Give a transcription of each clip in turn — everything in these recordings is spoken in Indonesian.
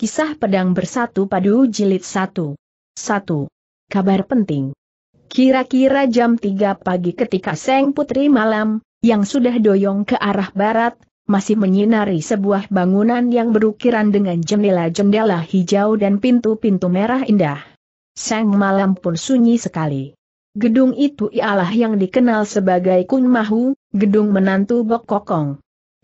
Kisah Pedang Bersatu Padu Jilid 1. 1. Kabar penting. Kira-kira jam 3 pagi ketika Seng Putri Malam, yang sudah doyong ke arah barat, masih menyinari sebuah bangunan yang berukiran dengan jendela-jendela hijau dan pintu-pintu merah indah. Seng Malam pun sunyi sekali. Gedung itu ialah yang dikenal sebagai Kun Mahu, gedung menantu Bok Kokong.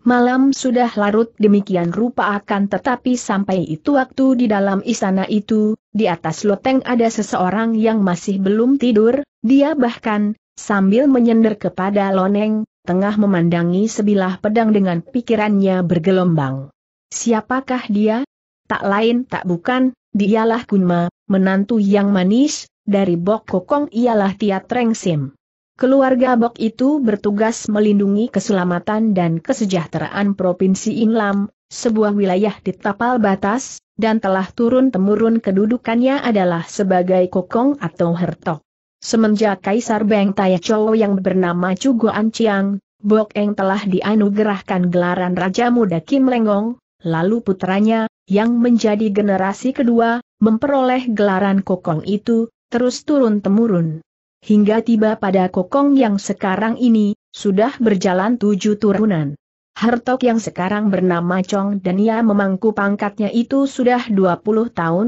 Malam sudah larut demikian rupa akan tetapi sampai itu waktu di dalam istana itu, di atas loteng ada seseorang yang masih belum tidur, dia bahkan, sambil menyender kepada loneng, tengah memandangi sebilah pedang dengan pikirannya bergelombang. Siapakah dia? Tak lain tak bukan, dialah Kunma, menantu yang manis, dari Bok Kokong ialah Tia rengsim. Keluarga Bok itu bertugas melindungi keselamatan dan kesejahteraan Provinsi Inlam, sebuah wilayah di tapal batas, dan telah turun-temurun kedudukannya adalah sebagai kokong atau hertok. Semenjak Kaisar Beng Tayachow yang bernama Cugoan Chiang, Bok Eng telah dianugerahkan gelaran Raja Muda Kim Lengong, lalu putranya, yang menjadi generasi kedua, memperoleh gelaran kokong itu, terus turun-temurun. Hingga tiba pada kokong yang sekarang ini, sudah berjalan tujuh turunan. Hartok yang sekarang bernama Chong dan ia memangku pangkatnya itu sudah 20 tahun.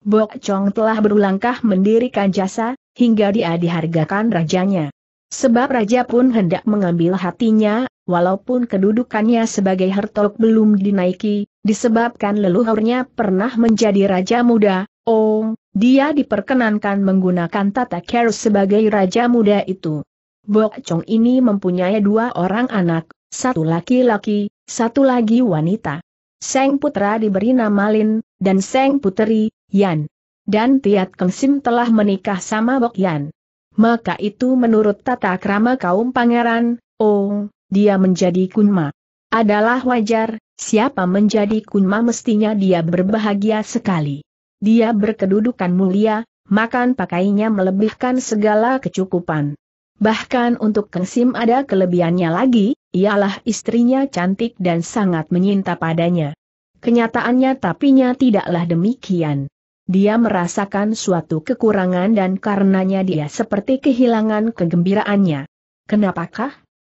Bok Chong telah berulangkah mendirikan jasa, hingga dia dihargakan rajanya. Sebab raja pun hendak mengambil hatinya, walaupun kedudukannya sebagai Hertok belum dinaiki, disebabkan leluhurnya pernah menjadi raja muda, Oh, dia diperkenankan menggunakan tata care sebagai raja muda itu. Bok Chong ini mempunyai dua orang anak, satu laki-laki, satu lagi wanita. Seng Putra diberi nama Lin, dan Seng Puteri, Yan. Dan Tiat Keng Sim telah menikah sama Bok Yan. Maka itu menurut tata krama kaum pangeran, oh, dia menjadi kunma. Adalah wajar, siapa menjadi kunma mestinya dia berbahagia sekali. Dia berkedudukan mulia, makan pakainya melebihkan segala kecukupan. Bahkan untuk kensim ada kelebihannya lagi, ialah istrinya cantik dan sangat menyinta padanya. Kenyataannya tapinya tidaklah demikian. Dia merasakan suatu kekurangan dan karenanya dia seperti kehilangan kegembiraannya. Kenapakah?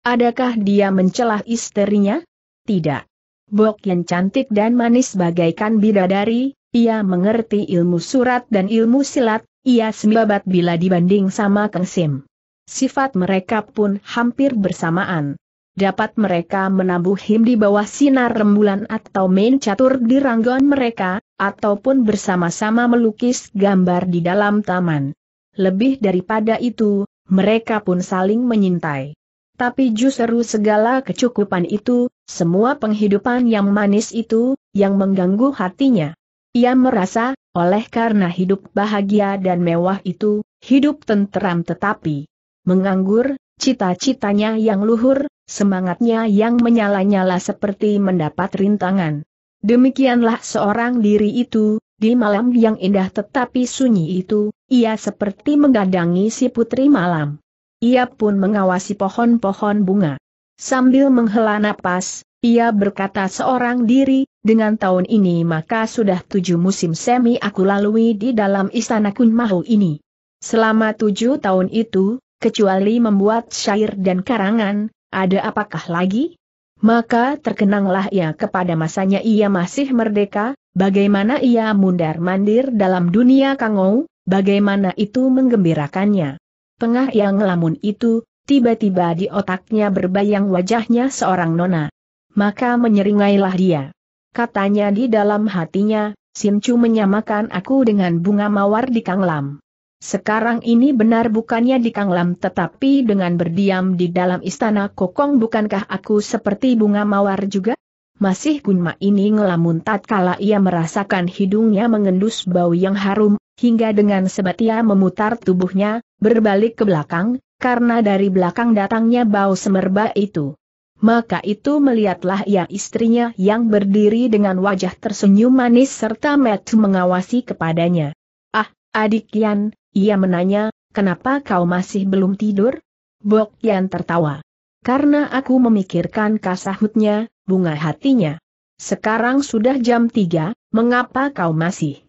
Adakah dia mencelah istrinya? Tidak. Bok yang cantik dan manis bagaikan bidadari, ia mengerti ilmu surat dan ilmu silat, ia semibabat bila dibanding sama Kang Sim. Sifat mereka pun hampir bersamaan. Dapat mereka menabuh him di bawah sinar rembulan atau main catur di ranggon mereka, ataupun bersama-sama melukis gambar di dalam taman. Lebih daripada itu, mereka pun saling menyintai. Tapi justru segala kecukupan itu, semua penghidupan yang manis itu, yang mengganggu hatinya. Ia merasa, oleh karena hidup bahagia dan mewah itu, hidup tenteram tetapi menganggur, cita-citanya yang luhur, semangatnya yang menyala-nyala seperti mendapat rintangan. Demikianlah seorang diri itu, di malam yang indah tetapi sunyi itu, ia seperti menggadangi si putri malam. Ia pun mengawasi pohon-pohon bunga. Sambil menghela napas, ia berkata seorang diri, dengan tahun ini maka sudah tujuh musim semi aku lalui di dalam istana Kunmahu ini. Selama tujuh tahun itu, kecuali membuat syair dan karangan, ada apakah lagi? Maka terkenanglah ia kepada masanya ia masih merdeka, bagaimana ia mundar-mandir dalam dunia kangou, bagaimana itu menggembirakannya. Tengah yang ngelamun itu, tiba-tiba di otaknya berbayang wajahnya seorang nona. Maka menyeringailah dia katanya di dalam hatinya, Chu menyamakan aku dengan bunga mawar di Kanglam. Sekarang ini benar bukannya di Kanglam tetapi dengan berdiam di dalam istana Kokong bukankah aku seperti bunga mawar juga? Masih Kunma ini ngelamun tatkala ia merasakan hidungnya mengendus bau yang harum, hingga dengan sebatia memutar tubuhnya, berbalik ke belakang, karena dari belakang datangnya bau semerbak itu maka itu melihatlah ia istrinya yang berdiri dengan wajah tersenyum manis serta met mengawasi kepadanya. Ah, adik Yan, ia menanya, kenapa kau masih belum tidur? Bok Yan tertawa. Karena aku memikirkan kasahutnya, bunga hatinya. Sekarang sudah jam tiga, mengapa kau masih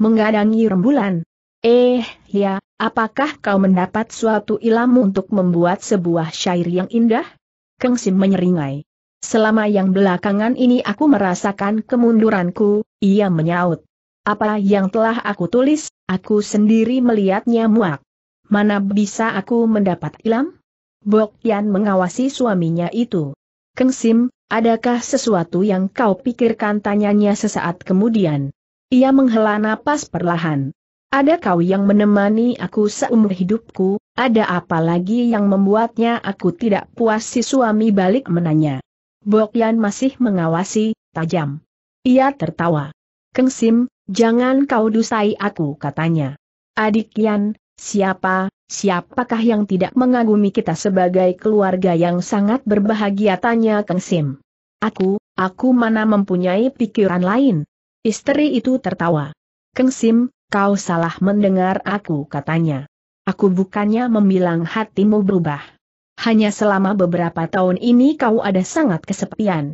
menggadangi rembulan? Eh, ya, apakah kau mendapat suatu ilmu untuk membuat sebuah syair yang indah? Keng Sim menyeringai. Selama yang belakangan ini aku merasakan kemunduranku, ia menyaut. Apa yang telah aku tulis, aku sendiri melihatnya muak. Mana bisa aku mendapat ilham? Bok Yan mengawasi suaminya itu. Keng Sim, adakah sesuatu yang kau pikirkan tanyanya sesaat kemudian? Ia menghela napas perlahan. Ada kau yang menemani aku seumur hidupku, ada apa lagi yang membuatnya aku tidak puas si suami balik menanya. Bokyan masih mengawasi, tajam. Ia tertawa. Keng Sim, jangan kau dusai aku katanya. Adik Yan, siapa, siapakah yang tidak mengagumi kita sebagai keluarga yang sangat berbahagia tanya Keng Sim. Aku, aku mana mempunyai pikiran lain. Istri itu tertawa. Keng Sim, kau salah mendengar aku katanya. Aku bukannya membilang hatimu berubah. Hanya selama beberapa tahun ini kau ada sangat kesepian.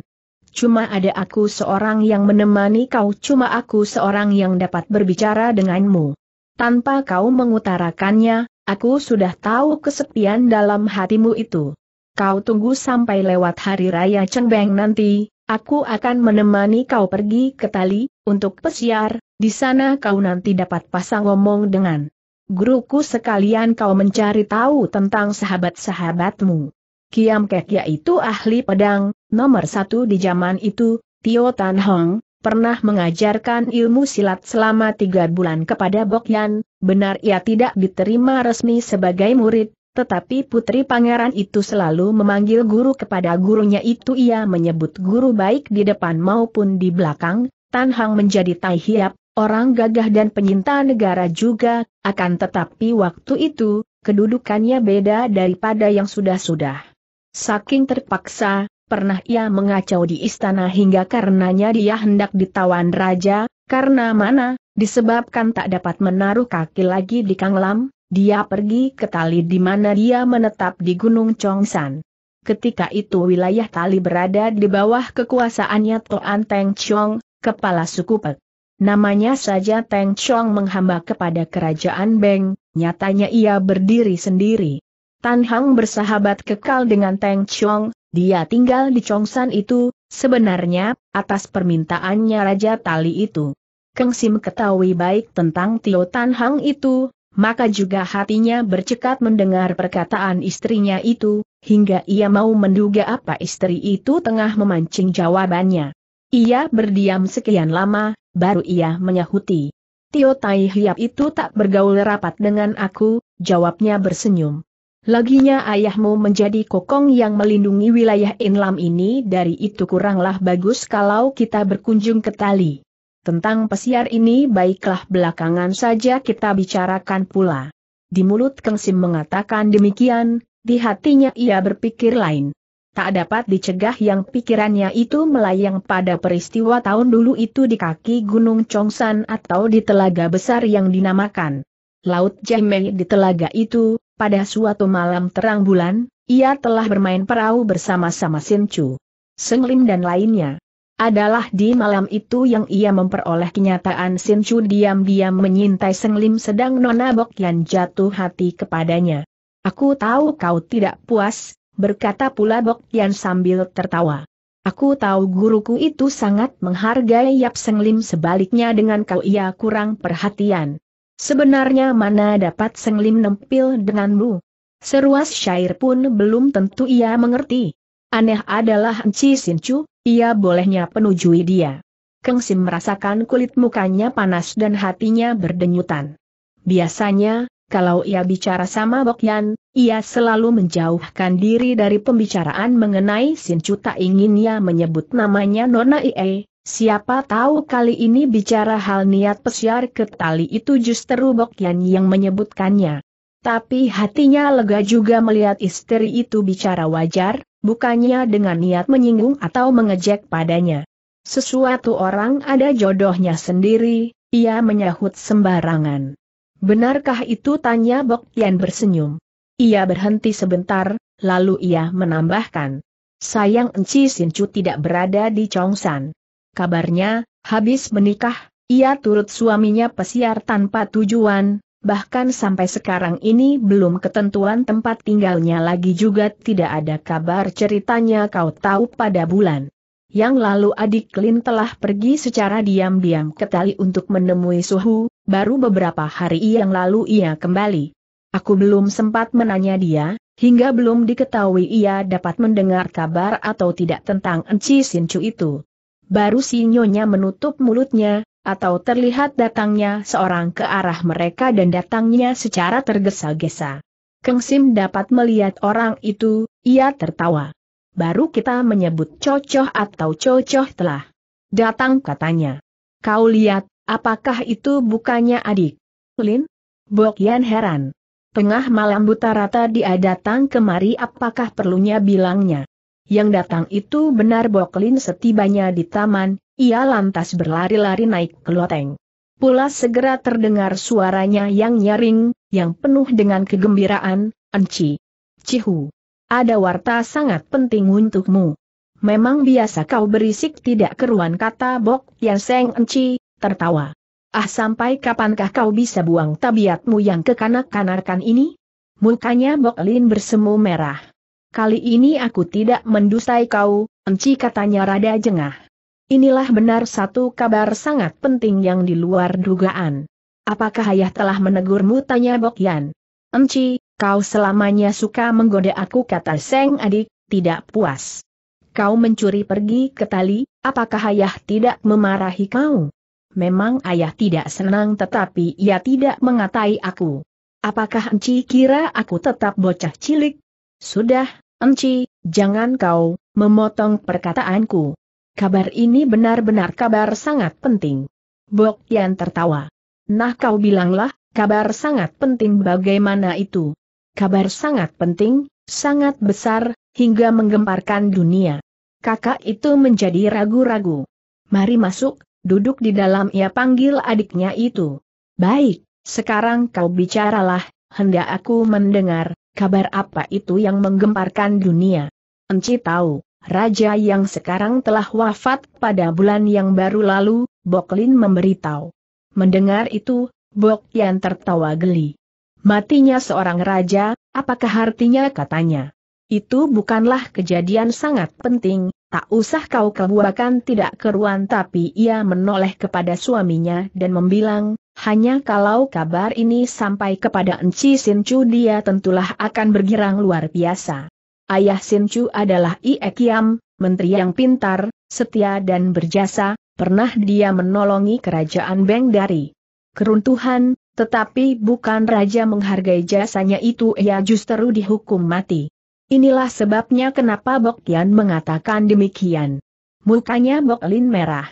Cuma ada aku seorang yang menemani kau, cuma aku seorang yang dapat berbicara denganmu. Tanpa kau mengutarakannya, aku sudah tahu kesepian dalam hatimu itu. Kau tunggu sampai lewat hari raya Cengbeng nanti, aku akan menemani kau pergi ke Tali, untuk pesiar, di sana kau nanti dapat pasang ngomong dengan guruku sekalian kau mencari tahu tentang sahabat-sahabatmu. Kiam Kek yaitu ahli pedang, nomor satu di zaman itu, Tio Tan Hong, pernah mengajarkan ilmu silat selama tiga bulan kepada Bok Yan. benar ia tidak diterima resmi sebagai murid, tetapi putri pangeran itu selalu memanggil guru kepada gurunya itu ia menyebut guru baik di depan maupun di belakang, Tan Hong menjadi tai hiap, orang gagah dan penyinta negara juga, akan tetapi waktu itu, kedudukannya beda daripada yang sudah-sudah. Saking terpaksa, pernah ia mengacau di istana hingga karenanya dia hendak ditawan raja, karena mana, disebabkan tak dapat menaruh kaki lagi di Kanglam, dia pergi ke Tali di mana dia menetap di Gunung Chongsan. Ketika itu wilayah Tali berada di bawah kekuasaannya Toan Teng Chong, kepala suku Pek. Namanya saja Teng Chong menghamba kepada kerajaan Beng, nyatanya ia berdiri sendiri. Tan Hang bersahabat kekal dengan Teng Chong, dia tinggal di Chongsan itu, sebenarnya, atas permintaannya Raja Tali itu. Keng Sim ketahui baik tentang Tio Tan Hang itu, maka juga hatinya bercekat mendengar perkataan istrinya itu, hingga ia mau menduga apa istri itu tengah memancing jawabannya. Ia berdiam sekian lama, Baru ia menyahuti. Tio Tai Hiap itu tak bergaul rapat dengan aku, jawabnya bersenyum. Laginya ayahmu menjadi kokong yang melindungi wilayah Inlam ini dari itu kuranglah bagus kalau kita berkunjung ke Tali. Tentang pesiar ini baiklah belakangan saja kita bicarakan pula. Di mulut Keng Sim mengatakan demikian, di hatinya ia berpikir lain tak dapat dicegah yang pikirannya itu melayang pada peristiwa tahun dulu itu di kaki Gunung Chongsan atau di telaga besar yang dinamakan Laut Jemei di telaga itu, pada suatu malam terang bulan, ia telah bermain perahu bersama-sama Sinchu, Senglim dan lainnya. Adalah di malam itu yang ia memperoleh kenyataan Sinchu diam-diam menyintai Senglim sedang Nona yang jatuh hati kepadanya. Aku tahu kau tidak puas, berkata pula Bok Tian sambil tertawa. Aku tahu guruku itu sangat menghargai Yap Seng Lim sebaliknya dengan kau ia kurang perhatian. Sebenarnya mana dapat Seng Lim nempil denganmu? Seruas syair pun belum tentu ia mengerti. Aneh adalah Enci Sincu, ia bolehnya penujui dia. Keng Sim merasakan kulit mukanya panas dan hatinya berdenyutan. Biasanya, kalau ia bicara sama Bokyan, ia selalu menjauhkan diri dari pembicaraan mengenai Chu tak inginnya menyebut namanya Nona Ie. Siapa tahu kali ini bicara hal niat pesiar ke tali itu justru Bokyan yang menyebutkannya. Tapi hatinya lega juga melihat istri itu bicara wajar, bukannya dengan niat menyinggung atau mengejek padanya. Sesuatu orang ada jodohnya sendiri, ia menyahut sembarangan. Benarkah itu tanya Bok Tian bersenyum. Ia berhenti sebentar, lalu ia menambahkan. Sayang Enci Sincu tidak berada di Chongsan. Kabarnya, habis menikah, ia turut suaminya pesiar tanpa tujuan, bahkan sampai sekarang ini belum ketentuan tempat tinggalnya lagi juga tidak ada kabar ceritanya kau tahu pada bulan. Yang lalu adik Lin telah pergi secara diam-diam ke Tali untuk menemui Suhu, baru beberapa hari yang lalu ia kembali. Aku belum sempat menanya dia, hingga belum diketahui ia dapat mendengar kabar atau tidak tentang Enci Sincu itu. Baru si Nyonya menutup mulutnya, atau terlihat datangnya seorang ke arah mereka dan datangnya secara tergesa-gesa. Keng Sim dapat melihat orang itu, ia tertawa. Baru kita menyebut cocoh atau cocoh telah datang katanya. Kau lihat, Apakah itu bukannya adik? Lin? Bok Yan heran. Tengah malam buta rata dia datang kemari apakah perlunya bilangnya. Yang datang itu benar Bok Lin setibanya di taman, ia lantas berlari-lari naik ke loteng. Pula segera terdengar suaranya yang nyaring, yang penuh dengan kegembiraan, Enci. Cihu. Ada warta sangat penting untukmu. Memang biasa kau berisik tidak keruan kata Bok Yan Seng Enci, tertawa. Ah sampai kapankah kau bisa buang tabiatmu yang kekanak-kanakan ini? Mukanya Bok Lin bersemu merah. Kali ini aku tidak mendustai kau, enci katanya rada jengah. Inilah benar satu kabar sangat penting yang di luar dugaan. Apakah ayah telah menegurmu tanya Bok Yan? Enci, kau selamanya suka menggoda aku kata Seng adik, tidak puas. Kau mencuri pergi ke tali, apakah ayah tidak memarahi kau? Memang ayah tidak senang tetapi ia tidak mengatai aku. Apakah Enci kira aku tetap bocah cilik? Sudah, Enci, jangan kau memotong perkataanku. Kabar ini benar-benar kabar sangat penting. Bok Yan tertawa. Nah kau bilanglah, kabar sangat penting bagaimana itu? Kabar sangat penting, sangat besar, hingga menggemparkan dunia. Kakak itu menjadi ragu-ragu. Mari masuk, duduk di dalam ia panggil adiknya itu. Baik, sekarang kau bicaralah, hendak aku mendengar, kabar apa itu yang menggemparkan dunia. Enci tahu, raja yang sekarang telah wafat pada bulan yang baru lalu, Boklin memberitahu. Mendengar itu, Bok yang tertawa geli. Matinya seorang raja, apakah artinya katanya? Itu bukanlah kejadian sangat penting, Tak usah kau kebuakan tidak keruan tapi ia menoleh kepada suaminya dan membilang, hanya kalau kabar ini sampai kepada Enci Sincu dia tentulah akan bergirang luar biasa. Ayah Sincu adalah Iekiam, menteri yang pintar, setia dan berjasa, pernah dia menolongi kerajaan Beng dari keruntuhan, tetapi bukan raja menghargai jasanya itu ia justru dihukum mati. Inilah sebabnya kenapa Bok Yan mengatakan demikian. Mukanya Bok Lin merah.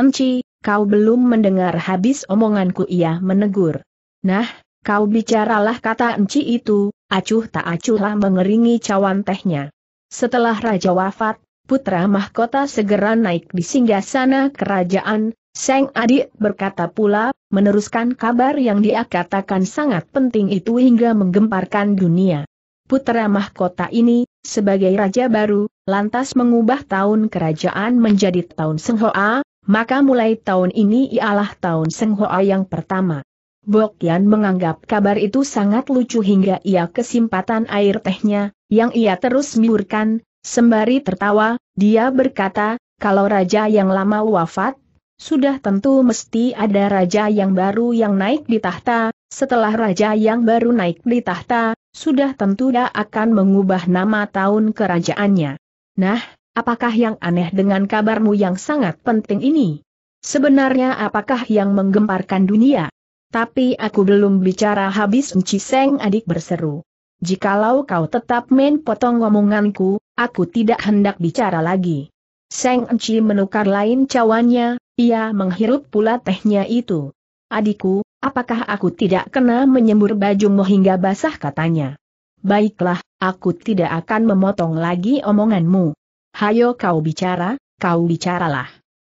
Enci, kau belum mendengar habis omonganku ia menegur. Nah, kau bicaralah kata Enci itu, acuh tak acuhlah mengeringi cawan tehnya. Setelah Raja wafat, putra mahkota segera naik di singgah sana kerajaan, Seng adik berkata pula, meneruskan kabar yang dia katakan sangat penting itu hingga menggemparkan dunia putera mahkota ini, sebagai raja baru, lantas mengubah tahun kerajaan menjadi tahun Senghoa, maka mulai tahun ini ialah tahun Senghoa yang pertama. Bokian menganggap kabar itu sangat lucu hingga ia kesimpatan air tehnya, yang ia terus miurkan, sembari tertawa, dia berkata, kalau raja yang lama wafat, sudah tentu mesti ada raja yang baru yang naik di tahta, setelah raja yang baru naik di tahta, sudah tentu dia akan mengubah nama tahun kerajaannya. Nah, apakah yang aneh dengan kabarmu yang sangat penting ini? Sebenarnya apakah yang menggemparkan dunia? Tapi aku belum bicara habis Seng adik berseru. Jikalau kau tetap main potong omonganku, aku tidak hendak bicara lagi. Seng Nci menukar lain cawannya, ia menghirup pula tehnya itu. Adikku, Apakah aku tidak kena menyembur bajumu hingga basah katanya. Baiklah, aku tidak akan memotong lagi omonganmu. Hayo kau bicara, kau bicaralah.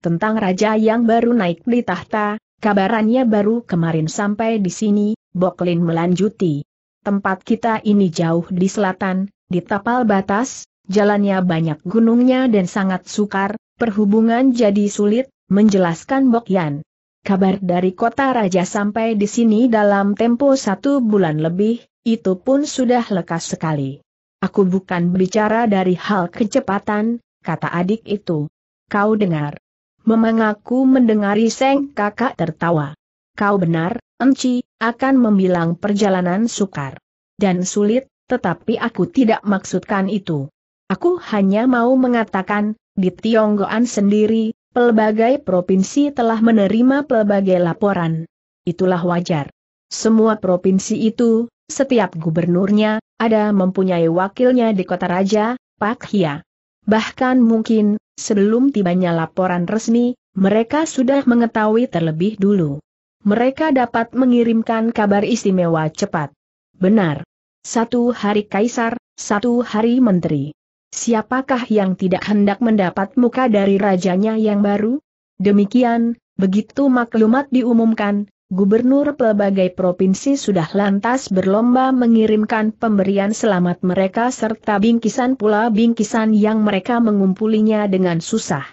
Tentang raja yang baru naik di tahta, kabarannya baru kemarin sampai di sini, Boklin melanjuti. Tempat kita ini jauh di selatan, di tapal batas, jalannya banyak gunungnya dan sangat sukar, perhubungan jadi sulit, menjelaskan Bokyan. Kabar dari kota raja sampai di sini dalam tempo satu bulan lebih, itu pun sudah lekas sekali. Aku bukan bicara dari hal kecepatan, kata adik itu. Kau dengar. Memang aku mendengari Seng kakak tertawa. Kau benar, Enci, akan membilang perjalanan sukar. Dan sulit, tetapi aku tidak maksudkan itu. Aku hanya mau mengatakan, di Tionggoan sendiri, pelbagai provinsi telah menerima pelbagai laporan. Itulah wajar. Semua provinsi itu, setiap gubernurnya, ada mempunyai wakilnya di kota raja, Pak Hia. Bahkan mungkin, sebelum tibanya laporan resmi, mereka sudah mengetahui terlebih dulu. Mereka dapat mengirimkan kabar istimewa cepat. Benar. Satu hari kaisar, satu hari menteri. Siapakah yang tidak hendak mendapat muka dari rajanya yang baru? Demikian, begitu maklumat diumumkan, gubernur pelbagai provinsi sudah lantas berlomba mengirimkan pemberian selamat mereka serta bingkisan pula bingkisan yang mereka mengumpulinya dengan susah.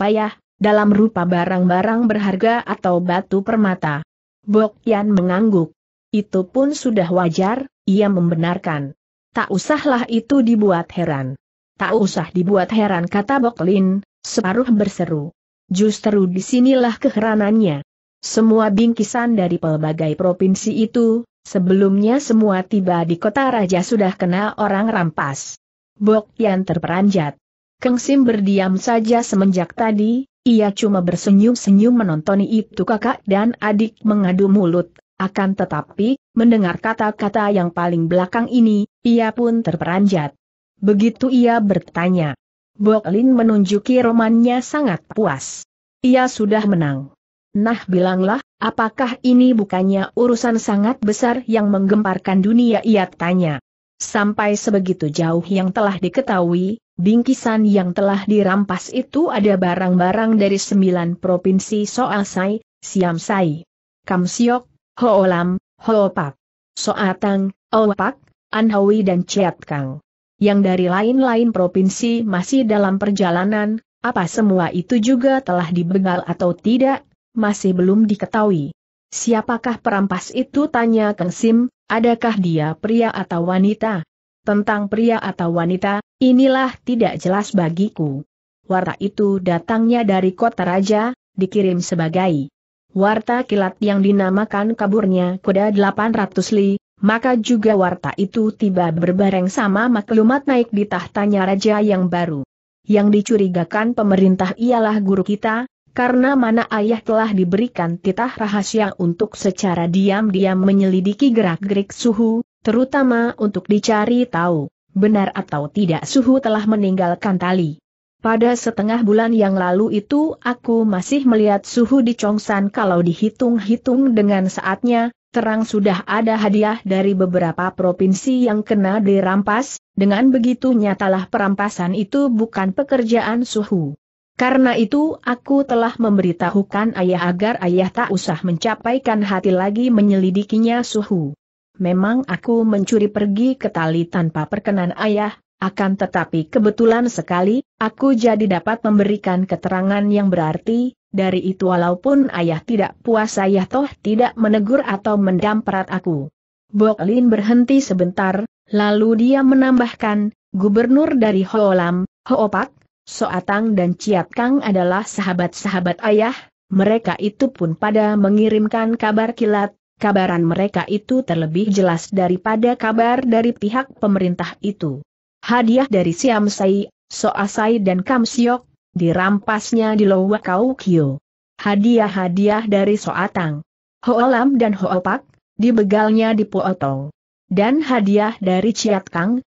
Payah, dalam rupa barang-barang berharga atau batu permata. Bok Yan mengangguk. Itu pun sudah wajar, ia membenarkan. Tak usahlah itu dibuat heran. Tak usah dibuat heran kata Boklin, separuh berseru. Justru disinilah keheranannya. Semua bingkisan dari pelbagai provinsi itu, sebelumnya semua tiba di kota raja sudah kena orang rampas. Bok yang terperanjat. Keng Sim berdiam saja semenjak tadi, ia cuma bersenyum-senyum menonton itu kakak dan adik mengadu mulut. Akan tetapi, mendengar kata-kata yang paling belakang ini, ia pun terperanjat. Begitu ia bertanya. Boklin menunjuki romannya sangat puas. Ia sudah menang. Nah bilanglah, apakah ini bukannya urusan sangat besar yang menggemparkan dunia ia tanya. Sampai sebegitu jauh yang telah diketahui, bingkisan yang telah dirampas itu ada barang-barang dari sembilan provinsi Soal Sai, Siamsai, Kamsiok, Hoolam, Hoopak, Soatang, Pak, Anhui dan Chiat Kang yang dari lain-lain provinsi masih dalam perjalanan, apa semua itu juga telah dibegal atau tidak, masih belum diketahui. Siapakah perampas itu tanya Kang Sim, adakah dia pria atau wanita? Tentang pria atau wanita, inilah tidak jelas bagiku. Warta itu datangnya dari kota raja, dikirim sebagai warta kilat yang dinamakan kaburnya kuda 800 li, maka juga warta itu tiba berbareng sama maklumat naik di tahtanya raja yang baru. Yang dicurigakan pemerintah ialah guru kita, karena mana ayah telah diberikan titah rahasia untuk secara diam-diam menyelidiki gerak-gerik suhu, terutama untuk dicari tahu, benar atau tidak suhu telah meninggalkan tali. Pada setengah bulan yang lalu itu aku masih melihat suhu di Chongsan kalau dihitung-hitung dengan saatnya, terang sudah ada hadiah dari beberapa provinsi yang kena dirampas, dengan begitu nyatalah perampasan itu bukan pekerjaan suhu. Karena itu aku telah memberitahukan ayah agar ayah tak usah mencapaikan hati lagi menyelidikinya suhu. Memang aku mencuri pergi ke tali tanpa perkenan ayah, akan tetapi kebetulan sekali, aku jadi dapat memberikan keterangan yang berarti, dari itu walaupun ayah tidak puas ayah toh tidak menegur atau mendamprat aku. Boklin berhenti sebentar, lalu dia menambahkan, gubernur dari Hoolam, Hoopak, Soatang dan Ciat Kang adalah sahabat-sahabat ayah, mereka itu pun pada mengirimkan kabar kilat, kabaran mereka itu terlebih jelas daripada kabar dari pihak pemerintah itu. Hadiah dari Siam Sai, Soa dan Kamsiok, dirampasnya di Lowa Kau Hadiah-hadiah dari Soatang, Hoalam dan Hoopak, dibegalnya di Pootong. Dan hadiah dari Ciat Kang,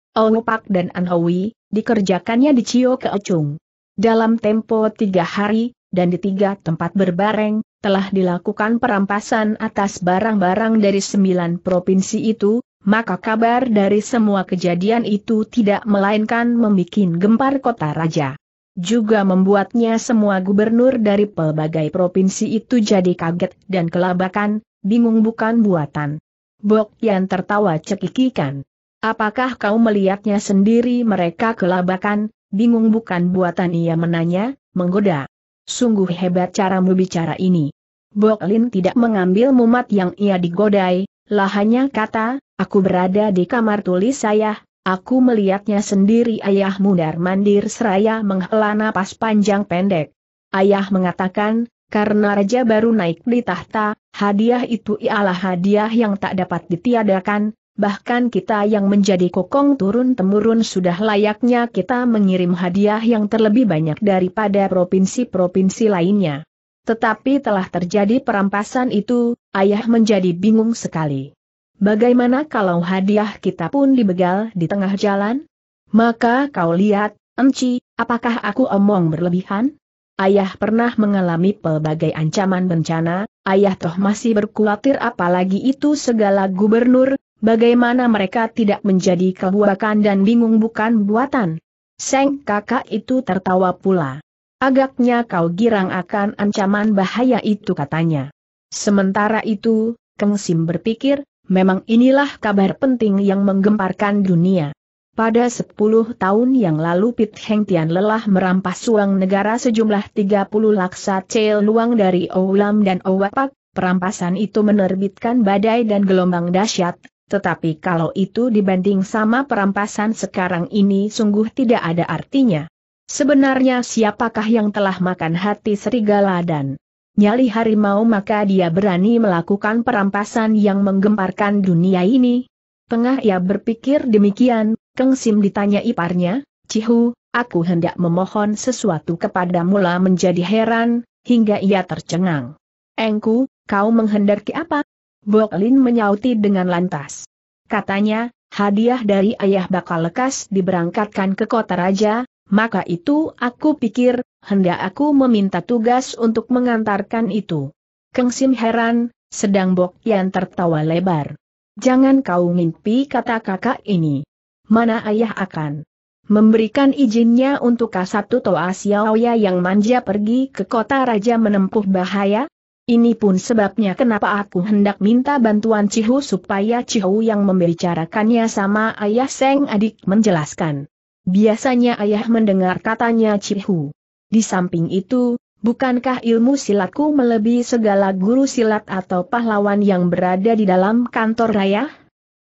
dan Anhowi, dikerjakannya di Cio Keocung. Dalam tempo tiga hari, dan di tiga tempat berbareng, telah dilakukan perampasan atas barang-barang dari sembilan provinsi itu, maka kabar dari semua kejadian itu tidak melainkan membuat gempar kota raja juga membuatnya semua gubernur dari pelbagai provinsi itu jadi kaget dan kelabakan, bingung bukan buatan. Bok yang tertawa cekikikan. Apakah kau melihatnya sendiri mereka kelabakan, bingung bukan buatan ia menanya, menggoda. Sungguh hebat caramu bicara ini. Bok Lin tidak mengambil mumat yang ia digodai, lahannya kata, aku berada di kamar tulis saya, Aku melihatnya sendiri ayah mundar-mandir seraya menghela napas panjang pendek. Ayah mengatakan, karena raja baru naik di tahta, hadiah itu ialah hadiah yang tak dapat ditiadakan, bahkan kita yang menjadi kokong turun-temurun sudah layaknya kita mengirim hadiah yang terlebih banyak daripada provinsi-provinsi lainnya. Tetapi telah terjadi perampasan itu, ayah menjadi bingung sekali. Bagaimana kalau hadiah kita pun dibegal di tengah jalan? Maka kau lihat, enci, apakah aku omong berlebihan? Ayah pernah mengalami pelbagai ancaman bencana, ayah toh masih berkulatir apalagi itu segala gubernur, bagaimana mereka tidak menjadi kebuakan dan bingung bukan buatan. Seng kakak itu tertawa pula. Agaknya kau girang akan ancaman bahaya itu katanya. Sementara itu, Keng Sim berpikir, Memang inilah kabar penting yang menggemparkan dunia. Pada 10 tahun yang lalu Pit Heng Tian lelah merampas uang negara sejumlah 30 laksa cel luang dari Oulam dan Owapak, perampasan itu menerbitkan badai dan gelombang dahsyat, tetapi kalau itu dibanding sama perampasan sekarang ini sungguh tidak ada artinya. Sebenarnya siapakah yang telah makan hati serigala dan nyali harimau maka dia berani melakukan perampasan yang menggemparkan dunia ini. Tengah ia berpikir demikian, Keng Sim ditanya iparnya, Cihu, aku hendak memohon sesuatu kepada mula menjadi heran, hingga ia tercengang. Engku, kau menghendaki apa? Boklin menyauti dengan lantas. Katanya, hadiah dari ayah bakal lekas diberangkatkan ke kota raja, maka itu aku pikir, hendak aku meminta tugas untuk mengantarkan itu. Keng Sim heran, sedang Bok Yan tertawa lebar. Jangan kau mimpi kata kakak ini. Mana ayah akan memberikan izinnya untuk Kasatu Toa Xiaoya yang manja pergi ke kota raja menempuh bahaya? Ini pun sebabnya kenapa aku hendak minta bantuan Cihu supaya Cihu yang membicarakannya sama ayah Seng adik menjelaskan. Biasanya ayah mendengar katanya Cihu. Di samping itu, bukankah ilmu silatku melebihi segala guru silat atau pahlawan yang berada di dalam kantor raya?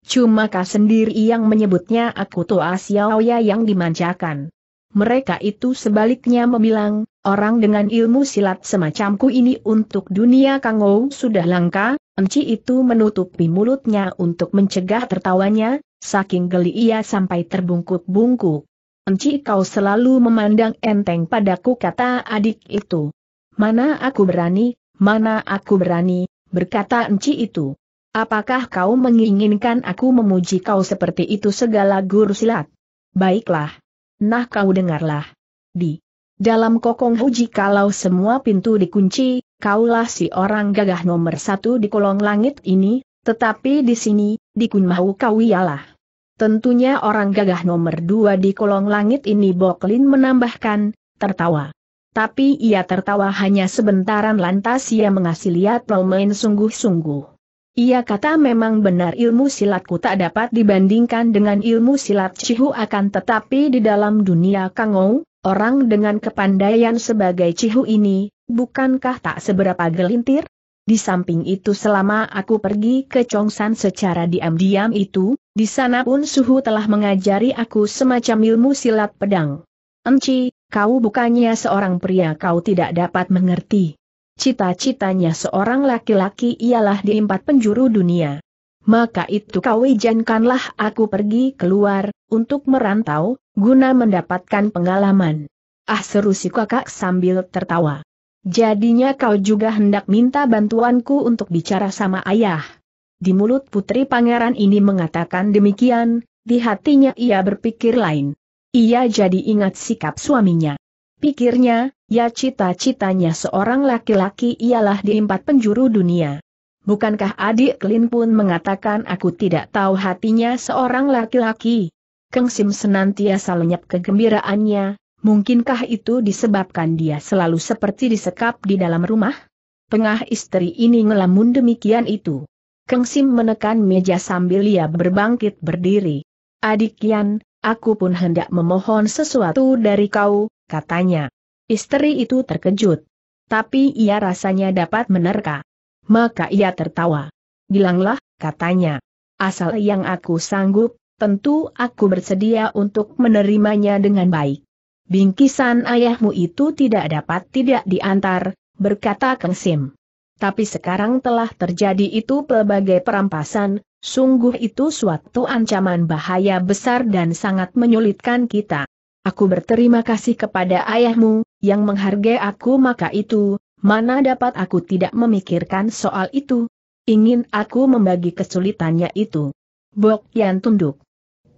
Cuma kau sendiri yang menyebutnya aku Toa Xiaoya yang dimanjakan. Mereka itu sebaliknya membilang, orang dengan ilmu silat semacamku ini untuk dunia Kangou sudah langka, Enci itu menutupi mulutnya untuk mencegah tertawanya, saking geli ia sampai terbungkuk-bungkuk. Enci kau selalu memandang enteng padaku kata adik itu. Mana aku berani, mana aku berani, berkata Enci itu. Apakah kau menginginkan aku memuji kau seperti itu segala guru silat? Baiklah. Nah kau dengarlah. Di dalam kokong huji kalau semua pintu dikunci, kaulah si orang gagah nomor satu di kolong langit ini, tetapi di sini, di kunmahu kau ialah Tentunya orang gagah nomor dua di kolong langit ini Boklin menambahkan, tertawa. Tapi ia tertawa hanya sebentaran lantas ia mengasih lihat Lomain sungguh-sungguh. Ia kata memang benar ilmu silatku tak dapat dibandingkan dengan ilmu silat Cihu akan tetapi di dalam dunia Kangou, orang dengan kepandaian sebagai Cihu ini, bukankah tak seberapa gelintir? Di samping itu selama aku pergi ke Chongsan secara diam-diam itu, di sana pun Suhu telah mengajari aku semacam ilmu silat pedang. Enci, kau bukannya seorang pria kau tidak dapat mengerti. Cita-citanya seorang laki-laki ialah di empat penjuru dunia. Maka itu kau izinkanlah aku pergi keluar, untuk merantau, guna mendapatkan pengalaman. Ah seru si kakak sambil tertawa. Jadinya kau juga hendak minta bantuanku untuk bicara sama ayah. Di mulut putri pangeran ini mengatakan demikian, di hatinya ia berpikir lain. Ia jadi ingat sikap suaminya. Pikirnya, ya cita-citanya seorang laki-laki ialah di empat penjuru dunia. Bukankah adik Klin pun mengatakan aku tidak tahu hatinya seorang laki-laki? Keng Sim senantiasa lenyap kegembiraannya, mungkinkah itu disebabkan dia selalu seperti disekap di dalam rumah? Pengah istri ini ngelamun demikian itu. Keng Sim menekan meja sambil ia berbangkit berdiri. Adik Yan, aku pun hendak memohon sesuatu dari kau, katanya. Istri itu terkejut. Tapi ia rasanya dapat menerka. Maka ia tertawa. Bilanglah, katanya. Asal yang aku sanggup, tentu aku bersedia untuk menerimanya dengan baik. Bingkisan ayahmu itu tidak dapat tidak diantar, berkata Keng Sim tapi sekarang telah terjadi itu pelbagai perampasan, sungguh itu suatu ancaman bahaya besar dan sangat menyulitkan kita. Aku berterima kasih kepada ayahmu, yang menghargai aku maka itu, mana dapat aku tidak memikirkan soal itu. Ingin aku membagi kesulitannya itu. Bok Yan tunduk.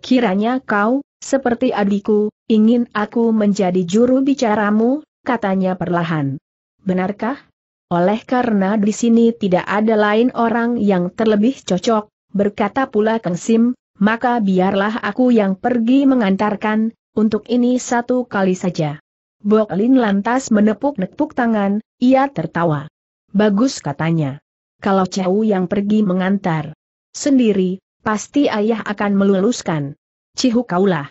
Kiranya kau, seperti adikku, ingin aku menjadi juru bicaramu, katanya perlahan. Benarkah? Oleh karena di sini tidak ada lain orang yang terlebih cocok, berkata pula Kang Sim, maka biarlah aku yang pergi mengantarkan, untuk ini satu kali saja. Bok Lin lantas menepuk-nepuk tangan, ia tertawa. Bagus katanya. Kalau Cewu yang pergi mengantar sendiri, pasti ayah akan meluluskan. Cihu kaulah.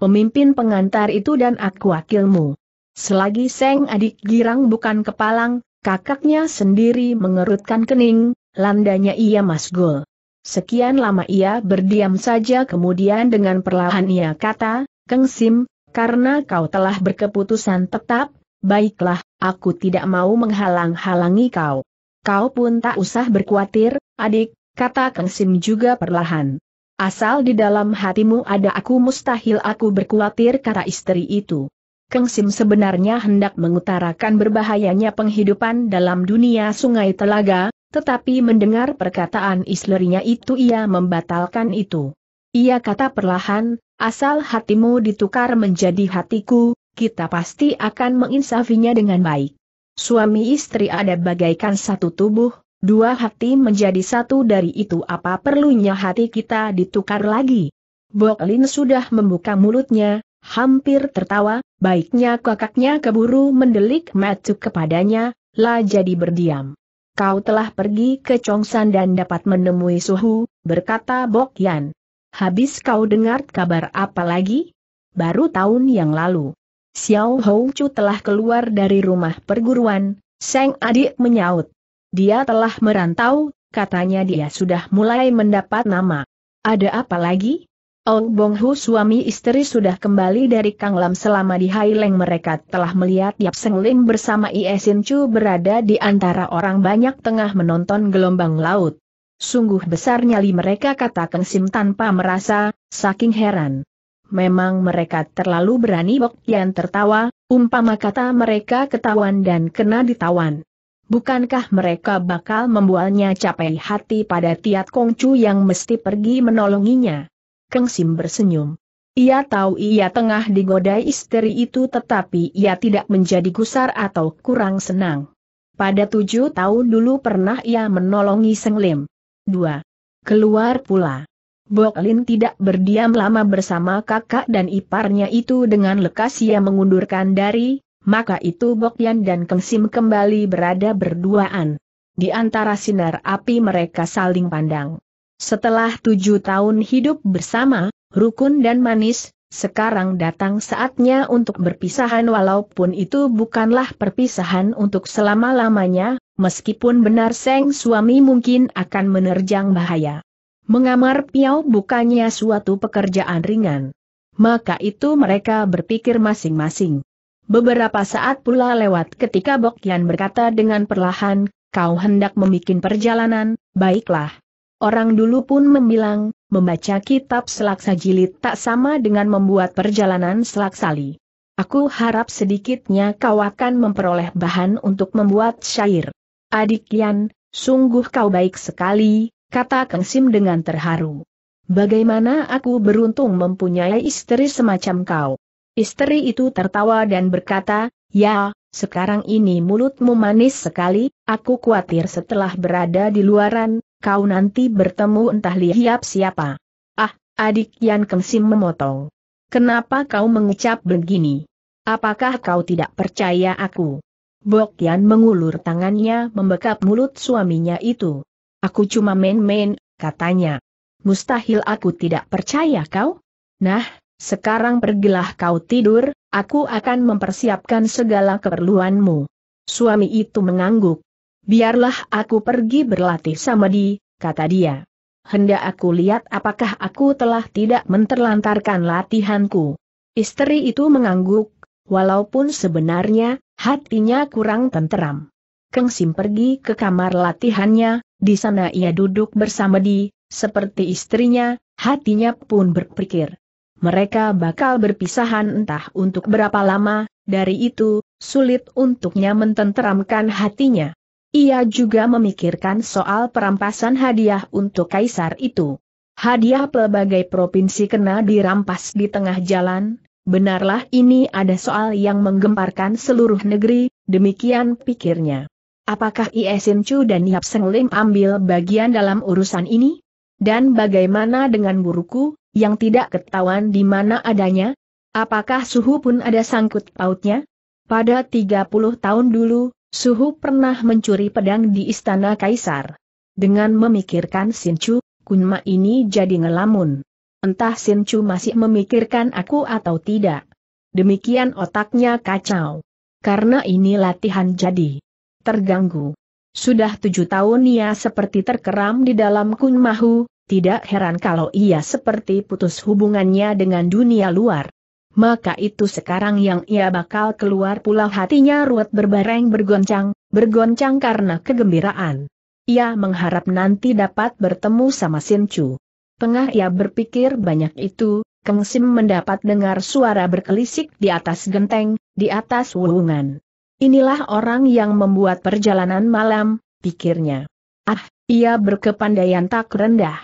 Pemimpin pengantar itu dan aku wakilmu. Selagi Seng adik girang bukan kepalang, Kakaknya sendiri mengerutkan kening, landanya ia masgul. Sekian lama ia berdiam saja kemudian dengan perlahan ia kata, Keng Sim, karena kau telah berkeputusan tetap, baiklah, aku tidak mau menghalang-halangi kau. Kau pun tak usah berkhawatir, adik, kata Keng Sim juga perlahan. Asal di dalam hatimu ada aku mustahil aku berkhawatir kata istri itu. Keng Sim sebenarnya hendak mengutarakan berbahayanya penghidupan dalam dunia sungai telaga, tetapi mendengar perkataan istrinya itu ia membatalkan itu. Ia kata perlahan, asal hatimu ditukar menjadi hatiku, kita pasti akan menginsafinya dengan baik. Suami istri ada bagaikan satu tubuh, dua hati menjadi satu dari itu apa perlunya hati kita ditukar lagi. Boklin sudah membuka mulutnya, hampir tertawa, baiknya kakaknya keburu mendelik macu kepadanya, lah jadi berdiam. Kau telah pergi ke Chongsan dan dapat menemui Suhu, berkata Bok Yan. Habis kau dengar kabar apa lagi? Baru tahun yang lalu. Xiao Hou Chu telah keluar dari rumah perguruan, Seng adik menyaut. Dia telah merantau, katanya dia sudah mulai mendapat nama. Ada apa lagi? Ong Bong Hu suami istri sudah kembali dari Kang Lam selama di Haileng mereka telah melihat Yap Seng Lim bersama Iesin Chu berada di antara orang banyak tengah menonton gelombang laut. Sungguh besar nyali mereka kata Keng Sim tanpa merasa, saking heran. Memang mereka terlalu berani Bok Yan tertawa, umpama kata mereka ketawan dan kena ditawan. Bukankah mereka bakal membualnya capek hati pada Tiat Kong Chu yang mesti pergi menolonginya? Keng Sim bersenyum. Ia tahu ia tengah digoda istri itu tetapi ia tidak menjadi gusar atau kurang senang. Pada tujuh tahun dulu pernah ia menolongi Seng Lim. 2. Keluar pula. Bok Lin tidak berdiam lama bersama kakak dan iparnya itu dengan lekas ia mengundurkan dari, maka itu Bok Yan dan Keng Sim kembali berada berduaan. Di antara sinar api mereka saling pandang. Setelah tujuh tahun hidup bersama, rukun dan manis, sekarang datang saatnya untuk berpisahan walaupun itu bukanlah perpisahan untuk selama-lamanya, meskipun benar Seng suami mungkin akan menerjang bahaya. Mengamar piau bukannya suatu pekerjaan ringan. Maka itu mereka berpikir masing-masing. Beberapa saat pula lewat ketika Bokian berkata dengan perlahan, kau hendak memikin perjalanan, baiklah. Orang dulu pun membilang, membaca kitab selaksa jilid tak sama dengan membuat perjalanan selaksali. Aku harap sedikitnya kau akan memperoleh bahan untuk membuat syair. Adik Yan, sungguh kau baik sekali, kata Kang Sim dengan terharu. Bagaimana aku beruntung mempunyai istri semacam kau. Istri itu tertawa dan berkata, ya, sekarang ini mulutmu manis sekali, aku khawatir setelah berada di luaran, kau nanti bertemu entah lihiap siapa. Ah, adik Yan Kengsim memotong. Kenapa kau mengucap begini? Apakah kau tidak percaya aku? Bok Yan mengulur tangannya membekap mulut suaminya itu. Aku cuma main-main, katanya. Mustahil aku tidak percaya kau? Nah, sekarang pergilah kau tidur, aku akan mempersiapkan segala keperluanmu. Suami itu mengangguk. Biarlah aku pergi berlatih sama di, kata dia. Hendak aku lihat apakah aku telah tidak menterlantarkan latihanku. Istri itu mengangguk, walaupun sebenarnya, hatinya kurang tenteram. Keng Sim pergi ke kamar latihannya, di sana ia duduk bersama di, seperti istrinya, hatinya pun berpikir. Mereka bakal berpisahan entah untuk berapa lama, dari itu, sulit untuknya mententeramkan hatinya. Ia juga memikirkan soal perampasan hadiah untuk kaisar itu. Hadiah pelbagai provinsi kena dirampas di tengah jalan, benarlah ini ada soal yang menggemparkan seluruh negeri, demikian pikirnya. Apakah Iesin Chu dan Yap Seng Lim ambil bagian dalam urusan ini? Dan bagaimana dengan buruku, yang tidak ketahuan di mana adanya? Apakah suhu pun ada sangkut pautnya? Pada 30 tahun dulu, Suhu pernah mencuri pedang di istana kaisar. Dengan memikirkan Sinchu, Kunma ini jadi ngelamun. Entah Sinchu masih memikirkan aku atau tidak. Demikian otaknya kacau. Karena ini latihan jadi terganggu. Sudah tujuh tahun ia seperti terkeram di dalam Kunmahu, tidak heran kalau ia seperti putus hubungannya dengan dunia luar maka itu sekarang yang ia bakal keluar pula hatinya ruwet berbareng bergoncang, bergoncang karena kegembiraan. Ia mengharap nanti dapat bertemu sama Sin Chu. Tengah ia berpikir banyak itu, Kang Sim mendapat dengar suara berkelisik di atas genteng, di atas wulungan. Inilah orang yang membuat perjalanan malam, pikirnya. Ah, ia berkepandaian tak rendah.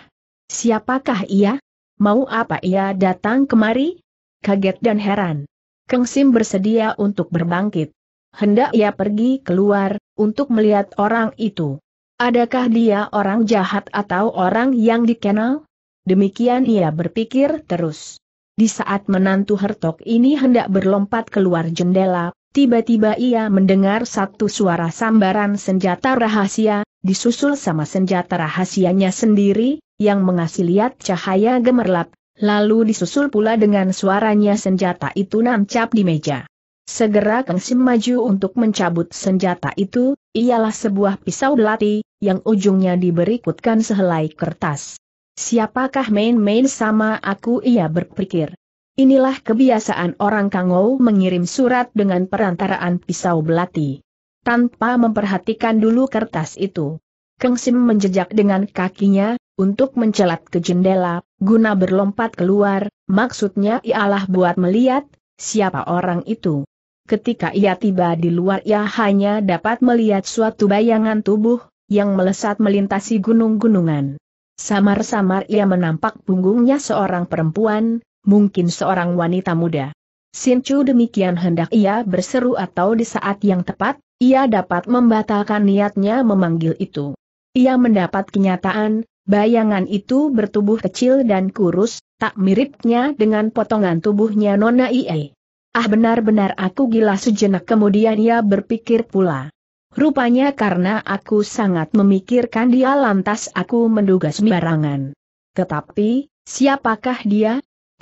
Siapakah ia? Mau apa ia datang kemari? kaget dan heran. Kang Sim bersedia untuk berbangkit. Hendak ia pergi keluar, untuk melihat orang itu. Adakah dia orang jahat atau orang yang dikenal? Demikian ia berpikir terus. Di saat menantu Hertok ini hendak berlompat keluar jendela, tiba-tiba ia mendengar satu suara sambaran senjata rahasia, disusul sama senjata rahasianya sendiri, yang mengasih lihat cahaya gemerlap, Lalu disusul pula dengan suaranya senjata itu nancap di meja. Segera Kang Sim maju untuk mencabut senjata itu, ialah sebuah pisau belati, yang ujungnya diberikutkan sehelai kertas. Siapakah main-main sama aku ia berpikir. Inilah kebiasaan orang Kangou mengirim surat dengan perantaraan pisau belati. Tanpa memperhatikan dulu kertas itu. Kang Sim menjejak dengan kakinya, untuk mencelat ke jendela, guna berlompat keluar, maksudnya ialah buat melihat, siapa orang itu. Ketika ia tiba di luar ia hanya dapat melihat suatu bayangan tubuh, yang melesat melintasi gunung-gunungan. Samar-samar ia menampak punggungnya seorang perempuan, mungkin seorang wanita muda. Sincu demikian hendak ia berseru atau di saat yang tepat, ia dapat membatalkan niatnya memanggil itu. Ia mendapat kenyataan, Bayangan itu bertubuh kecil dan kurus, tak miripnya dengan potongan tubuhnya Nona Ie. Ah benar-benar aku gila sejenak kemudian ia berpikir pula. Rupanya karena aku sangat memikirkan dia lantas aku menduga sembarangan. Tetapi, siapakah dia?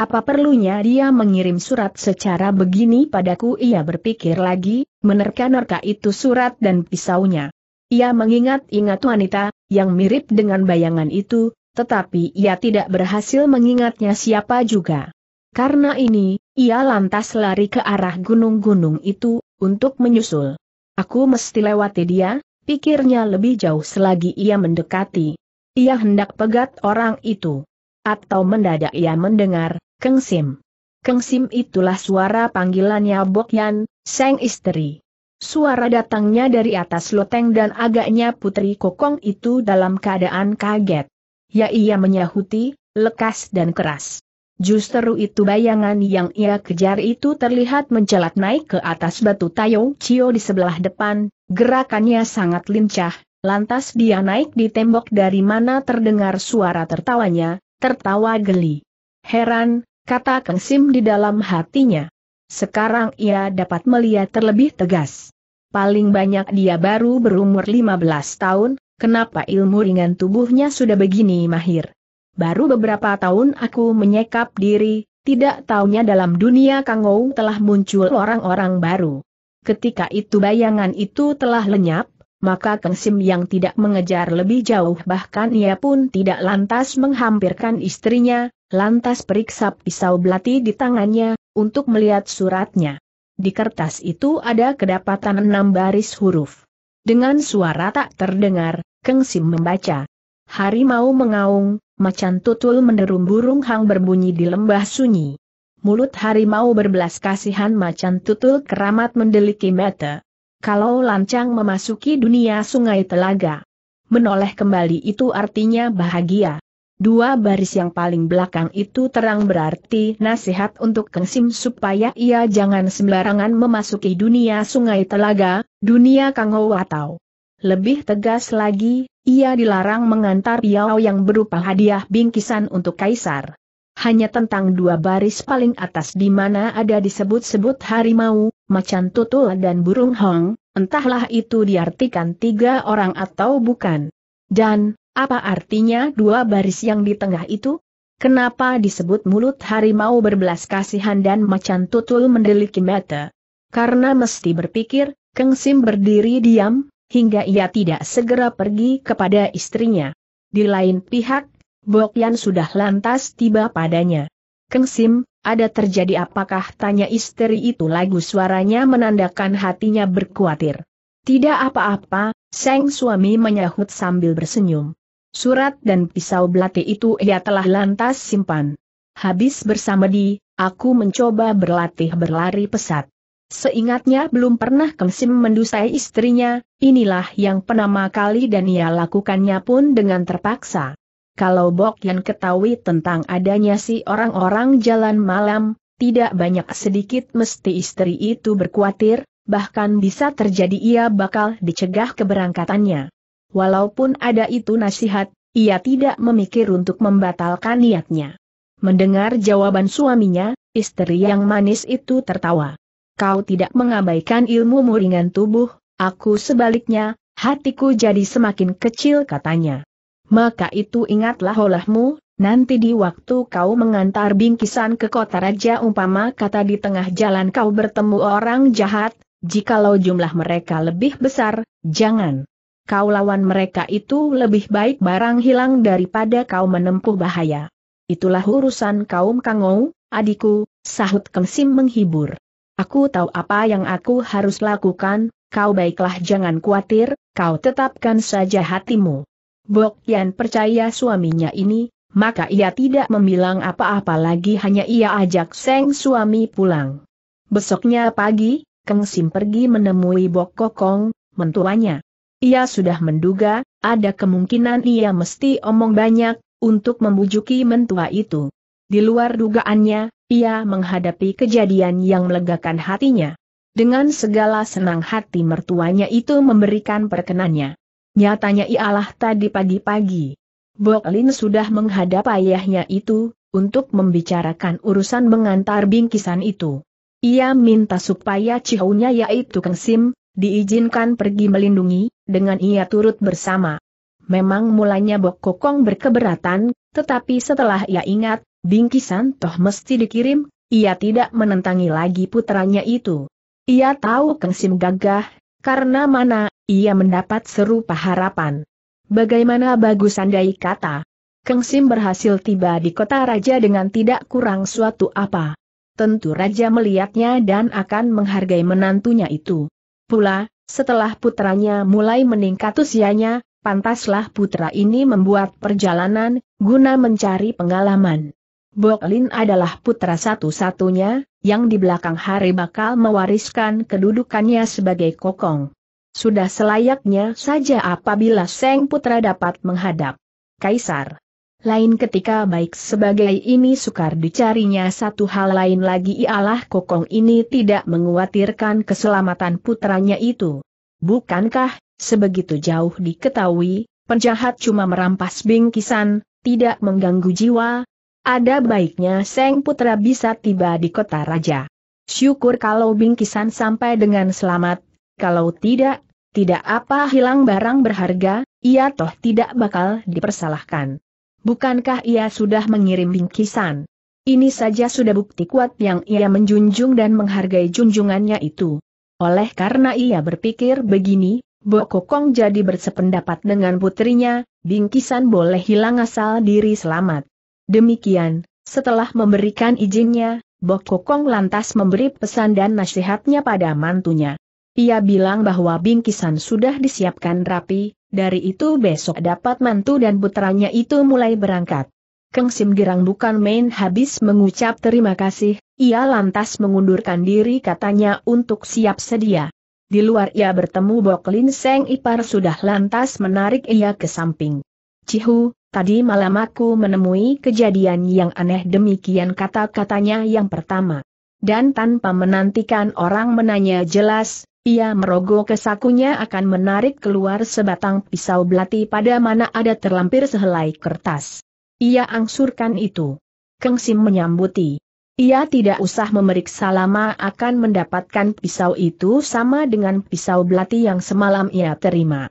Apa perlunya dia mengirim surat secara begini padaku ia berpikir lagi, menerka-nerka itu surat dan pisaunya. Ia mengingat-ingat wanita, yang mirip dengan bayangan itu, tetapi ia tidak berhasil mengingatnya siapa juga. Karena ini, ia lantas lari ke arah gunung-gunung itu, untuk menyusul. Aku mesti lewati dia, pikirnya lebih jauh selagi ia mendekati. Ia hendak pegat orang itu. Atau mendadak ia mendengar, kengsim, kengsim itulah suara panggilannya Yan, sang istri. Suara datangnya dari atas loteng dan agaknya Putri Kokong itu dalam keadaan kaget. Ya ia menyahuti, lekas dan keras. Justru itu bayangan yang ia kejar itu terlihat mencelat naik ke atas batu Tayong Cio di sebelah depan, gerakannya sangat lincah, lantas dia naik di tembok dari mana terdengar suara tertawanya, tertawa geli. Heran, kata Kang Sim di dalam hatinya. Sekarang ia dapat melihat terlebih tegas. Paling banyak dia baru berumur 15 tahun, kenapa ilmu ringan tubuhnya sudah begini mahir. Baru beberapa tahun aku menyekap diri, tidak taunya dalam dunia Kangou telah muncul orang-orang baru. Ketika itu bayangan itu telah lenyap, maka Kang Sim yang tidak mengejar lebih jauh bahkan ia pun tidak lantas menghampirkan istrinya, lantas periksa pisau belati di tangannya, untuk melihat suratnya. Di kertas itu ada kedapatan enam baris huruf. Dengan suara tak terdengar, Keng Sim membaca. Harimau mengaung, macan tutul menerum burung hang berbunyi di lembah sunyi. Mulut harimau berbelas kasihan macan tutul keramat mendeliki mata. Kalau lancang memasuki dunia sungai telaga. Menoleh kembali itu artinya bahagia. Dua baris yang paling belakang itu terang berarti nasihat untuk Keng Sim supaya ia jangan sembarangan memasuki dunia sungai telaga, dunia Kang atau lebih tegas lagi, ia dilarang mengantar piau yang berupa hadiah bingkisan untuk kaisar. Hanya tentang dua baris paling atas di mana ada disebut-sebut harimau, macan tutul dan burung hong, entahlah itu diartikan tiga orang atau bukan. Dan, apa artinya dua baris yang di tengah itu? Kenapa disebut mulut harimau berbelas kasihan dan macan tutul mendeliki mata? Karena mesti berpikir, Keng Sim berdiri diam, hingga ia tidak segera pergi kepada istrinya. Di lain pihak, Bok Yan sudah lantas tiba padanya. Keng Sim, ada terjadi apakah tanya istri itu lagu suaranya menandakan hatinya berkuatir. Tidak apa-apa, sang suami menyahut sambil bersenyum. Surat dan pisau belati itu ia telah lantas simpan. Habis bersama di, aku mencoba berlatih berlari pesat. Seingatnya belum pernah Kengsim mendusai istrinya, inilah yang pertama kali dan ia lakukannya pun dengan terpaksa. Kalau Bok yang ketahui tentang adanya si orang-orang jalan malam, tidak banyak sedikit mesti istri itu berkuatir, bahkan bisa terjadi ia bakal dicegah keberangkatannya. Walaupun ada itu nasihat, ia tidak memikir untuk membatalkan niatnya. Mendengar jawaban suaminya, istri yang manis itu tertawa. Kau tidak mengabaikan ilmu muringan tubuh, aku sebaliknya, hatiku jadi semakin kecil katanya. Maka itu ingatlah olahmu, nanti di waktu kau mengantar bingkisan ke kota raja umpama kata di tengah jalan kau bertemu orang jahat, jikalau jumlah mereka lebih besar, jangan kau lawan mereka itu lebih baik barang hilang daripada kau menempuh bahaya. Itulah urusan kaum Kangou, adikku, sahut Kemsim menghibur. Aku tahu apa yang aku harus lakukan, kau baiklah jangan khawatir, kau tetapkan saja hatimu. Bok Yan percaya suaminya ini, maka ia tidak membilang apa-apa lagi hanya ia ajak Seng suami pulang. Besoknya pagi, Keng Sim pergi menemui Bok Kokong, mentuanya. Ia sudah menduga, ada kemungkinan ia mesti omong banyak, untuk membujuki mentua itu. Di luar dugaannya, ia menghadapi kejadian yang melegakan hatinya. Dengan segala senang hati mertuanya itu memberikan perkenannya. Nyatanya ialah tadi pagi-pagi. Boklin sudah menghadap ayahnya itu, untuk membicarakan urusan mengantar bingkisan itu. Ia minta supaya cihunya yaitu Kang Sim, diizinkan pergi melindungi, dengan ia turut bersama. Memang mulanya Bok Kokong berkeberatan, tetapi setelah ia ingat, bingkisan toh mesti dikirim, ia tidak menentangi lagi putranya itu. Ia tahu Keng Sim gagah, karena mana, ia mendapat serupa harapan. Bagaimana bagus andai kata. Keng Sim berhasil tiba di kota raja dengan tidak kurang suatu apa. Tentu raja melihatnya dan akan menghargai menantunya itu. Pula, setelah putranya mulai meningkat usianya, pantaslah putra ini membuat perjalanan, guna mencari pengalaman. Boklin adalah putra satu-satunya, yang di belakang hari bakal mewariskan kedudukannya sebagai kokong. Sudah selayaknya saja apabila Seng Putra dapat menghadap Kaisar. Lain ketika baik sebagai ini sukar dicarinya satu hal lain lagi ialah kokong ini tidak menguatirkan keselamatan putranya itu. Bukankah, sebegitu jauh diketahui, penjahat cuma merampas bingkisan, tidak mengganggu jiwa? Ada baiknya Seng Putra bisa tiba di kota raja. Syukur kalau bingkisan sampai dengan selamat, kalau tidak, tidak apa hilang barang berharga, ia toh tidak bakal dipersalahkan. Bukankah ia sudah mengirim bingkisan? Ini saja sudah bukti kuat yang ia menjunjung dan menghargai junjungannya itu. Oleh karena ia berpikir begini, Bokokong jadi bersependapat dengan putrinya, bingkisan boleh hilang asal diri selamat. Demikian, setelah memberikan izinnya, Bokokong lantas memberi pesan dan nasihatnya pada mantunya. Ia bilang bahwa bingkisan sudah disiapkan rapi, dari itu besok dapat mantu dan putranya itu mulai berangkat. Keng Sim Girang bukan main habis mengucap terima kasih, ia lantas mengundurkan diri katanya untuk siap sedia. Di luar ia bertemu Bok Lin Seng Ipar sudah lantas menarik ia ke samping. Cihu, tadi malam aku menemui kejadian yang aneh demikian kata-katanya yang pertama. Dan tanpa menantikan orang menanya jelas, ia merogoh ke sakunya akan menarik keluar sebatang pisau belati pada mana ada terlampir sehelai kertas. Ia angsurkan itu. Sim menyambuti. Ia tidak usah memeriksa lama akan mendapatkan pisau itu sama dengan pisau belati yang semalam ia terima.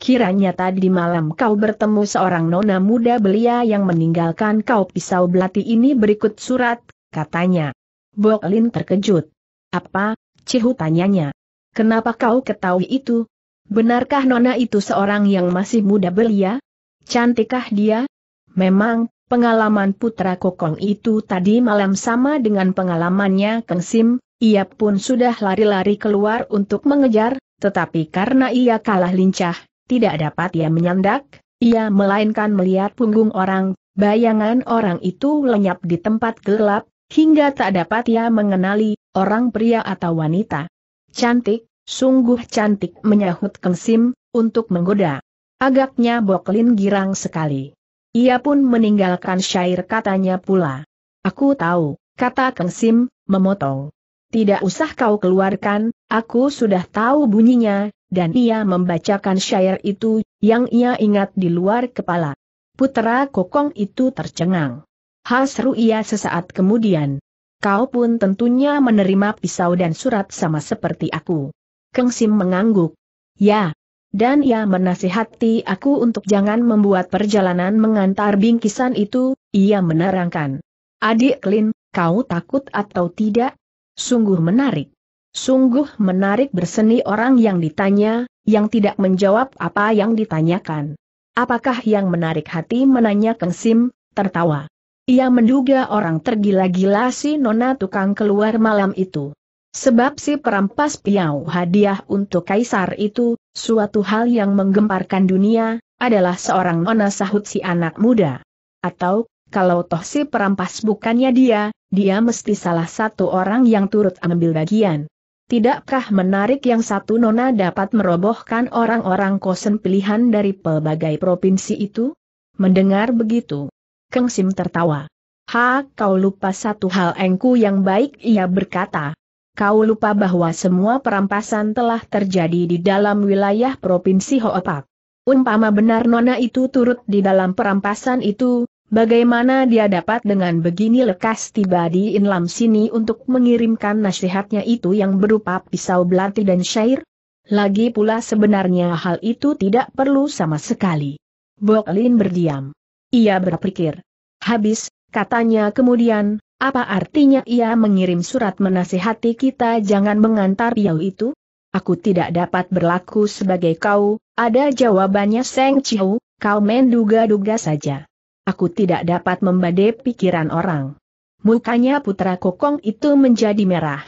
Kiranya tadi malam kau bertemu seorang nona muda belia yang meninggalkan kau pisau belati ini berikut surat, katanya. Boklin terkejut. Apa? Cihu tanyanya. Kenapa kau ketahui itu? Benarkah Nona itu seorang yang masih muda belia? Cantikkah dia? Memang, pengalaman putra Kokong itu tadi malam sama dengan pengalamannya Keng Sim, ia pun sudah lari-lari keluar untuk mengejar, tetapi karena ia kalah lincah, tidak dapat ia menyandak, ia melainkan melihat punggung orang, bayangan orang itu lenyap di tempat gelap, hingga tak dapat ia mengenali, orang pria atau wanita. Cantik, sungguh cantik menyahut Keng untuk menggoda. Agaknya Boklin girang sekali. Ia pun meninggalkan syair katanya pula. Aku tahu, kata Keng memotong. Tidak usah kau keluarkan, aku sudah tahu bunyinya, dan ia membacakan syair itu, yang ia ingat di luar kepala. Putra Kokong itu tercengang. Hasru ia sesaat kemudian kau pun tentunya menerima pisau dan surat sama seperti aku. Keng Sim mengangguk. Ya. Dan ia menasihati aku untuk jangan membuat perjalanan mengantar bingkisan itu, ia menerangkan. Adik Lin, kau takut atau tidak? Sungguh menarik. Sungguh menarik berseni orang yang ditanya, yang tidak menjawab apa yang ditanyakan. Apakah yang menarik hati menanya Keng Sim, tertawa. Ia menduga orang tergila-gila si nona tukang keluar malam itu. Sebab si perampas piau hadiah untuk kaisar itu, suatu hal yang menggemparkan dunia, adalah seorang nona sahut si anak muda. Atau, kalau toh si perampas bukannya dia, dia mesti salah satu orang yang turut ambil bagian. Tidakkah menarik yang satu nona dapat merobohkan orang-orang kosen pilihan dari pelbagai provinsi itu? Mendengar begitu, Keng Sim tertawa. Ha, kau lupa satu hal engku yang baik ia berkata. Kau lupa bahwa semua perampasan telah terjadi di dalam wilayah Provinsi Hoapak. Umpama benar Nona itu turut di dalam perampasan itu, Bagaimana dia dapat dengan begini lekas tiba di Inlam sini untuk mengirimkan nasihatnya itu yang berupa pisau belati dan syair? Lagi pula sebenarnya hal itu tidak perlu sama sekali. Boklin berdiam. Ia berpikir. Habis, katanya kemudian, apa artinya ia mengirim surat menasihati kita jangan mengantar Piau itu? Aku tidak dapat berlaku sebagai kau, ada jawabannya Seng Chiu, kau menduga-duga saja. Aku tidak dapat membadai pikiran orang. Mukanya putra kokong itu menjadi merah.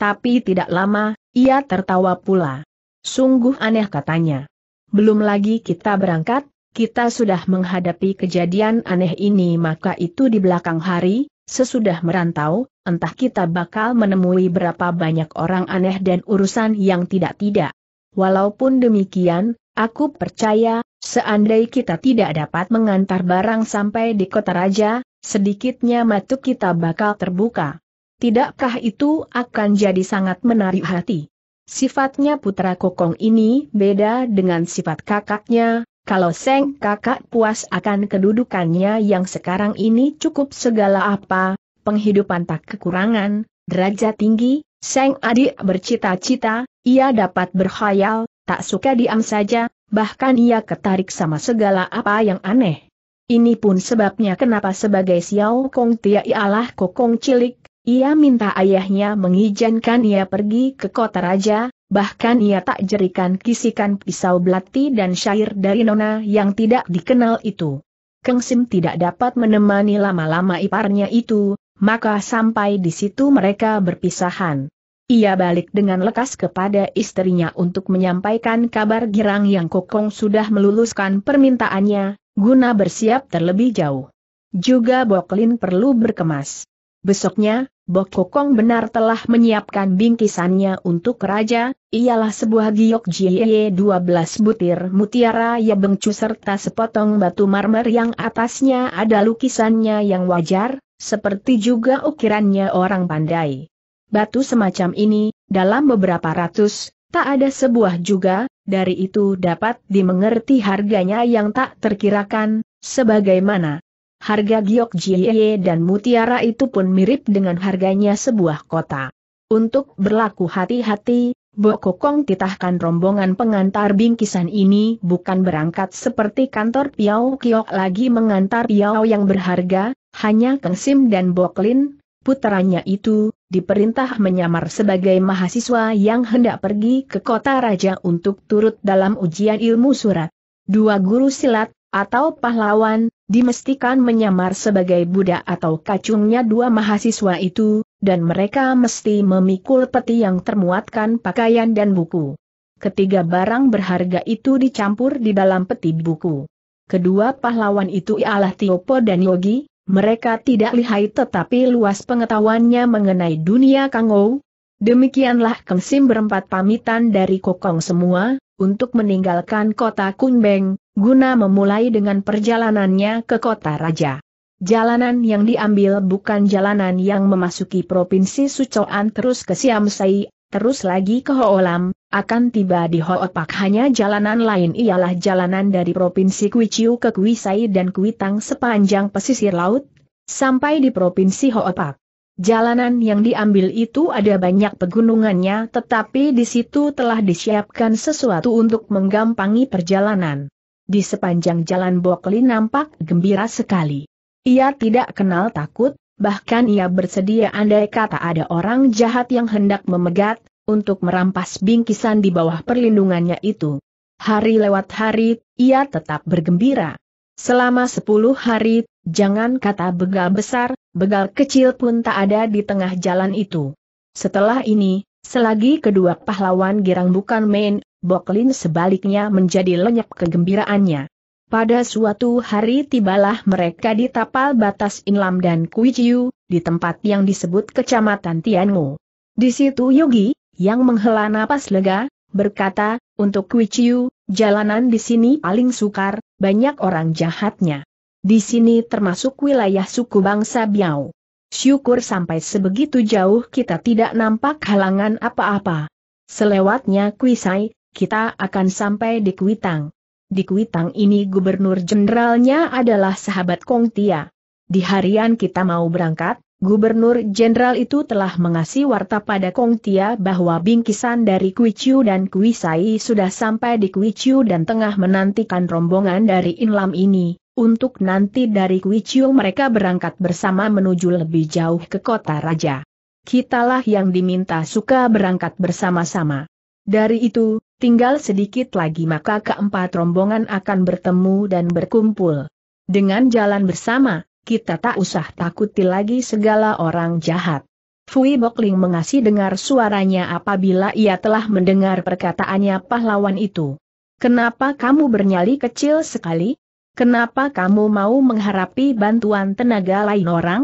Tapi tidak lama, ia tertawa pula. Sungguh aneh katanya. Belum lagi kita berangkat, kita sudah menghadapi kejadian aneh ini maka itu di belakang hari, sesudah merantau, entah kita bakal menemui berapa banyak orang aneh dan urusan yang tidak-tidak. Walaupun demikian, aku percaya, seandai kita tidak dapat mengantar barang sampai di kota raja, sedikitnya matu kita bakal terbuka. Tidakkah itu akan jadi sangat menarik hati? Sifatnya putra kokong ini beda dengan sifat kakaknya, kalau Seng kakak puas akan kedudukannya yang sekarang ini cukup segala apa, penghidupan tak kekurangan, derajat tinggi, Seng adik bercita-cita, ia dapat berkhayal, tak suka diam saja, bahkan ia ketarik sama segala apa yang aneh. Ini pun sebabnya kenapa sebagai Xiao Kong Tia ialah kokong cilik, ia minta ayahnya mengizinkan ia pergi ke kota raja, bahkan ia tak jerikan kisikan pisau belati dan syair dari nona yang tidak dikenal itu. Keng Sim tidak dapat menemani lama-lama iparnya itu, maka sampai di situ mereka berpisahan. Ia balik dengan lekas kepada istrinya untuk menyampaikan kabar girang yang kokong sudah meluluskan permintaannya, guna bersiap terlebih jauh. Juga Boklin perlu berkemas. Besoknya, Bokokong benar telah menyiapkan bingkisannya untuk raja, ialah sebuah giok jie 12 butir mutiara yabengcu serta sepotong batu marmer yang atasnya ada lukisannya yang wajar, seperti juga ukirannya orang pandai. Batu semacam ini, dalam beberapa ratus, tak ada sebuah juga, dari itu dapat dimengerti harganya yang tak terkirakan, sebagaimana harga giok jie dan mutiara itu pun mirip dengan harganya sebuah kota. Untuk berlaku hati-hati, Bokokong titahkan rombongan pengantar bingkisan ini bukan berangkat seperti kantor piau Kiok lagi mengantar piau yang berharga, hanya Keng Sim dan Boklin, puterannya itu, diperintah menyamar sebagai mahasiswa yang hendak pergi ke kota raja untuk turut dalam ujian ilmu surat. Dua guru silat, atau pahlawan, dimestikan menyamar sebagai budak atau kacungnya dua mahasiswa itu, dan mereka mesti memikul peti yang termuatkan pakaian dan buku. Ketiga barang berharga itu dicampur di dalam peti buku. Kedua pahlawan itu ialah Tiopo dan Yogi, mereka tidak lihai tetapi luas pengetahuannya mengenai dunia Kangou. Demikianlah Kengsim berempat pamitan dari Kokong semua, untuk meninggalkan kota Kunbeng, guna memulai dengan perjalanannya ke kota raja. Jalanan yang diambil bukan jalanan yang memasuki provinsi Sucoan terus ke Siamsai, terus lagi ke Hoolam, akan tiba di Hoopak hanya jalanan lain ialah jalanan dari provinsi Kuiciu ke Kuisai dan Kuitang sepanjang pesisir laut, sampai di provinsi Hoopak. Jalanan yang diambil itu ada banyak pegunungannya tetapi di situ telah disiapkan sesuatu untuk menggampangi perjalanan. Di sepanjang jalan Bokli nampak gembira sekali. Ia tidak kenal takut, bahkan ia bersedia andai kata ada orang jahat yang hendak memegat, untuk merampas bingkisan di bawah perlindungannya itu. Hari lewat hari, ia tetap bergembira. Selama sepuluh hari, jangan kata begal besar, begal kecil pun tak ada di tengah jalan itu. Setelah ini, selagi kedua pahlawan girang bukan main, Boklin sebaliknya menjadi lenyap kegembiraannya. Pada suatu hari tibalah mereka di tapal batas Inlam dan Kuijiu, di tempat yang disebut Kecamatan Tianmu. Di situ Yogi, yang menghela napas lega, berkata, untuk Kuijiu, jalanan di sini paling sukar, banyak orang jahatnya. Di sini termasuk wilayah suku bangsa Biao. Syukur sampai sebegitu jauh kita tidak nampak halangan apa-apa. Selewatnya Kuisai, kita akan sampai di Kuitang. Di Kuitang ini gubernur jenderalnya adalah sahabat Kong Tia. Di harian kita mau berangkat, gubernur jenderal itu telah mengasih warta pada Kong Tia bahwa bingkisan dari Kui dan Kui sudah sampai di Kui dan tengah menantikan rombongan dari Inlam ini, untuk nanti dari Kui mereka berangkat bersama menuju lebih jauh ke kota raja. Kitalah yang diminta suka berangkat bersama-sama. Dari itu, Tinggal sedikit lagi maka keempat rombongan akan bertemu dan berkumpul. Dengan jalan bersama, kita tak usah takuti lagi segala orang jahat. Fui Bokling mengasih dengar suaranya apabila ia telah mendengar perkataannya pahlawan itu. Kenapa kamu bernyali kecil sekali? Kenapa kamu mau mengharapi bantuan tenaga lain orang?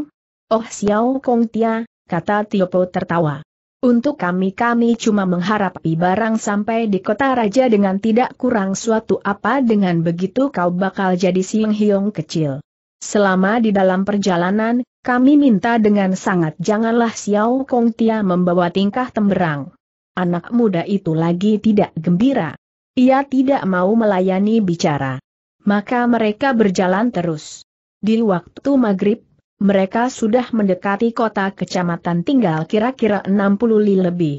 Oh Xiao Kong Tia, kata Tiopo tertawa. Untuk kami-kami cuma mengharap barang sampai di kota raja dengan tidak kurang suatu apa dengan begitu kau bakal jadi siung hiung kecil. Selama di dalam perjalanan, kami minta dengan sangat janganlah Xiao Kong Tia membawa tingkah temberang. Anak muda itu lagi tidak gembira. Ia tidak mau melayani bicara. Maka mereka berjalan terus. Di waktu maghrib, mereka sudah mendekati kota kecamatan tinggal kira-kira 60 li lebih.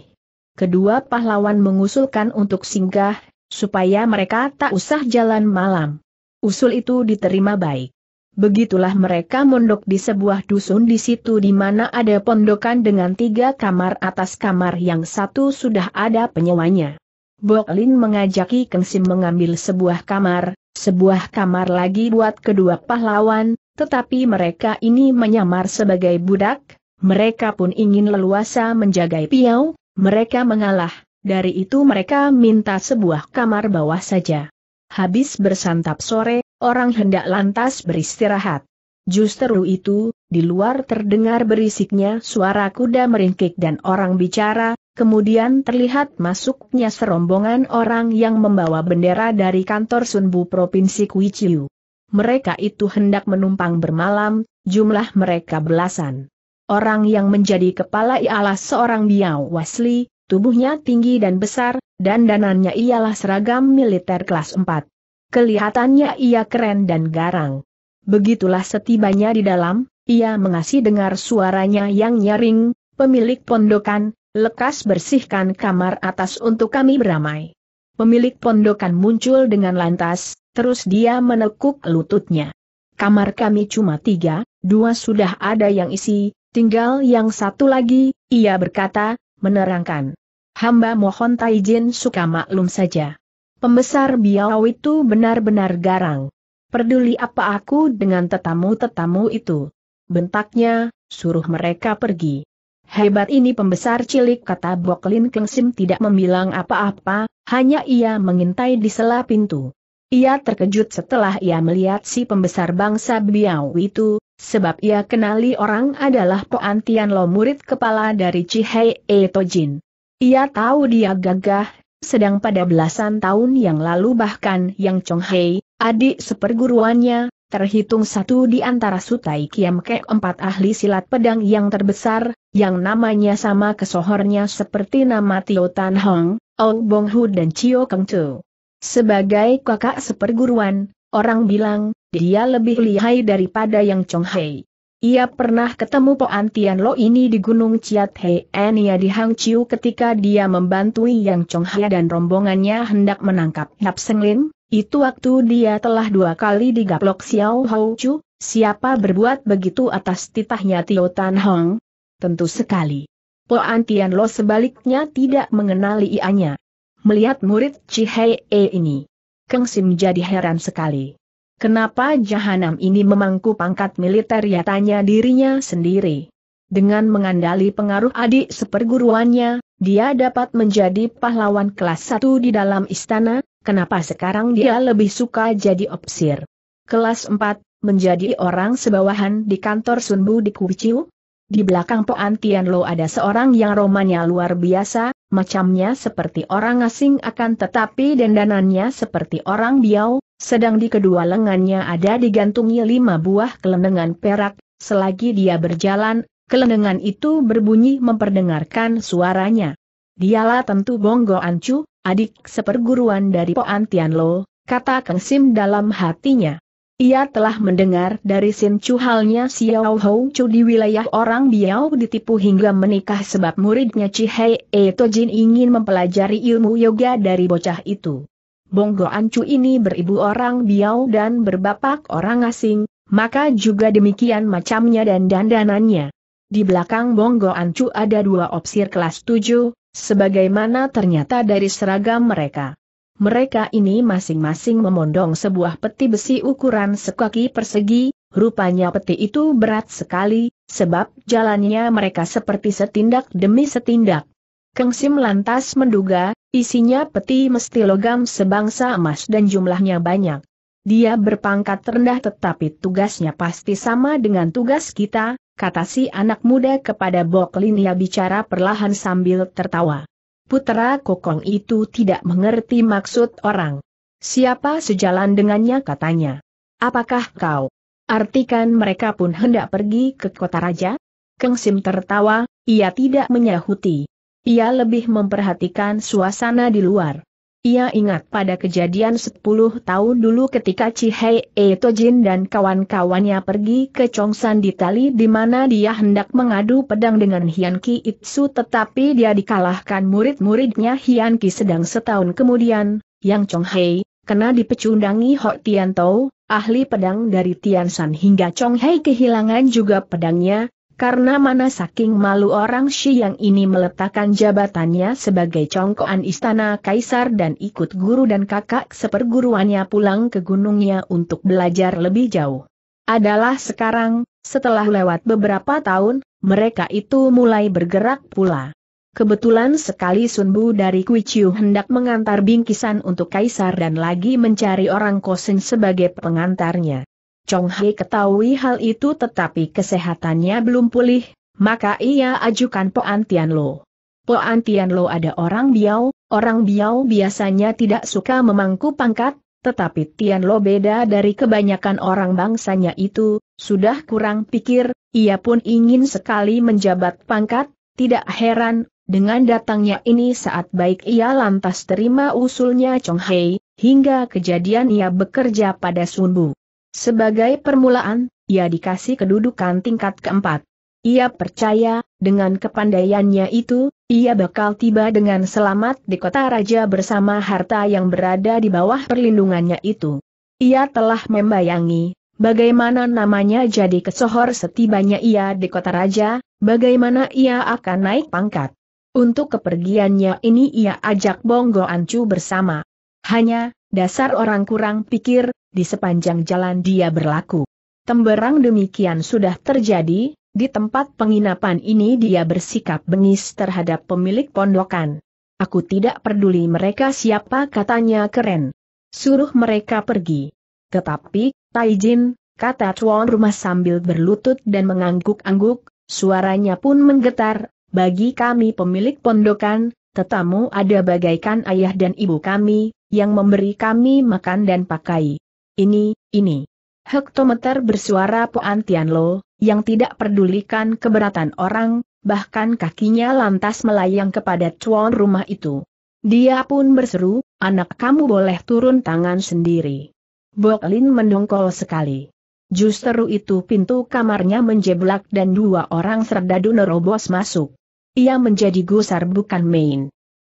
Kedua pahlawan mengusulkan untuk singgah, supaya mereka tak usah jalan malam. Usul itu diterima baik. Begitulah mereka mondok di sebuah dusun di situ di mana ada pondokan dengan tiga kamar atas kamar yang satu sudah ada penyewanya. Boklin mengajaki Kengsim mengambil sebuah kamar, sebuah kamar lagi buat kedua pahlawan, tetapi mereka ini menyamar sebagai budak, mereka pun ingin leluasa menjagai piau, mereka mengalah, dari itu mereka minta sebuah kamar bawah saja. Habis bersantap sore, orang hendak lantas beristirahat. Justru itu, di luar terdengar berisiknya suara kuda meringkik dan orang bicara, kemudian terlihat masuknya serombongan orang yang membawa bendera dari kantor Sunbu Provinsi Kuiciu mereka itu hendak menumpang bermalam, jumlah mereka belasan. Orang yang menjadi kepala ialah seorang Biao wasli, tubuhnya tinggi dan besar, dan danannya ialah seragam militer kelas 4. Kelihatannya ia keren dan garang. Begitulah setibanya di dalam, ia mengasih dengar suaranya yang nyaring, pemilik pondokan, lekas bersihkan kamar atas untuk kami beramai. Pemilik pondokan muncul dengan lantas, Terus dia menekuk lututnya. Kamar kami cuma tiga, dua sudah ada yang isi, tinggal yang satu lagi, ia berkata, menerangkan. Hamba mohon taijin suka maklum saja. Pembesar Biau itu benar-benar garang. Peduli apa aku dengan tetamu-tetamu itu? Bentaknya, suruh mereka pergi. Hebat ini pembesar cilik kata Boklin Kengsim tidak membilang apa-apa, hanya ia mengintai di sela pintu. Ia terkejut setelah ia melihat si pembesar bangsa Biau itu, sebab ia kenali orang adalah Po Antian Lo murid kepala dari Cihei Etojin. Ia tahu dia gagah, sedang pada belasan tahun yang lalu bahkan Yang Chong Hei, adik seperguruannya, terhitung satu di antara Sutai Kiam Kek empat ahli silat pedang yang terbesar, yang namanya sama kesohornya seperti nama Tio Tan Hong, Ong Bong Hu dan Chio Keng Tu. Sebagai kakak seperguruan, orang bilang, dia lebih lihai daripada yang Chong Hei. Ia pernah ketemu Po Antian Lo ini di Gunung Ciat Hei Enia di Hangzhou ketika dia membantu Yang Chong Hei dan rombongannya hendak menangkap Yap Seng Lin, itu waktu dia telah dua kali digaplok Xiao Hou Chu, siapa berbuat begitu atas titahnya Tio Tan Hong? Tentu sekali. Po Antian Lo sebaliknya tidak mengenali ianya melihat murid E ini. Kang Sim jadi heran sekali. Kenapa Jahanam ini memangku pangkat militer ya tanya dirinya sendiri. Dengan mengandali pengaruh adik seperguruannya, dia dapat menjadi pahlawan kelas satu di dalam istana, kenapa sekarang dia lebih suka jadi opsir. Kelas 4, menjadi orang sebawahan di kantor Sunbu di Kuciu? Di belakang Poan Tianlo ada seorang yang romanya luar biasa, macamnya seperti orang asing akan tetapi dendanannya seperti orang biau, sedang di kedua lengannya ada digantungi lima buah kelenengan perak, selagi dia berjalan, kelenengan itu berbunyi memperdengarkan suaranya. Dialah tentu Bonggo Ancu, adik seperguruan dari Poan Tianlo, kata Kang Sim dalam hatinya. Ia telah mendengar dari Sin Chu halnya Xiao Hou Chu di wilayah orang Biao ditipu hingga menikah sebab muridnya Chi Hei e Tojin ingin mempelajari ilmu yoga dari bocah itu. Bonggo Ancu ini beribu orang Biao dan berbapak orang asing, maka juga demikian macamnya dan dandanannya. Di belakang Bonggo Ancu ada dua opsir kelas 7, sebagaimana ternyata dari seragam mereka. Mereka ini masing-masing memondong sebuah peti besi ukuran sekaki persegi, rupanya peti itu berat sekali, sebab jalannya mereka seperti setindak demi setindak. Keng Sim lantas menduga, isinya peti mesti logam sebangsa emas dan jumlahnya banyak. Dia berpangkat rendah tetapi tugasnya pasti sama dengan tugas kita, kata si anak muda kepada Bok Ia bicara perlahan sambil tertawa. Putera Kokong itu tidak mengerti maksud orang. Siapa sejalan dengannya katanya. Apakah kau? Artikan mereka pun hendak pergi ke kota raja? Keng Sim tertawa, ia tidak menyahuti. Ia lebih memperhatikan suasana di luar. Ia ingat pada kejadian 10 tahun dulu ketika Cihei Etojin dan kawan-kawannya pergi ke Chongsan di Tali di mana dia hendak mengadu pedang dengan Hian Ki Itsu tetapi dia dikalahkan murid-muridnya Hian Ki sedang setahun kemudian, Yang Chonghei, kena dipecundangi Ho Tian Tau, ahli pedang dari Tian San hingga Chonghei kehilangan juga pedangnya, karena mana saking malu orang Shi yang ini meletakkan jabatannya sebagai congkoan istana kaisar dan ikut guru dan kakak seperguruannya pulang ke gunungnya untuk belajar lebih jauh. Adalah sekarang, setelah lewat beberapa tahun, mereka itu mulai bergerak pula. Kebetulan sekali Sunbu dari Kuiciu hendak mengantar bingkisan untuk kaisar dan lagi mencari orang kosen sebagai pengantarnya. Chong Hei ketahui hal itu tetapi kesehatannya belum pulih, maka ia ajukan Poan Tian Lo. Poan Tian Lo ada orang Biau, orang Biau biasanya tidak suka memangku pangkat, tetapi Tian Lo beda dari kebanyakan orang bangsanya itu, sudah kurang pikir, ia pun ingin sekali menjabat pangkat, tidak heran, dengan datangnya ini saat baik ia lantas terima usulnya Chong Hei, hingga kejadian ia bekerja pada Sunbu. Sebagai permulaan, ia dikasih kedudukan tingkat keempat. Ia percaya, dengan kepandaiannya itu, ia bakal tiba dengan selamat di kota raja bersama harta yang berada di bawah perlindungannya itu. Ia telah membayangi, bagaimana namanya jadi kesohor setibanya ia di kota raja, bagaimana ia akan naik pangkat. Untuk kepergiannya ini ia ajak Bonggo Ancu bersama. Hanya, dasar orang kurang pikir, di sepanjang jalan dia berlaku. Temberang demikian sudah terjadi, di tempat penginapan ini dia bersikap bengis terhadap pemilik pondokan. Aku tidak peduli mereka siapa katanya keren. Suruh mereka pergi. Tetapi, Taijin, kata tuan rumah sambil berlutut dan mengangguk-angguk, suaranya pun menggetar, bagi kami pemilik pondokan, tetamu ada bagaikan ayah dan ibu kami, yang memberi kami makan dan pakai. Ini, ini. Hektometer bersuara Puan Tianlo, yang tidak pedulikan keberatan orang, bahkan kakinya lantas melayang kepada tuan rumah itu. Dia pun berseru, anak kamu boleh turun tangan sendiri. Boklin mendongkol sekali. Justru itu pintu kamarnya menjeblak dan dua orang serdadu nerobos masuk. Ia menjadi gusar bukan main.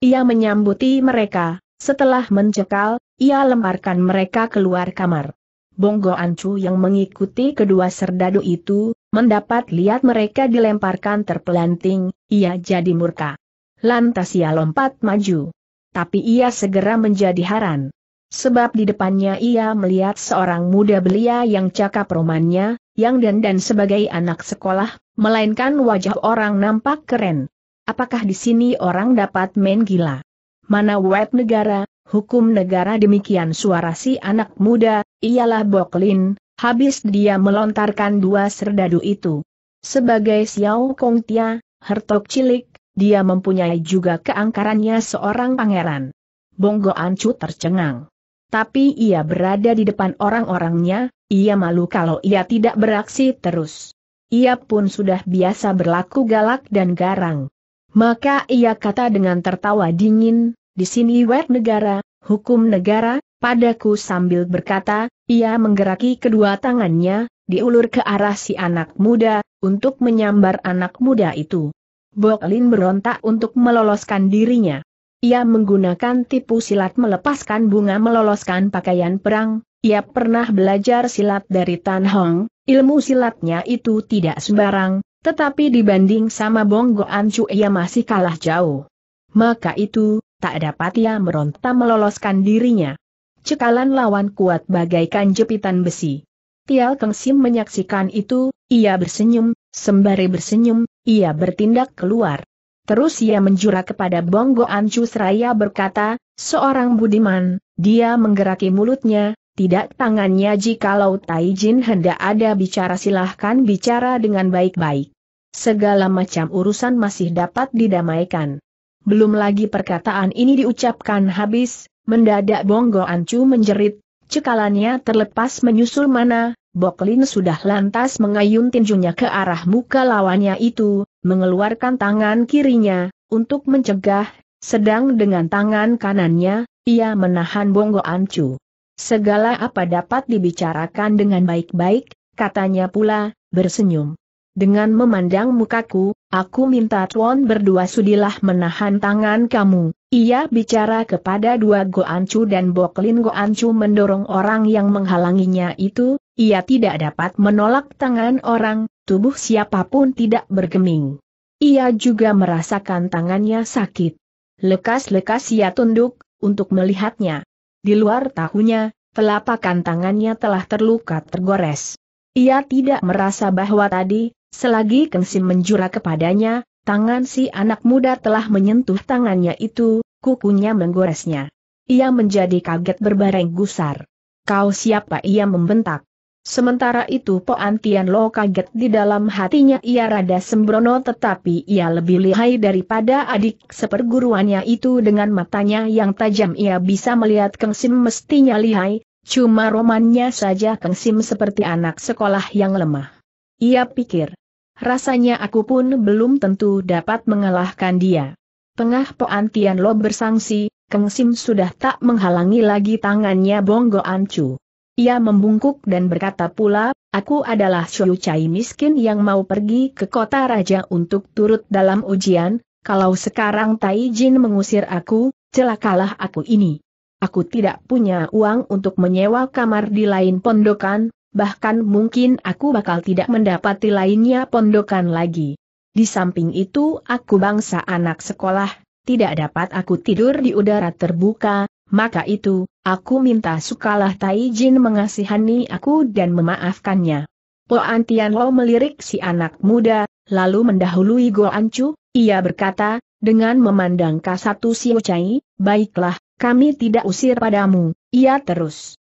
Ia menyambuti mereka, setelah mencekal, ia lemparkan mereka keluar kamar. Bonggo Ancu yang mengikuti kedua serdadu itu, mendapat lihat mereka dilemparkan terpelanting, ia jadi murka. Lantas ia lompat maju. Tapi ia segera menjadi haran. Sebab di depannya ia melihat seorang muda belia yang cakap romannya, yang dan dan sebagai anak sekolah, melainkan wajah orang nampak keren. Apakah di sini orang dapat main gila? mana wet negara, hukum negara demikian suara si anak muda, ialah Boklin, habis dia melontarkan dua serdadu itu. Sebagai Xiao Kong Tia, Hertog Cilik, dia mempunyai juga keangkarannya seorang pangeran. Bonggo Ancu tercengang. Tapi ia berada di depan orang-orangnya, ia malu kalau ia tidak beraksi terus. Ia pun sudah biasa berlaku galak dan garang. Maka ia kata dengan tertawa dingin, di sini wet negara, hukum negara, padaku sambil berkata, ia menggeraki kedua tangannya, diulur ke arah si anak muda, untuk menyambar anak muda itu. Boklin berontak untuk meloloskan dirinya. Ia menggunakan tipu silat melepaskan bunga meloloskan pakaian perang, ia pernah belajar silat dari Tan Hong, ilmu silatnya itu tidak sembarang, tetapi dibanding sama Bonggo Ancu ia masih kalah jauh. Maka itu, tak dapat ia meronta meloloskan dirinya. Cekalan lawan kuat bagaikan jepitan besi. Tial Keng Sim menyaksikan itu, ia bersenyum, sembari bersenyum, ia bertindak keluar. Terus ia menjura kepada Bonggo Ancu seraya berkata, seorang budiman, dia menggeraki mulutnya, tidak tangannya jikalau Tai Jin hendak ada bicara silahkan bicara dengan baik-baik segala macam urusan masih dapat didamaikan. Belum lagi perkataan ini diucapkan habis, mendadak Bonggo Ancu menjerit, cekalannya terlepas menyusul mana, Boklin sudah lantas mengayun tinjunya ke arah muka lawannya itu, mengeluarkan tangan kirinya, untuk mencegah, sedang dengan tangan kanannya, ia menahan Bonggo Ancu. Segala apa dapat dibicarakan dengan baik-baik, katanya pula, bersenyum. Dengan memandang mukaku, aku minta Tuan berdua sudilah menahan tangan kamu. Ia bicara kepada dua Goancu dan Boklin Goancu mendorong orang yang menghalanginya itu, ia tidak dapat menolak tangan orang, tubuh siapapun tidak bergeming. Ia juga merasakan tangannya sakit. Lekas-lekas ia tunduk, untuk melihatnya. Di luar tahunya, telapakan tangannya telah terluka tergores. Ia tidak merasa bahwa tadi, Selagi kengsim menjura kepadanya, tangan si anak muda telah menyentuh tangannya itu, kukunya menggoresnya. Ia menjadi kaget berbareng gusar. Kau siapa ia membentak. Sementara itu Poan Tian Lo kaget di dalam hatinya ia rada sembrono tetapi ia lebih lihai daripada adik seperguruannya itu dengan matanya yang tajam ia bisa melihat Keng Sim mestinya lihai, cuma romannya saja Keng Sim seperti anak sekolah yang lemah. Ia pikir, Rasanya aku pun belum tentu dapat mengalahkan dia. Tengah Poan Tian Lo bersangsi, Keng Sim sudah tak menghalangi lagi tangannya Bonggo Ancu. Ia membungkuk dan berkata pula, aku adalah Shou Chai miskin yang mau pergi ke kota raja untuk turut dalam ujian, kalau sekarang Tai Jin mengusir aku, celakalah aku ini. Aku tidak punya uang untuk menyewa kamar di lain pondokan, bahkan mungkin aku bakal tidak mendapati lainnya pondokan lagi. Di samping itu aku bangsa anak sekolah, tidak dapat aku tidur di udara terbuka, maka itu, aku minta sukalah Taijin mengasihani aku dan memaafkannya. Po Lo melirik si anak muda, lalu mendahului Go Ancu, ia berkata, dengan memandang Kasatu Ucai, baiklah, kami tidak usir padamu, ia terus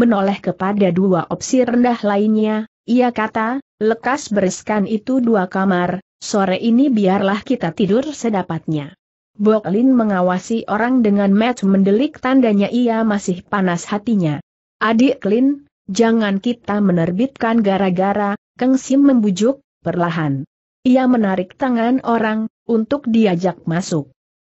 menoleh kepada dua opsi rendah lainnya, ia kata, lekas bereskan itu dua kamar, sore ini biarlah kita tidur sedapatnya. Boklin mengawasi orang dengan mat mendelik tandanya ia masih panas hatinya. Adik Lin, jangan kita menerbitkan gara-gara, Keng Sim membujuk, perlahan. Ia menarik tangan orang, untuk diajak masuk.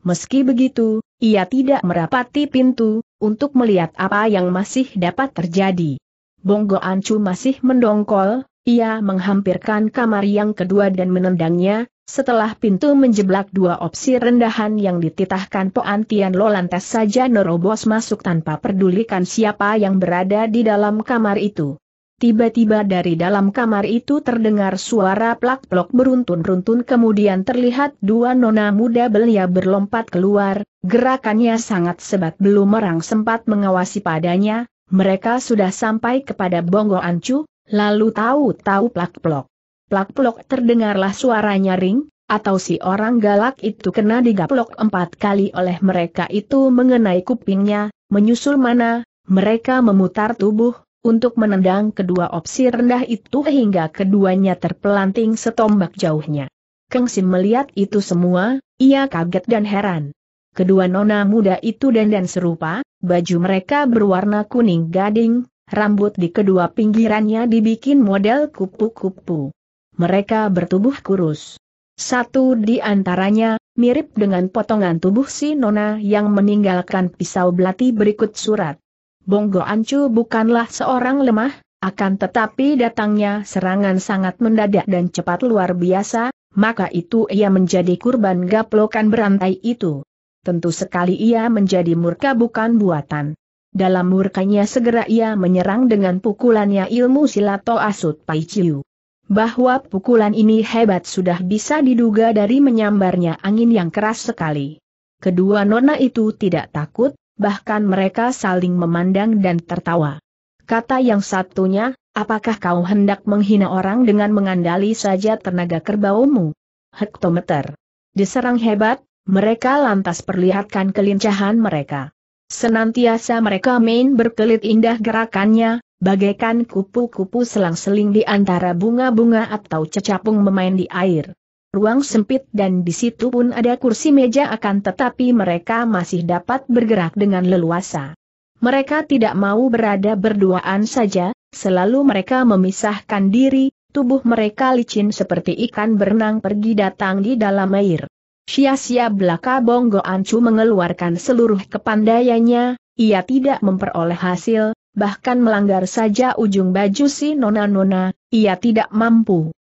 Meski begitu, ia tidak merapati pintu, untuk melihat apa yang masih dapat terjadi. Bonggo Ancu masih mendongkol, ia menghampirkan kamar yang kedua dan menendangnya, setelah pintu menjeblak dua opsi rendahan yang dititahkan Poantian Lo lantas saja Norobos masuk tanpa pedulikan siapa yang berada di dalam kamar itu. Tiba-tiba dari dalam kamar itu terdengar suara plak-plok beruntun-runtun kemudian terlihat dua nona muda belia berlompat keluar, gerakannya sangat sebat belum merang sempat mengawasi padanya, mereka sudah sampai kepada Bonggo Ancu, lalu tahu-tahu plak-plok. Plak-plok terdengarlah suara nyaring, atau si orang galak itu kena digaplok empat kali oleh mereka itu mengenai kupingnya, menyusul mana, mereka memutar tubuh, untuk menendang kedua opsi rendah itu hingga keduanya terpelanting setombak jauhnya. Keng Sim melihat itu semua, ia kaget dan heran. Kedua nona muda itu dandan serupa, baju mereka berwarna kuning gading, rambut di kedua pinggirannya dibikin model kupu-kupu. Mereka bertubuh kurus. Satu di antaranya, mirip dengan potongan tubuh si nona yang meninggalkan pisau belati berikut surat. Bonggo Ancu bukanlah seorang lemah, akan tetapi datangnya serangan sangat mendadak dan cepat luar biasa, maka itu ia menjadi kurban gaplokan berantai itu. Tentu sekali ia menjadi murka bukan buatan. Dalam murkanya segera ia menyerang dengan pukulannya ilmu silato asut Pai Paiciu. Bahwa pukulan ini hebat sudah bisa diduga dari menyambarnya angin yang keras sekali. Kedua nona itu tidak takut, bahkan mereka saling memandang dan tertawa. Kata yang satunya, apakah kau hendak menghina orang dengan mengandali saja tenaga kerbaumu? Hektometer. Diserang hebat, mereka lantas perlihatkan kelincahan mereka. Senantiasa mereka main berkelit indah gerakannya, bagaikan kupu-kupu selang-seling di antara bunga-bunga atau cecapung memain di air ruang sempit dan di situ pun ada kursi meja akan tetapi mereka masih dapat bergerak dengan leluasa. Mereka tidak mau berada berduaan saja, selalu mereka memisahkan diri, tubuh mereka licin seperti ikan berenang pergi datang di dalam air. Sia-sia belaka Bonggo Ancu mengeluarkan seluruh kepandaiannya, ia tidak memperoleh hasil, bahkan melanggar saja ujung baju si nona-nona, ia tidak mampu.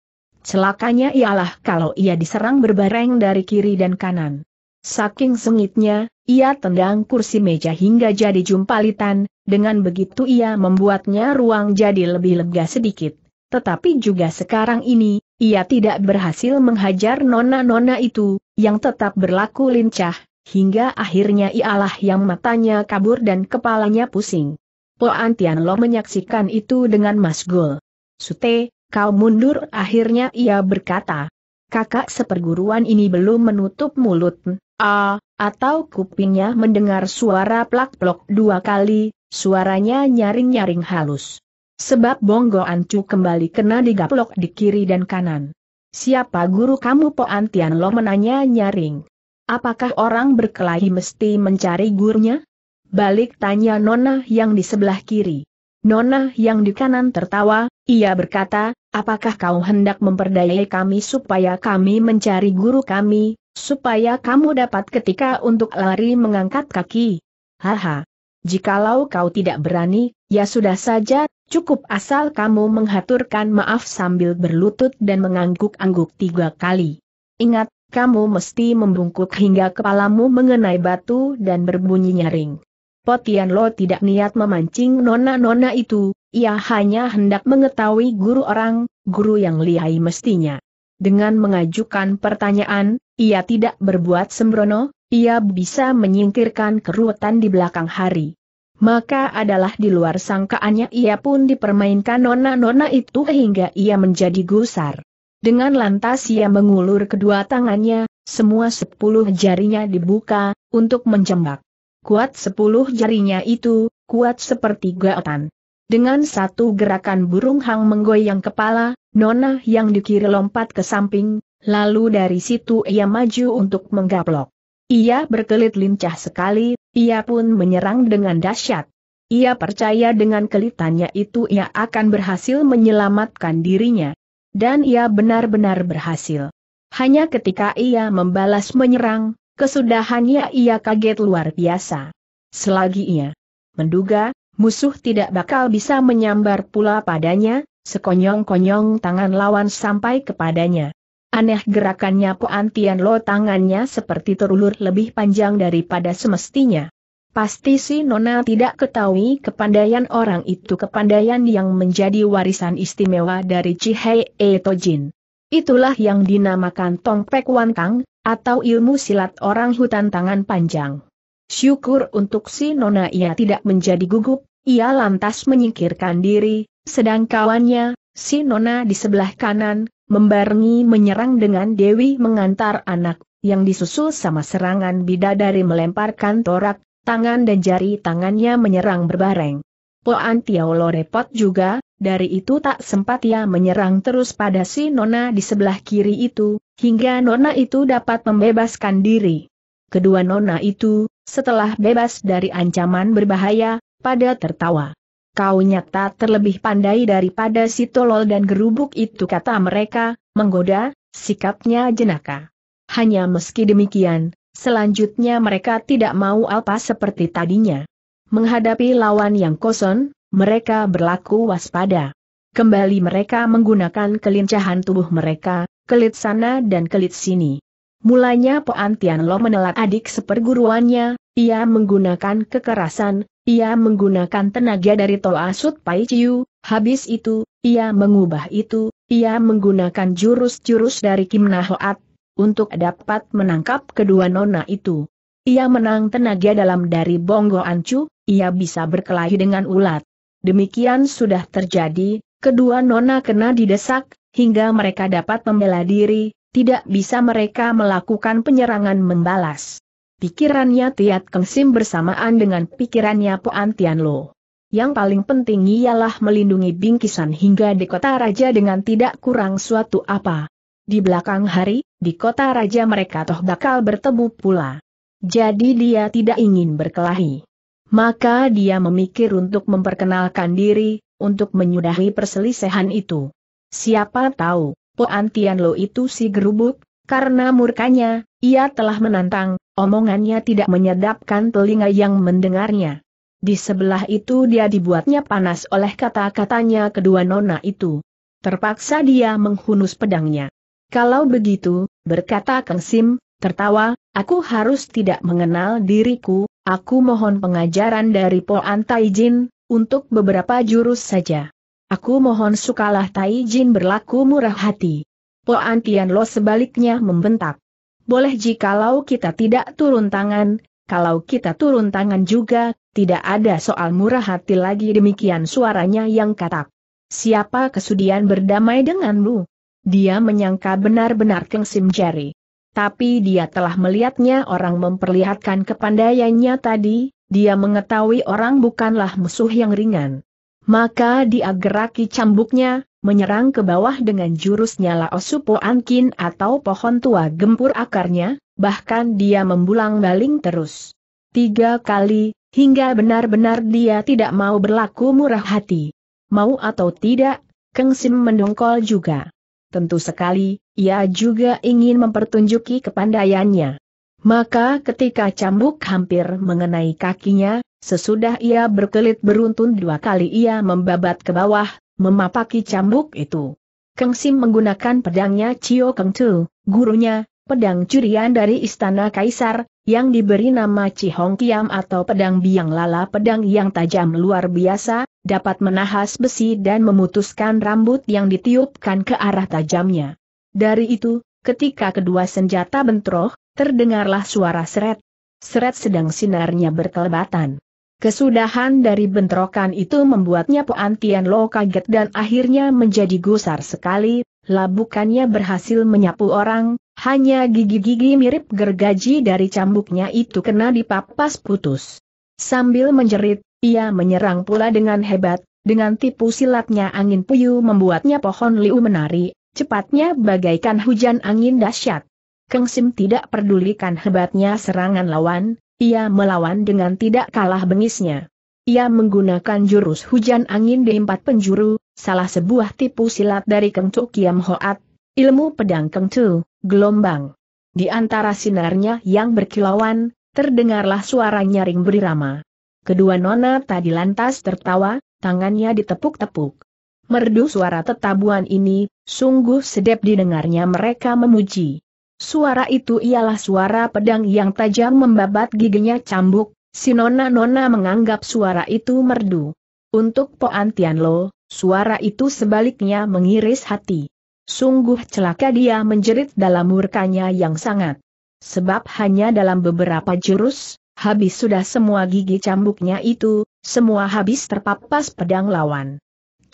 Celakanya ialah kalau ia diserang berbareng dari kiri dan kanan. Saking sengitnya, ia tendang kursi meja hingga jadi jumpalitan, dengan begitu ia membuatnya ruang jadi lebih lega sedikit. Tetapi juga sekarang ini, ia tidak berhasil menghajar nona-nona itu, yang tetap berlaku lincah, hingga akhirnya ialah yang matanya kabur dan kepalanya pusing. Poantian Antian Lo menyaksikan itu dengan masgul. Sute, kau mundur akhirnya ia berkata. Kakak seperguruan ini belum menutup mulut, ah, atau kupingnya mendengar suara plak-plok dua kali, suaranya nyaring-nyaring halus. Sebab Bonggo Ancu kembali kena digaplok di kiri dan kanan. Siapa guru kamu po antian Lo menanya nyaring. Apakah orang berkelahi mesti mencari gurunya? Balik tanya Nona yang di sebelah kiri. Nona yang di kanan tertawa, ia berkata, apakah kau hendak memperdayai kami supaya kami mencari guru kami, supaya kamu dapat ketika untuk lari mengangkat kaki? Haha. Jikalau kau tidak berani, ya sudah saja, cukup asal kamu menghaturkan maaf sambil berlutut dan mengangguk-angguk tiga kali. Ingat, kamu mesti membungkuk hingga kepalamu mengenai batu dan berbunyi nyaring. Potian Lo tidak niat memancing nona-nona itu, ia hanya hendak mengetahui guru orang, guru yang lihai mestinya. Dengan mengajukan pertanyaan, ia tidak berbuat sembrono, ia bisa menyingkirkan keruwetan di belakang hari. Maka adalah di luar sangkaannya ia pun dipermainkan nona-nona itu hingga ia menjadi gusar. Dengan lantas ia mengulur kedua tangannya, semua sepuluh jarinya dibuka, untuk menjembak. Kuat sepuluh jarinya itu, kuat seperti gaotan. Dengan satu gerakan burung hang menggoyang kepala, Nona yang dikiri lompat ke samping, lalu dari situ ia maju untuk menggaplok. Ia berkelit lincah sekali, ia pun menyerang dengan dahsyat. Ia percaya dengan kelitannya itu ia akan berhasil menyelamatkan dirinya. Dan ia benar-benar berhasil. Hanya ketika ia membalas menyerang, Kesudahannya ia kaget luar biasa. Selagi ia menduga, musuh tidak bakal bisa menyambar pula padanya, sekonyong-konyong tangan lawan sampai kepadanya. Aneh gerakannya Poan Tian Lo tangannya seperti terulur lebih panjang daripada semestinya. Pasti si Nona tidak ketahui kepandaian orang itu kepandaian yang menjadi warisan istimewa dari Cihai Etojin. Itulah yang dinamakan tong Tongpek kang? Atau ilmu silat orang hutan tangan panjang. Syukur untuk si Nona ia tidak menjadi gugup, ia lantas menyingkirkan diri, sedang kawannya, si Nona di sebelah kanan, membarengi menyerang dengan Dewi mengantar anak, yang disusul sama serangan bidadari melemparkan torak, tangan dan jari tangannya menyerang berbareng. Poan Tiaolo repot juga, dari itu tak sempat ia menyerang terus pada si Nona di sebelah kiri itu, hingga Nona itu dapat membebaskan diri. Kedua Nona itu, setelah bebas dari ancaman berbahaya, pada tertawa. Kau nyata terlebih pandai daripada si tolol dan gerubuk itu kata mereka, menggoda, sikapnya jenaka. Hanya meski demikian, selanjutnya mereka tidak mau apa seperti tadinya. Menghadapi lawan yang kosong, mereka berlaku waspada. Kembali mereka menggunakan kelincahan tubuh mereka, kelit sana dan kelit sini. Mulanya Poan Tian Lo menelat adik seperguruannya, ia menggunakan kekerasan, ia menggunakan tenaga dari Toa Sut Pai Chiu, habis itu, ia mengubah itu, ia menggunakan jurus-jurus dari Kim Nahoat, untuk dapat menangkap kedua nona itu. Ia menang tenaga dalam dari Bonggo Ancu, ia bisa berkelahi dengan ulat. Demikian sudah terjadi, kedua nona kena didesak, hingga mereka dapat membela diri, tidak bisa mereka melakukan penyerangan membalas. Pikirannya Tiat kengsim bersamaan dengan pikirannya Poan Tianlo. Yang paling penting ialah melindungi bingkisan hingga di kota raja dengan tidak kurang suatu apa. Di belakang hari, di kota raja mereka toh bakal bertemu pula. Jadi dia tidak ingin berkelahi maka dia memikir untuk memperkenalkan diri, untuk menyudahi perselisihan itu. Siapa tahu, Poan lo itu si gerubuk, karena murkanya, ia telah menantang, omongannya tidak menyedapkan telinga yang mendengarnya. Di sebelah itu dia dibuatnya panas oleh kata-katanya kedua nona itu. Terpaksa dia menghunus pedangnya. Kalau begitu, berkata Kang Sim, tertawa, aku harus tidak mengenal diriku, Aku mohon pengajaran dari Poan Taijin, untuk beberapa jurus saja. Aku mohon sukalah Taijin berlaku murah hati. Po Poan lo sebaliknya membentak. Boleh jikalau kita tidak turun tangan, kalau kita turun tangan juga, tidak ada soal murah hati lagi demikian suaranya yang katak. Siapa kesudian berdamai denganmu? Dia menyangka benar-benar Keng Sim Jerry tapi dia telah melihatnya orang memperlihatkan kepandaiannya tadi, dia mengetahui orang bukanlah musuh yang ringan. Maka dia geraki cambuknya, menyerang ke bawah dengan jurus nyala osupo ankin atau pohon tua gempur akarnya, bahkan dia membulang baling terus. Tiga kali, hingga benar-benar dia tidak mau berlaku murah hati. Mau atau tidak, Keng Sim mendongkol juga tentu sekali, ia juga ingin mempertunjuki kepandaiannya. Maka ketika cambuk hampir mengenai kakinya, sesudah ia berkelit beruntun dua kali ia membabat ke bawah, memapaki cambuk itu. Keng Sim menggunakan pedangnya Chio Keng Tu, gurunya, pedang curian dari Istana Kaisar, yang diberi nama Cihong Kiam atau pedang biang lala pedang yang tajam luar biasa, dapat menahas besi dan memutuskan rambut yang ditiupkan ke arah tajamnya. Dari itu, ketika kedua senjata bentroh, terdengarlah suara seret. Seret sedang sinarnya berkelebatan. Kesudahan dari bentrokan itu membuatnya Puan Tian Lo kaget dan akhirnya menjadi gusar sekali, labukannya berhasil menyapu orang, hanya gigi-gigi mirip gergaji dari cambuknya itu kena dipapas putus. Sambil menjerit, ia menyerang pula dengan hebat, dengan tipu silatnya angin puyuh membuatnya pohon liu menari, cepatnya bagaikan hujan angin dahsyat. Keng Sim tidak pedulikan hebatnya serangan lawan, ia melawan dengan tidak kalah bengisnya. Ia menggunakan jurus hujan angin di empat penjuru, salah sebuah tipu silat dari Keng Tuk Kiam Hoat, Ilmu pedang kengcu, gelombang. Di antara sinarnya yang berkilauan, terdengarlah suara nyaring berirama. Kedua nona tadi lantas tertawa, tangannya ditepuk-tepuk. Merdu suara tetabuan ini, sungguh sedap didengarnya mereka memuji. Suara itu ialah suara pedang yang tajam membabat giginya cambuk, si nona-nona menganggap suara itu merdu. Untuk Poan Tianlo, suara itu sebaliknya mengiris hati. Sungguh celaka dia menjerit dalam murkanya yang sangat. Sebab hanya dalam beberapa jurus, habis sudah semua gigi cambuknya itu, semua habis terpapas pedang lawan.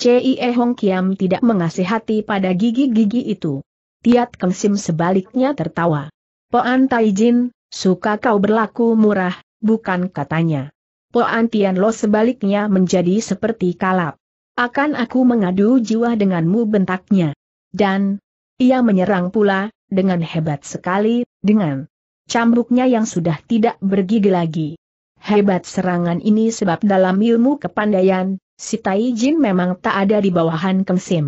C.I.E. Hong Kiam tidak mengasihati pada gigi-gigi itu. Tiat Keng Sim sebaliknya tertawa. Poan Tai Jin, suka kau berlaku murah, bukan katanya. Poan Tian Lo sebaliknya menjadi seperti kalap. Akan aku mengadu jiwa denganmu bentaknya. Dan, ia menyerang pula, dengan hebat sekali, dengan cambuknya yang sudah tidak bergigi lagi. Hebat serangan ini sebab dalam ilmu kepandaian, si Taijin memang tak ada di bawahan Keng Sim.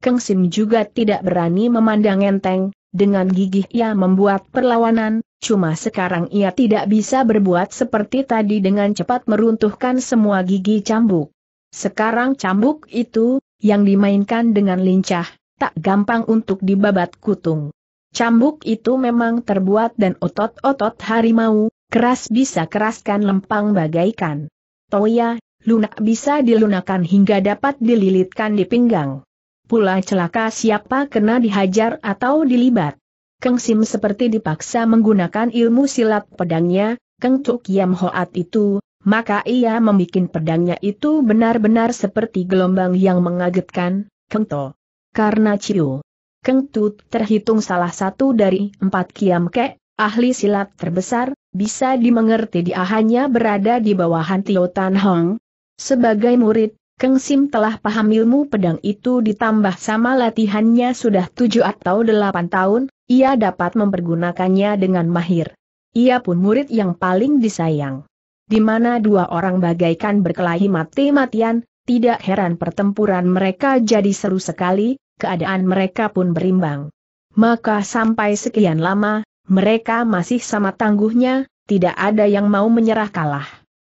Keng Sim juga tidak berani memandang enteng, dengan gigih ia membuat perlawanan, cuma sekarang ia tidak bisa berbuat seperti tadi dengan cepat meruntuhkan semua gigi cambuk. Sekarang cambuk itu, yang dimainkan dengan lincah, tak gampang untuk dibabat kutung. Cambuk itu memang terbuat dan otot-otot harimau, keras bisa keraskan lempang bagaikan. Toya, lunak bisa dilunakan hingga dapat dililitkan di pinggang. Pula celaka siapa kena dihajar atau dilibat. Keng Sim seperti dipaksa menggunakan ilmu silat pedangnya, Keng Tuk Yam Hoat itu, maka ia membuat pedangnya itu benar-benar seperti gelombang yang mengagetkan, Keng To karena Ciu Keng terhitung salah satu dari empat Kiam ke, ahli silat terbesar, bisa dimengerti dia hanya berada di bawah Tio Tan Hong. Sebagai murid, Keng Sim telah paham ilmu pedang itu ditambah sama latihannya sudah tujuh atau delapan tahun, ia dapat mempergunakannya dengan mahir. Ia pun murid yang paling disayang. Di mana dua orang bagaikan berkelahi mati-matian, tidak heran pertempuran mereka jadi seru sekali, keadaan mereka pun berimbang. Maka sampai sekian lama, mereka masih sama tangguhnya, tidak ada yang mau menyerah kalah.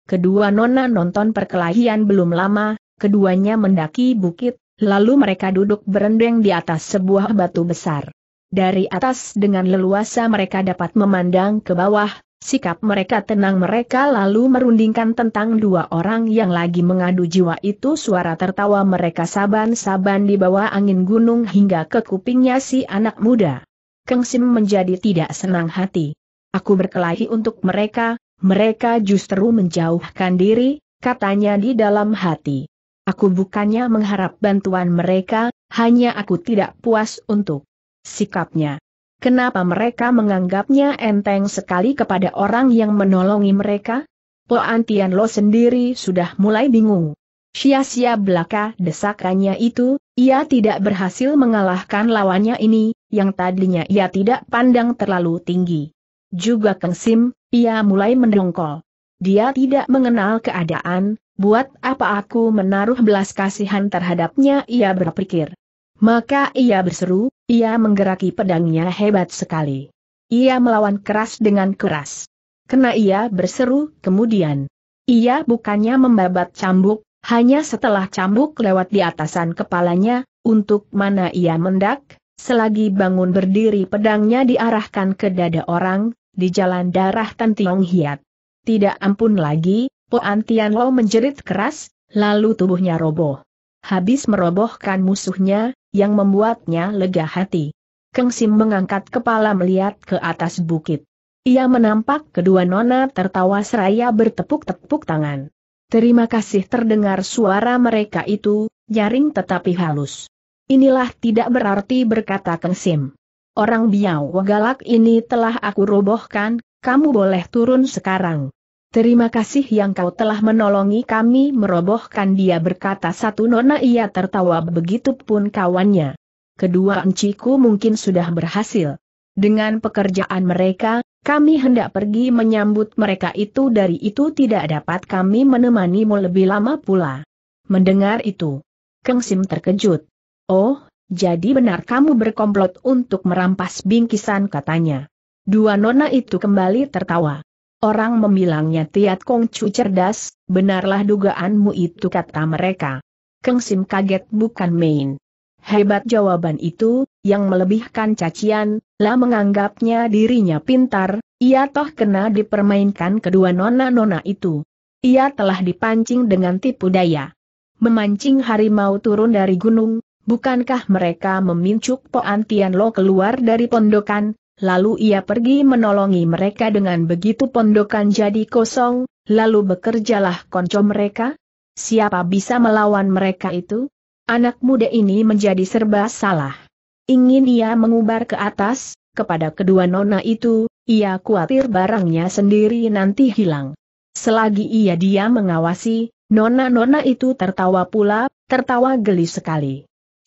Kedua nona nonton perkelahian belum lama, keduanya mendaki bukit, lalu mereka duduk berendeng di atas sebuah batu besar. Dari atas dengan leluasa mereka dapat memandang ke bawah, Sikap mereka tenang mereka lalu merundingkan tentang dua orang yang lagi mengadu jiwa itu suara tertawa mereka saban-saban di bawah angin gunung hingga ke kupingnya si anak muda. Keng Sim menjadi tidak senang hati. Aku berkelahi untuk mereka, mereka justru menjauhkan diri, katanya di dalam hati. Aku bukannya mengharap bantuan mereka, hanya aku tidak puas untuk sikapnya. Kenapa mereka menganggapnya enteng sekali kepada orang yang menolongi mereka? Po Antian Lo sendiri sudah mulai bingung. Sia-sia belaka desakannya itu, ia tidak berhasil mengalahkan lawannya ini, yang tadinya ia tidak pandang terlalu tinggi. Juga Keng Sim, ia mulai mendongkol. Dia tidak mengenal keadaan, buat apa aku menaruh belas kasihan terhadapnya ia berpikir. Maka ia berseru, ia menggeraki pedangnya hebat sekali. Ia melawan keras dengan keras. Kena ia berseru, kemudian. Ia bukannya membabat cambuk, hanya setelah cambuk lewat di atasan kepalanya, untuk mana ia mendak, selagi bangun berdiri pedangnya diarahkan ke dada orang, di jalan darah Tiong Hiat. Tidak ampun lagi, Poan Lo menjerit keras, lalu tubuhnya roboh. Habis merobohkan musuhnya, yang membuatnya lega hati. Keng Sim mengangkat kepala melihat ke atas bukit. Ia menampak kedua nona tertawa seraya bertepuk-tepuk tangan. Terima kasih terdengar suara mereka itu, nyaring tetapi halus. Inilah tidak berarti berkata Keng Sim. Orang biau galak ini telah aku robohkan, kamu boleh turun sekarang. Terima kasih yang kau telah menolongi kami merobohkan dia berkata satu nona ia tertawa begitu pun kawannya. Kedua enciku mungkin sudah berhasil. Dengan pekerjaan mereka, kami hendak pergi menyambut mereka itu dari itu tidak dapat kami menemanimu lebih lama pula. Mendengar itu, Keng Sim terkejut. Oh, jadi benar kamu berkomplot untuk merampas bingkisan katanya. Dua nona itu kembali tertawa. Orang memilangnya Tiat Kong Chu cerdas, benarlah dugaanmu itu kata mereka. Keng Sim kaget bukan main. Hebat jawaban itu, yang melebihkan cacian, lah menganggapnya dirinya pintar, ia toh kena dipermainkan kedua nona-nona itu. Ia telah dipancing dengan tipu daya. Memancing harimau turun dari gunung, bukankah mereka memincuk Poan Lo keluar dari pondokan, lalu ia pergi menolongi mereka dengan begitu pondokan jadi kosong, lalu bekerjalah konco mereka? Siapa bisa melawan mereka itu? Anak muda ini menjadi serba salah. Ingin ia mengubar ke atas, kepada kedua nona itu, ia khawatir barangnya sendiri nanti hilang. Selagi ia diam mengawasi, nona-nona itu tertawa pula, tertawa geli sekali.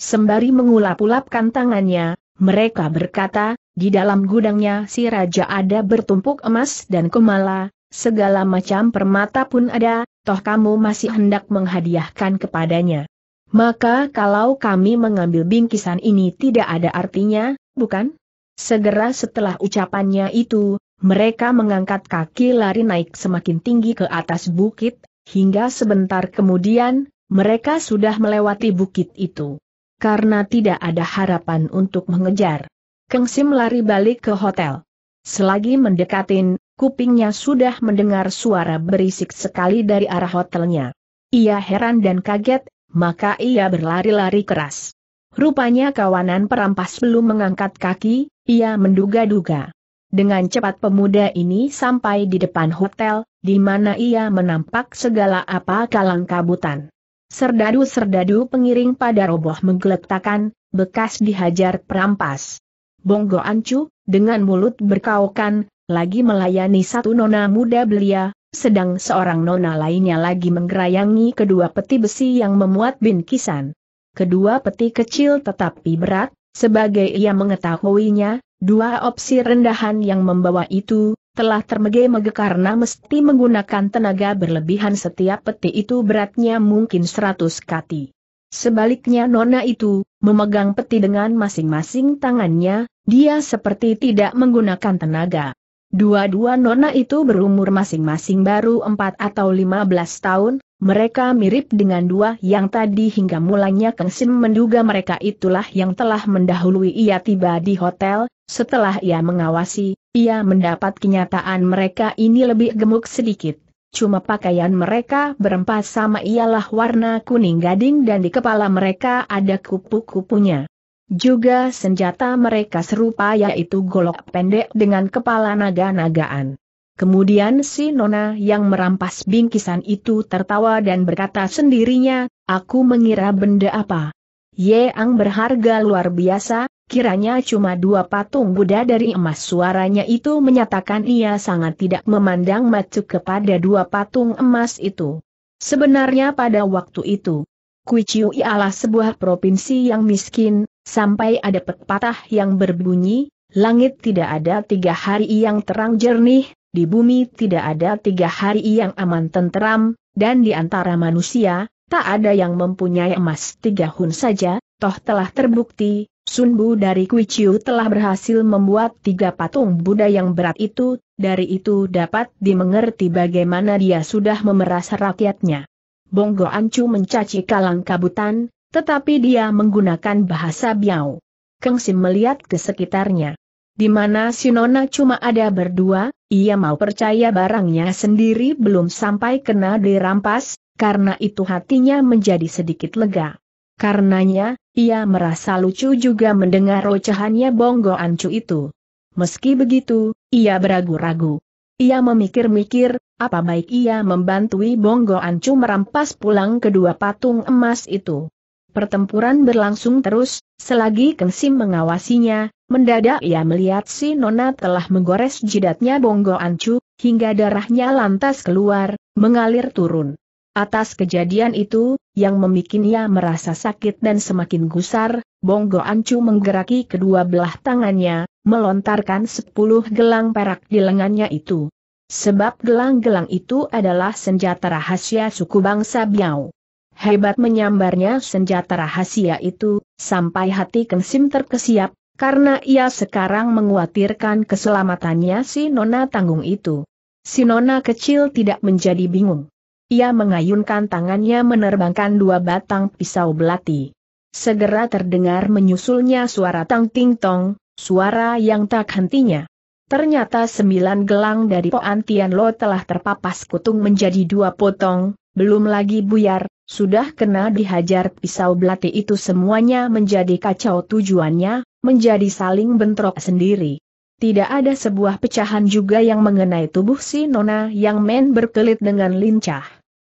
Sembari mengulap-ulapkan tangannya, mereka berkata, di dalam gudangnya si raja ada bertumpuk emas dan kemala, segala macam permata pun ada, toh kamu masih hendak menghadiahkan kepadanya. Maka kalau kami mengambil bingkisan ini tidak ada artinya, bukan? Segera setelah ucapannya itu, mereka mengangkat kaki lari naik semakin tinggi ke atas bukit, hingga sebentar kemudian, mereka sudah melewati bukit itu karena tidak ada harapan untuk mengejar. Keng Sim lari balik ke hotel. Selagi mendekatin, kupingnya sudah mendengar suara berisik sekali dari arah hotelnya. Ia heran dan kaget, maka ia berlari-lari keras. Rupanya kawanan perampas belum mengangkat kaki, ia menduga-duga. Dengan cepat pemuda ini sampai di depan hotel, di mana ia menampak segala apa kalang kabutan. Serdadu-serdadu pengiring pada roboh menggeletakkan, bekas dihajar perampas. Bonggo Ancu, dengan mulut berkaukan, lagi melayani satu nona muda belia, sedang seorang nona lainnya lagi menggerayangi kedua peti besi yang memuat bin Kedua peti kecil tetapi berat, sebagai ia mengetahuinya, dua opsi rendahan yang membawa itu, telah termege-mege karena mesti menggunakan tenaga berlebihan setiap peti itu beratnya mungkin seratus kati. Sebaliknya Nona itu, memegang peti dengan masing-masing tangannya, dia seperti tidak menggunakan tenaga. Dua-dua Nona itu berumur masing-masing baru empat atau lima belas tahun, mereka mirip dengan dua yang tadi hingga mulanya Kang Sim menduga mereka itulah yang telah mendahului ia tiba di hotel, setelah ia mengawasi, ia mendapat kenyataan mereka ini lebih gemuk sedikit. Cuma pakaian mereka berempat sama ialah warna kuning gading dan di kepala mereka ada kupu-kupunya. Juga senjata mereka serupa yaitu golok pendek dengan kepala naga-nagaan. Kemudian si Nona yang merampas bingkisan itu tertawa dan berkata sendirinya, aku mengira benda apa. Yeang berharga luar biasa, Kiranya cuma dua patung Buddha dari emas suaranya itu menyatakan ia sangat tidak memandang macu kepada dua patung emas itu. Sebenarnya pada waktu itu, Kuiciu ialah sebuah provinsi yang miskin, sampai ada pepatah yang berbunyi, langit tidak ada tiga hari yang terang jernih, di bumi tidak ada tiga hari yang aman tenteram, dan di antara manusia, tak ada yang mempunyai emas tiga hun saja, toh telah terbukti, Sunbu dari Kuiciu telah berhasil membuat tiga patung Buddha yang berat itu, dari itu dapat dimengerti bagaimana dia sudah memeras rakyatnya. Bonggo Ancu mencaci kalang kabutan, tetapi dia menggunakan bahasa Biao. Keng Sim melihat ke sekitarnya. Di mana Sinona cuma ada berdua, ia mau percaya barangnya sendiri belum sampai kena dirampas, karena itu hatinya menjadi sedikit lega. Karenanya, ia merasa lucu juga mendengar ocehannya Bonggo Ancu itu. Meski begitu, ia beragu-ragu. Ia memikir-mikir, apa baik ia membantui Bonggo Ancu merampas pulang kedua patung emas itu. Pertempuran berlangsung terus, selagi Kensim mengawasinya, mendadak ia melihat si Nona telah menggores jidatnya Bonggo Ancu, hingga darahnya lantas keluar, mengalir turun. Atas kejadian itu, yang memikirnya merasa sakit dan semakin gusar, Bonggo Ancu menggeraki kedua belah tangannya, melontarkan sepuluh gelang perak di lengannya itu. Sebab gelang-gelang itu adalah senjata rahasia suku bangsa Biao. Hebat menyambarnya senjata rahasia itu, sampai hati Keng terkesiap, karena ia sekarang menguatirkan keselamatannya si Nona Tanggung itu. Si Nona kecil tidak menjadi bingung. Ia mengayunkan tangannya menerbangkan dua batang pisau belati. Segera terdengar menyusulnya suara tang ting tong, suara yang tak hentinya. Ternyata sembilan gelang dari Poan Tian Lo telah terpapas kutung menjadi dua potong, belum lagi buyar, sudah kena dihajar pisau belati itu semuanya menjadi kacau tujuannya, menjadi saling bentrok sendiri. Tidak ada sebuah pecahan juga yang mengenai tubuh si Nona yang men berkelit dengan lincah.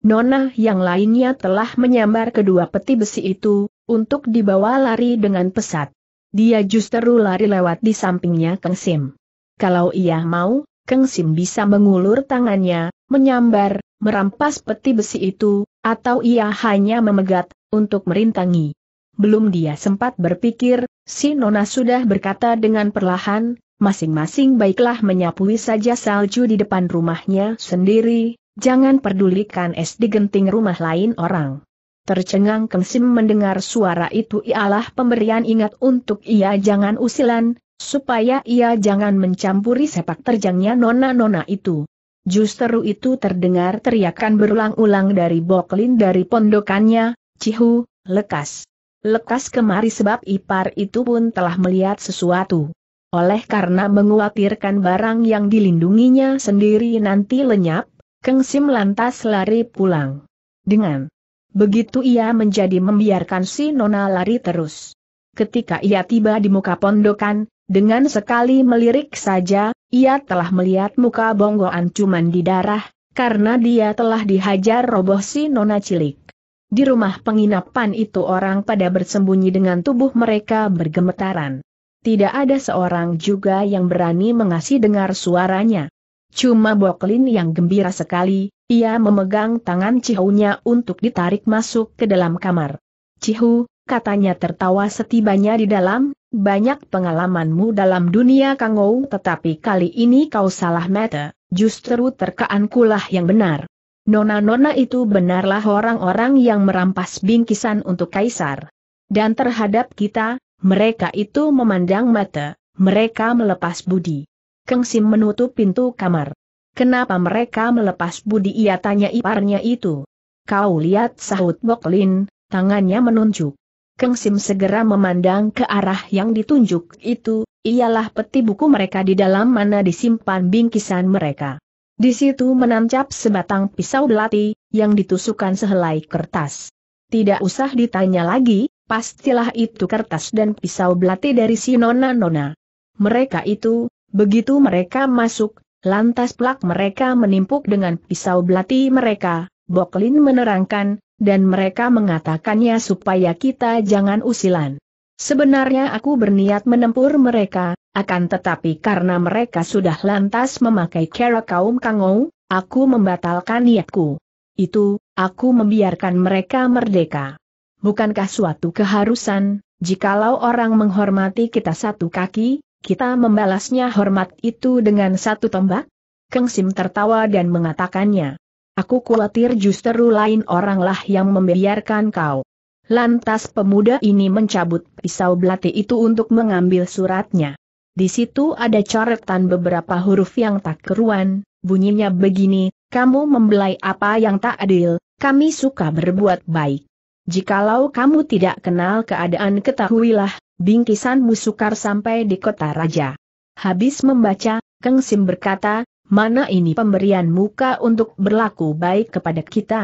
Nona yang lainnya telah menyambar kedua peti besi itu, untuk dibawa lari dengan pesat. Dia justru lari lewat di sampingnya Kang Sim. Kalau ia mau, Kang Sim bisa mengulur tangannya, menyambar, merampas peti besi itu, atau ia hanya memegat, untuk merintangi. Belum dia sempat berpikir, si Nona sudah berkata dengan perlahan, masing-masing baiklah menyapui saja salju di depan rumahnya sendiri, jangan pedulikan es di genting rumah lain orang. Tercengang Kengsim mendengar suara itu ialah pemberian ingat untuk ia jangan usilan, supaya ia jangan mencampuri sepak terjangnya nona-nona itu. Justru itu terdengar teriakan berulang-ulang dari Boklin dari pondokannya, Cihu, lekas. Lekas kemari sebab ipar itu pun telah melihat sesuatu. Oleh karena menguatirkan barang yang dilindunginya sendiri nanti lenyap, Keng Sim lantas lari pulang. Dengan begitu ia menjadi membiarkan si Nona lari terus. Ketika ia tiba di muka pondokan, dengan sekali melirik saja, ia telah melihat muka bonggoan cuman di darah, karena dia telah dihajar roboh si Nona cilik. Di rumah penginapan itu orang pada bersembunyi dengan tubuh mereka bergemetaran. Tidak ada seorang juga yang berani mengasih dengar suaranya. Cuma Boklin yang gembira sekali, ia memegang tangan Cihunya untuk ditarik masuk ke dalam kamar. Cihu, katanya tertawa setibanya di dalam, banyak pengalamanmu dalam dunia kangou tetapi kali ini kau salah mata, justru terkaankulah yang benar. Nona-nona itu benarlah orang-orang yang merampas bingkisan untuk kaisar. Dan terhadap kita, mereka itu memandang mata, mereka melepas budi. Keng Sim menutup pintu kamar. Kenapa mereka melepas budi ia tanya iparnya itu. Kau lihat sahut Lin. tangannya menunjuk. Keng Sim segera memandang ke arah yang ditunjuk itu, ialah peti buku mereka di dalam mana disimpan bingkisan mereka. Di situ menancap sebatang pisau belati, yang ditusukkan sehelai kertas. Tidak usah ditanya lagi, pastilah itu kertas dan pisau belati dari si nona-nona. Mereka itu, begitu mereka masuk, lantas plak mereka menimpuk dengan pisau belati mereka, Boklin menerangkan, dan mereka mengatakannya supaya kita jangan usilan. Sebenarnya aku berniat menempur mereka, akan tetapi karena mereka sudah lantas memakai kera kaum kangou, aku membatalkan niatku. Itu, aku membiarkan mereka merdeka bukankah suatu keharusan, jikalau orang menghormati kita satu kaki, kita membalasnya hormat itu dengan satu tombak? Keng Sim tertawa dan mengatakannya. Aku khawatir justru lain oranglah yang membiarkan kau. Lantas pemuda ini mencabut pisau belati itu untuk mengambil suratnya. Di situ ada coretan beberapa huruf yang tak keruan, bunyinya begini, kamu membelai apa yang tak adil, kami suka berbuat baik. Jikalau kamu tidak kenal keadaan ketahuilah, bingkisanmu sukar sampai di kota raja. Habis membaca, Keng Sim berkata, mana ini pemberian muka untuk berlaku baik kepada kita?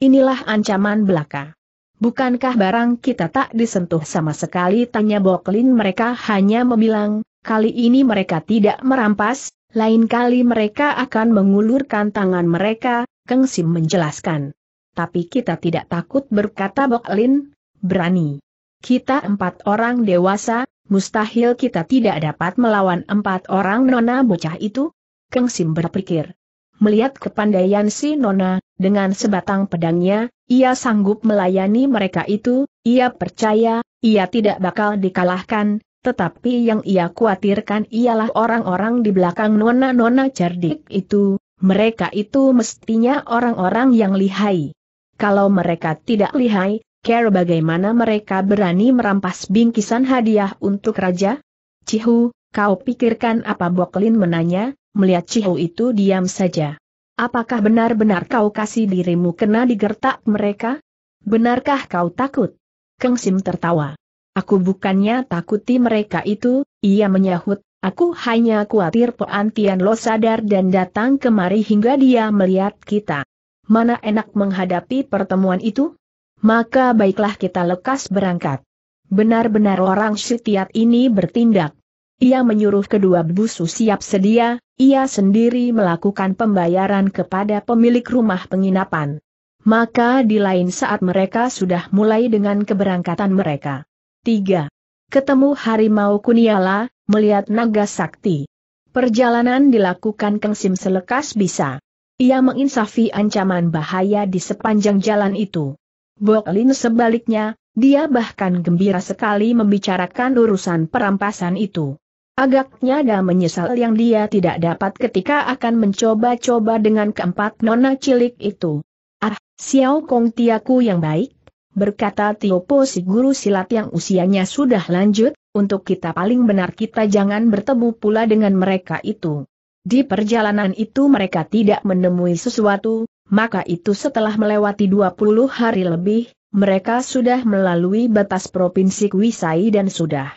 Inilah ancaman belaka. Bukankah barang kita tak disentuh sama sekali? Tanya Boklin mereka hanya membilang, kali ini mereka tidak merampas, lain kali mereka akan mengulurkan tangan mereka, Keng Sim menjelaskan tapi kita tidak takut berkata Bok Lin, berani. Kita empat orang dewasa, mustahil kita tidak dapat melawan empat orang nona bocah itu. Keng Sim berpikir. Melihat kepandaian si nona, dengan sebatang pedangnya, ia sanggup melayani mereka itu, ia percaya, ia tidak bakal dikalahkan, tetapi yang ia khawatirkan ialah orang-orang di belakang nona-nona cerdik itu, mereka itu mestinya orang-orang yang lihai kalau mereka tidak lihai, care bagaimana mereka berani merampas bingkisan hadiah untuk raja? Cihu, kau pikirkan apa Boklin menanya, melihat Cihu itu diam saja. Apakah benar-benar kau kasih dirimu kena digertak mereka? Benarkah kau takut? Keng Sim tertawa. Aku bukannya takuti mereka itu, ia menyahut, aku hanya khawatir Poantian lo sadar dan datang kemari hingga dia melihat kita mana enak menghadapi pertemuan itu? Maka baiklah kita lekas berangkat. Benar-benar orang setiat ini bertindak. Ia menyuruh kedua busu siap sedia, ia sendiri melakukan pembayaran kepada pemilik rumah penginapan. Maka di lain saat mereka sudah mulai dengan keberangkatan mereka. 3. Ketemu Harimau Kuniala, melihat naga sakti. Perjalanan dilakukan kengsim selekas bisa. Ia menginsafi ancaman bahaya di sepanjang jalan itu. Boklin sebaliknya, dia bahkan gembira sekali membicarakan urusan perampasan itu. Agaknya ada menyesal yang dia tidak dapat ketika akan mencoba-coba dengan keempat nona cilik itu. Ah, Xiao Kong Tiaku yang baik, berkata Tiopo si guru silat yang usianya sudah lanjut, untuk kita paling benar kita jangan bertemu pula dengan mereka itu. Di perjalanan itu mereka tidak menemui sesuatu, maka itu setelah melewati 20 hari lebih, mereka sudah melalui batas Provinsi Kuisai dan sudah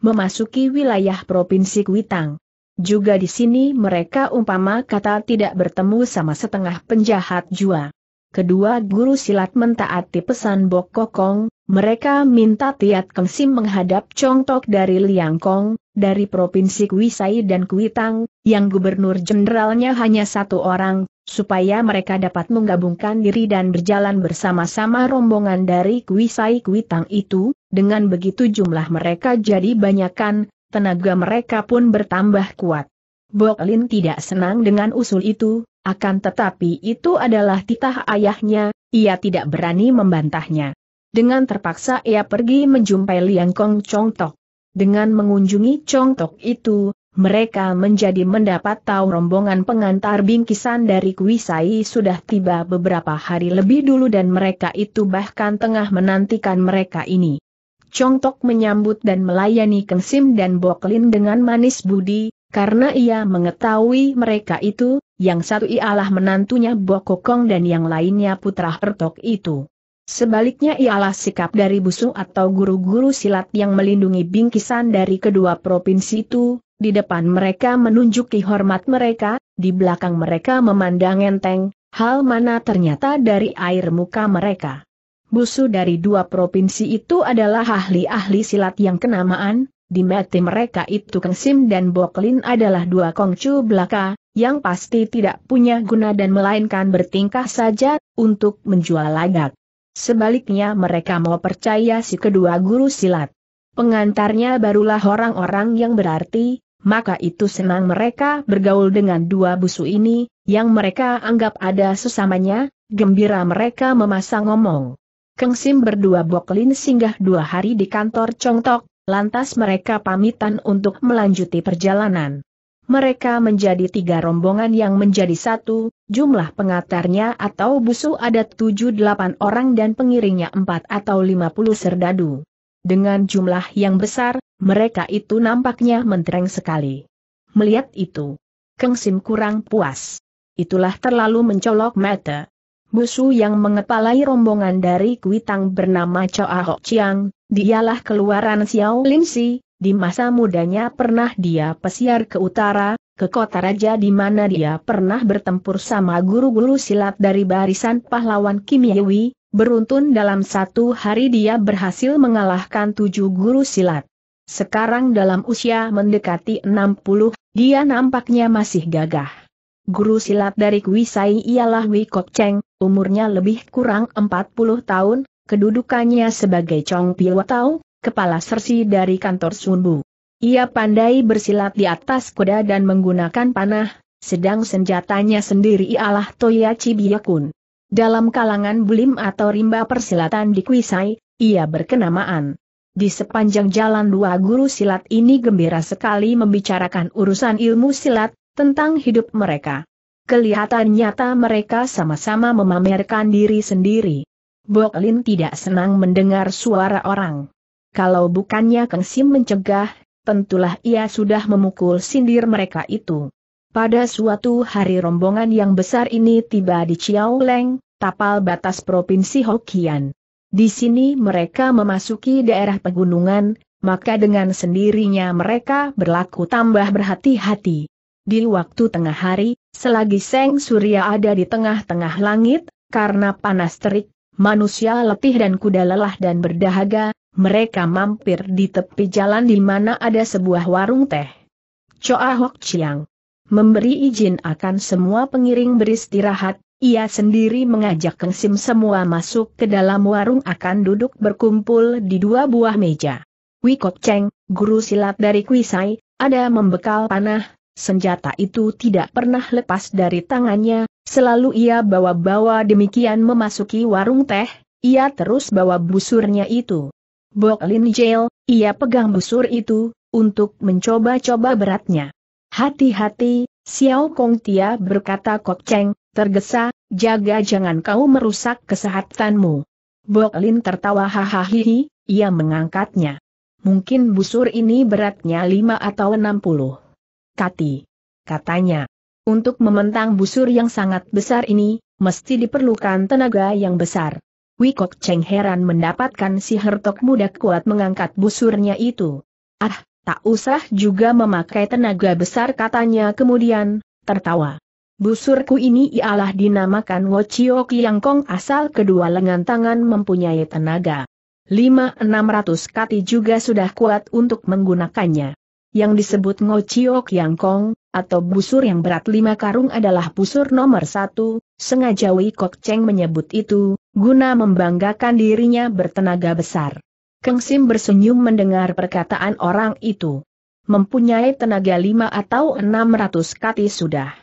memasuki wilayah Provinsi Kuitang. Juga di sini mereka umpama kata tidak bertemu sama setengah penjahat jua. Kedua guru silat mentaati pesan Bok Kokong, mereka minta Tiat Kengsim menghadap Congtok dari Liang Kong, dari Provinsi Kuisai dan Kuitang, yang gubernur jenderalnya hanya satu orang, supaya mereka dapat menggabungkan diri dan berjalan bersama-sama rombongan dari Kuisai Kuitang itu, dengan begitu jumlah mereka jadi banyakan, tenaga mereka pun bertambah kuat. Boklin tidak senang dengan usul itu, akan tetapi itu adalah titah ayahnya, ia tidak berani membantahnya. Dengan terpaksa ia pergi menjumpai Liang Kong Chong Tok. Dengan mengunjungi Chong Tok itu, mereka menjadi mendapat tahu rombongan pengantar bingkisan dari Kuisai sudah tiba beberapa hari lebih dulu dan mereka itu bahkan tengah menantikan mereka ini. Chongtok menyambut dan melayani Keng Sim dan Boklin dengan manis budi, karena ia mengetahui mereka itu, yang satu ialah menantunya Bokokong dan yang lainnya putra Hertok itu. Sebaliknya ialah sikap dari busung atau guru-guru silat yang melindungi bingkisan dari kedua provinsi itu, di depan mereka menunjuki hormat mereka, di belakang mereka memandang enteng, hal mana ternyata dari air muka mereka. Busu dari dua provinsi itu adalah ahli-ahli silat yang kenamaan, di mati mereka itu Keng Sim dan Boklin adalah dua kongcu belaka, yang pasti tidak punya guna dan melainkan bertingkah saja, untuk menjual lagak. Sebaliknya mereka mau percaya si kedua guru silat. Pengantarnya barulah orang-orang yang berarti, maka itu senang mereka bergaul dengan dua busu ini, yang mereka anggap ada sesamanya, gembira mereka memasang ngomong. Keng Sim berdua Boklin singgah dua hari di kantor Chong Tok, lantas mereka pamitan untuk melanjuti perjalanan. Mereka menjadi tiga rombongan yang menjadi satu, jumlah pengatarnya atau busu ada tujuh delapan orang dan pengiringnya empat atau lima puluh serdadu. Dengan jumlah yang besar, mereka itu nampaknya mentereng sekali. Melihat itu, Keng Sim kurang puas. Itulah terlalu mencolok mata. Busu yang mengepalai rombongan dari Kuitang bernama Choa Hok Chiang, dialah keluaran Xiao Lim Si, di masa mudanya pernah dia pesiar ke utara, ke kota raja di mana dia pernah bertempur sama guru-guru silat dari barisan pahlawan Kim Yewi, Beruntun dalam satu hari dia berhasil mengalahkan tujuh guru silat. Sekarang dalam usia mendekati 60, dia nampaknya masih gagah. Guru silat dari Kuisai ialah Kok Cheng, umurnya lebih kurang 40 tahun, kedudukannya sebagai Chong Piwatau, kepala sersi dari kantor Sunbu. Ia pandai bersilat di atas kuda dan menggunakan panah, sedang senjatanya sendiri ialah Toya Chibiakun. Dalam kalangan bulim atau rimba persilatan di Kuisai, ia berkenamaan. Di sepanjang jalan dua guru silat ini gembira sekali membicarakan urusan ilmu silat, tentang hidup mereka. Kelihatan nyata mereka sama-sama memamerkan diri sendiri. Boklin tidak senang mendengar suara orang. Kalau bukannya Kang Sim mencegah, tentulah ia sudah memukul sindir mereka itu. Pada suatu hari rombongan yang besar ini tiba di Chiao Leng, tapal batas Provinsi Hokkien. Di sini mereka memasuki daerah pegunungan, maka dengan sendirinya mereka berlaku tambah berhati-hati. Di waktu tengah hari, selagi Seng Surya ada di tengah-tengah langit, karena panas terik, manusia letih dan kuda lelah dan berdahaga, mereka mampir di tepi jalan di mana ada sebuah warung teh. Choa Hok Chiang memberi izin akan semua pengiring beristirahat, ia sendiri mengajak kengsim semua masuk ke dalam warung akan duduk berkumpul di dua buah meja. Wikok Cheng, guru silat dari Kuisai, ada membekal panah, senjata itu tidak pernah lepas dari tangannya, selalu ia bawa-bawa demikian memasuki warung teh, ia terus bawa busurnya itu. Bok Lin Jail, ia pegang busur itu, untuk mencoba-coba beratnya. Hati-hati, Xiao Kong Tia berkata Kok Cheng, tergesa, jaga jangan kau merusak kesehatanmu. Bok Lin tertawa hahaha, ia mengangkatnya. Mungkin busur ini beratnya lima atau enam puluh. Kati. Katanya. Untuk mementang busur yang sangat besar ini, mesti diperlukan tenaga yang besar. Wikok Cheng heran mendapatkan si hertok muda kuat mengangkat busurnya itu. Ah, Tak usah juga memakai tenaga besar katanya kemudian, tertawa. Busurku ini ialah dinamakan Yang Kong asal kedua lengan tangan mempunyai tenaga. 5-600 kati juga sudah kuat untuk menggunakannya. Yang disebut Yang Kong, atau busur yang berat lima karung adalah busur nomor satu, sengaja Wei Kok Cheng menyebut itu, guna membanggakan dirinya bertenaga besar. Keng Sim bersenyum mendengar perkataan orang itu. Mempunyai tenaga lima atau enam ratus kati sudah.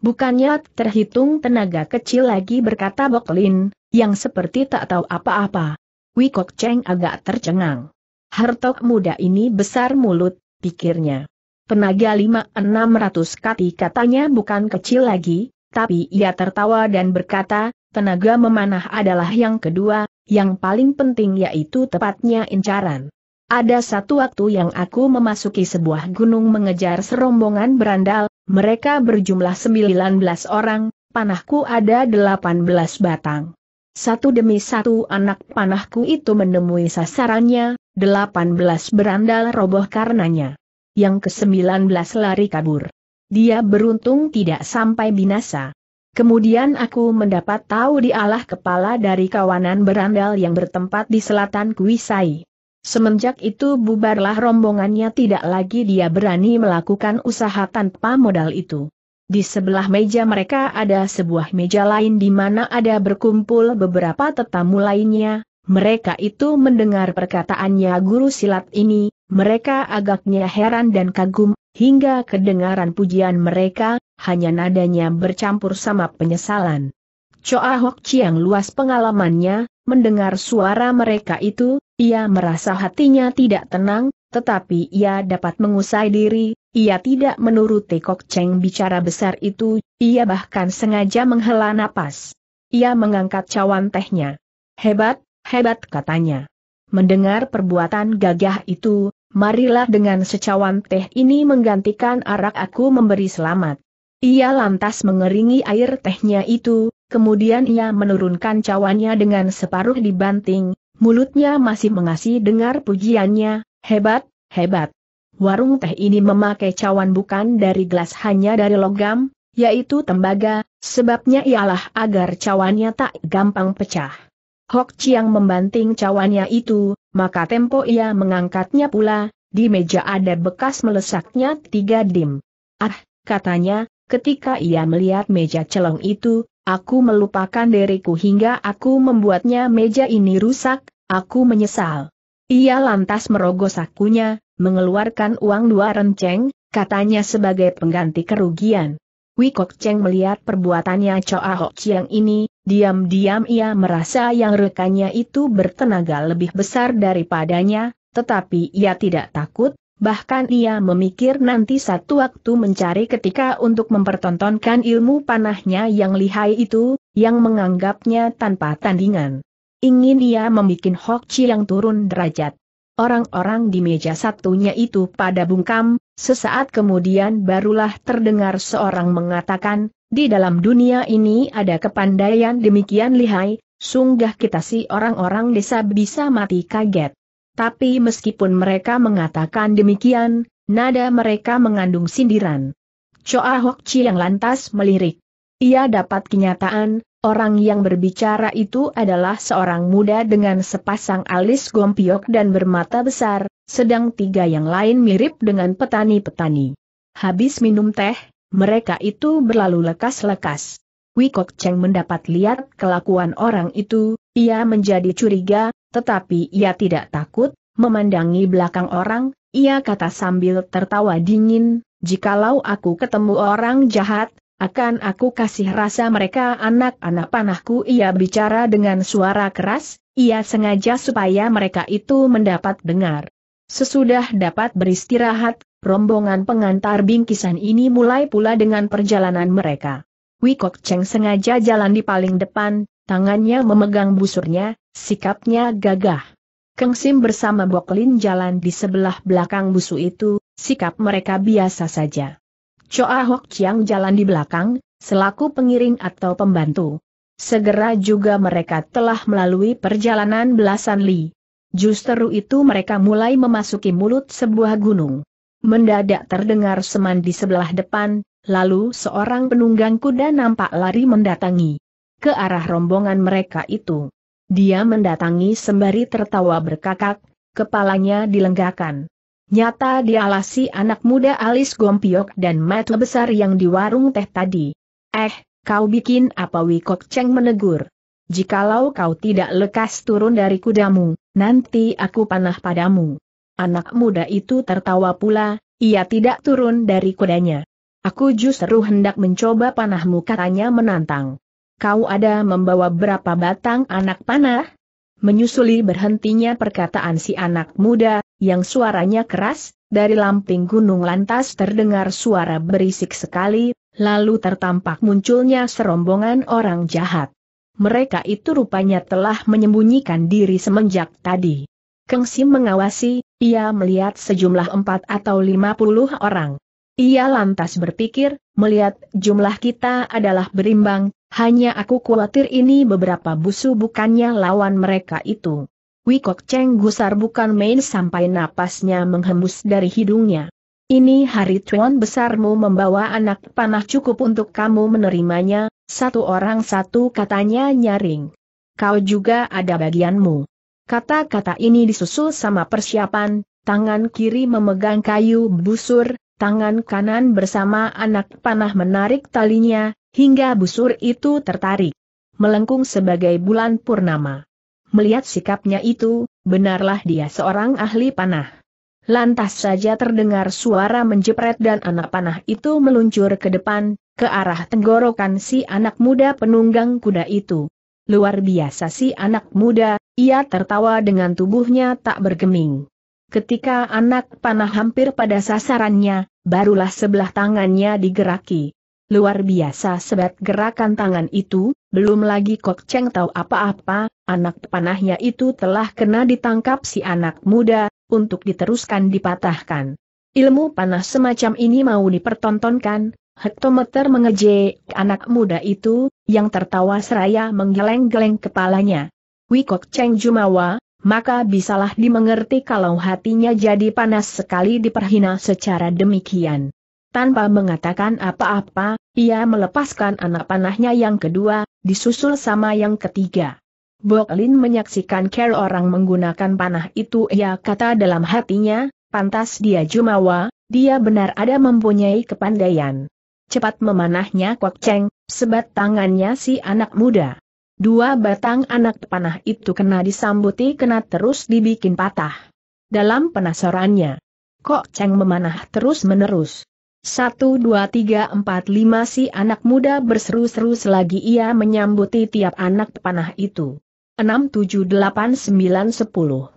Bukannya terhitung tenaga kecil lagi berkata Boklin, yang seperti tak tahu apa-apa. Wikok Cheng agak tercengang. Hartok muda ini besar mulut, pikirnya. Tenaga lima enam ratus kati katanya bukan kecil lagi, tapi ia tertawa dan berkata, tenaga memanah adalah yang kedua, yang paling penting yaitu tepatnya incaran. Ada satu waktu yang aku memasuki sebuah gunung mengejar serombongan berandal, mereka berjumlah 19 orang, panahku ada 18 batang. Satu demi satu anak panahku itu menemui sasarannya, 18 berandal roboh karenanya. Yang ke-19 lari kabur. Dia beruntung tidak sampai binasa. Kemudian aku mendapat tahu di alah kepala dari kawanan berandal yang bertempat di selatan Kuisai. Semenjak itu bubarlah rombongannya tidak lagi dia berani melakukan usaha tanpa modal itu. Di sebelah meja mereka ada sebuah meja lain di mana ada berkumpul beberapa tetamu lainnya, mereka itu mendengar perkataannya guru silat ini, mereka agaknya heran dan kagum, hingga kedengaran pujian mereka, hanya nadanya bercampur sama penyesalan. Choa Hok Chiang luas pengalamannya, mendengar suara mereka itu, ia merasa hatinya tidak tenang, tetapi ia dapat mengusai diri, ia tidak menuruti Kok Cheng bicara besar itu, ia bahkan sengaja menghela napas. Ia mengangkat cawan tehnya. Hebat, hebat katanya. Mendengar perbuatan gagah itu, marilah dengan secawan teh ini menggantikan arak aku memberi selamat. Ia lantas mengeringi air tehnya itu, kemudian ia menurunkan cawannya dengan separuh dibanting, mulutnya masih mengasih dengar pujiannya, hebat, hebat. Warung teh ini memakai cawan bukan dari gelas hanya dari logam, yaitu tembaga, sebabnya ialah agar cawannya tak gampang pecah. Hok Chiang membanting cawannya itu, maka tempo ia mengangkatnya pula, di meja ada bekas melesaknya tiga dim. Ah, katanya, Ketika ia melihat meja celong itu, aku melupakan diriku hingga aku membuatnya meja ini rusak, aku menyesal. Ia lantas merogoh sakunya, mengeluarkan uang dua renceng, katanya sebagai pengganti kerugian. Wikok Cheng melihat perbuatannya Choa Hok Chiang ini, diam-diam ia merasa yang rekannya itu bertenaga lebih besar daripadanya, tetapi ia tidak takut, Bahkan ia memikir nanti satu waktu mencari ketika untuk mempertontonkan ilmu panahnya yang lihai itu, yang menganggapnya tanpa tandingan. Ingin ia membuat Chi yang turun derajat. Orang-orang di meja satunya itu pada bungkam, sesaat kemudian barulah terdengar seorang mengatakan, di dalam dunia ini ada kepandaian demikian lihai, sunggah kita si orang-orang desa bisa mati kaget. Tapi meskipun mereka mengatakan demikian, nada mereka mengandung sindiran. Choa Hok Chi yang lantas melirik. Ia dapat kenyataan, orang yang berbicara itu adalah seorang muda dengan sepasang alis gompiok dan bermata besar, sedang tiga yang lain mirip dengan petani-petani. Habis minum teh, mereka itu berlalu lekas-lekas. Wikok Cheng mendapat lihat kelakuan orang itu, ia menjadi curiga, tetapi ia tidak takut, memandangi belakang orang, ia kata sambil tertawa dingin, jikalau aku ketemu orang jahat, akan aku kasih rasa mereka anak-anak panahku ia bicara dengan suara keras, ia sengaja supaya mereka itu mendapat dengar. Sesudah dapat beristirahat, rombongan pengantar bingkisan ini mulai pula dengan perjalanan mereka. Wikok Cheng sengaja jalan di paling depan, tangannya memegang busurnya, Sikapnya gagah. Keng Sim bersama Boklin jalan di sebelah belakang busu itu, sikap mereka biasa saja. Choa Hok Chiang jalan di belakang, selaku pengiring atau pembantu. Segera juga mereka telah melalui perjalanan belasan li. Justru itu mereka mulai memasuki mulut sebuah gunung. Mendadak terdengar seman di sebelah depan, lalu seorang penunggang kuda nampak lari mendatangi ke arah rombongan mereka itu. Dia mendatangi sembari tertawa berkakak, kepalanya dilenggakan. Nyata dialah si anak muda alis gompiok dan mata besar yang di warung teh tadi. Eh, kau bikin apa Wikok Cheng menegur. Jikalau kau tidak lekas turun dari kudamu, nanti aku panah padamu. Anak muda itu tertawa pula, ia tidak turun dari kudanya. Aku justru hendak mencoba panahmu katanya menantang kau ada membawa berapa batang anak panah? Menyusuli berhentinya perkataan si anak muda, yang suaranya keras, dari lamping gunung lantas terdengar suara berisik sekali, lalu tertampak munculnya serombongan orang jahat. Mereka itu rupanya telah menyembunyikan diri semenjak tadi. Sim mengawasi, ia melihat sejumlah empat atau lima puluh orang. Ia lantas berpikir, melihat jumlah kita adalah berimbang, hanya aku khawatir ini beberapa busu bukannya lawan mereka itu. Wikok Cheng gusar bukan main sampai napasnya menghembus dari hidungnya. Ini hari tuan besarmu membawa anak panah cukup untuk kamu menerimanya, satu orang satu katanya nyaring. Kau juga ada bagianmu. Kata-kata ini disusul sama persiapan, tangan kiri memegang kayu busur, tangan kanan bersama anak panah menarik talinya, hingga busur itu tertarik. Melengkung sebagai bulan purnama. Melihat sikapnya itu, benarlah dia seorang ahli panah. Lantas saja terdengar suara menjepret dan anak panah itu meluncur ke depan, ke arah tenggorokan si anak muda penunggang kuda itu. Luar biasa si anak muda, ia tertawa dengan tubuhnya tak bergeming. Ketika anak panah hampir pada sasarannya, barulah sebelah tangannya digeraki. Luar biasa sebat gerakan tangan itu, belum lagi Kok Cheng tahu apa-apa, anak panahnya itu telah kena ditangkap si anak muda, untuk diteruskan dipatahkan. Ilmu panah semacam ini mau dipertontonkan, hektometer mengejek anak muda itu, yang tertawa seraya menggeleng-geleng kepalanya. Wi Kok Cheng Jumawa, maka bisalah dimengerti kalau hatinya jadi panas sekali diperhina secara demikian. Tanpa mengatakan apa-apa, ia melepaskan anak panahnya yang kedua, disusul sama yang ketiga. Boklin menyaksikan care orang menggunakan panah itu ia kata dalam hatinya, pantas dia jumawa, dia benar ada mempunyai kepandaian. Cepat memanahnya Kok Cheng, sebat tangannya si anak muda. Dua batang anak panah itu kena disambuti kena terus dibikin patah. Dalam penasarannya, Kok Cheng memanah terus-menerus. Satu dua tiga empat lima si anak muda berseru-seru selagi ia menyambuti tiap anak panah itu. Enam tujuh delapan sembilan sepuluh.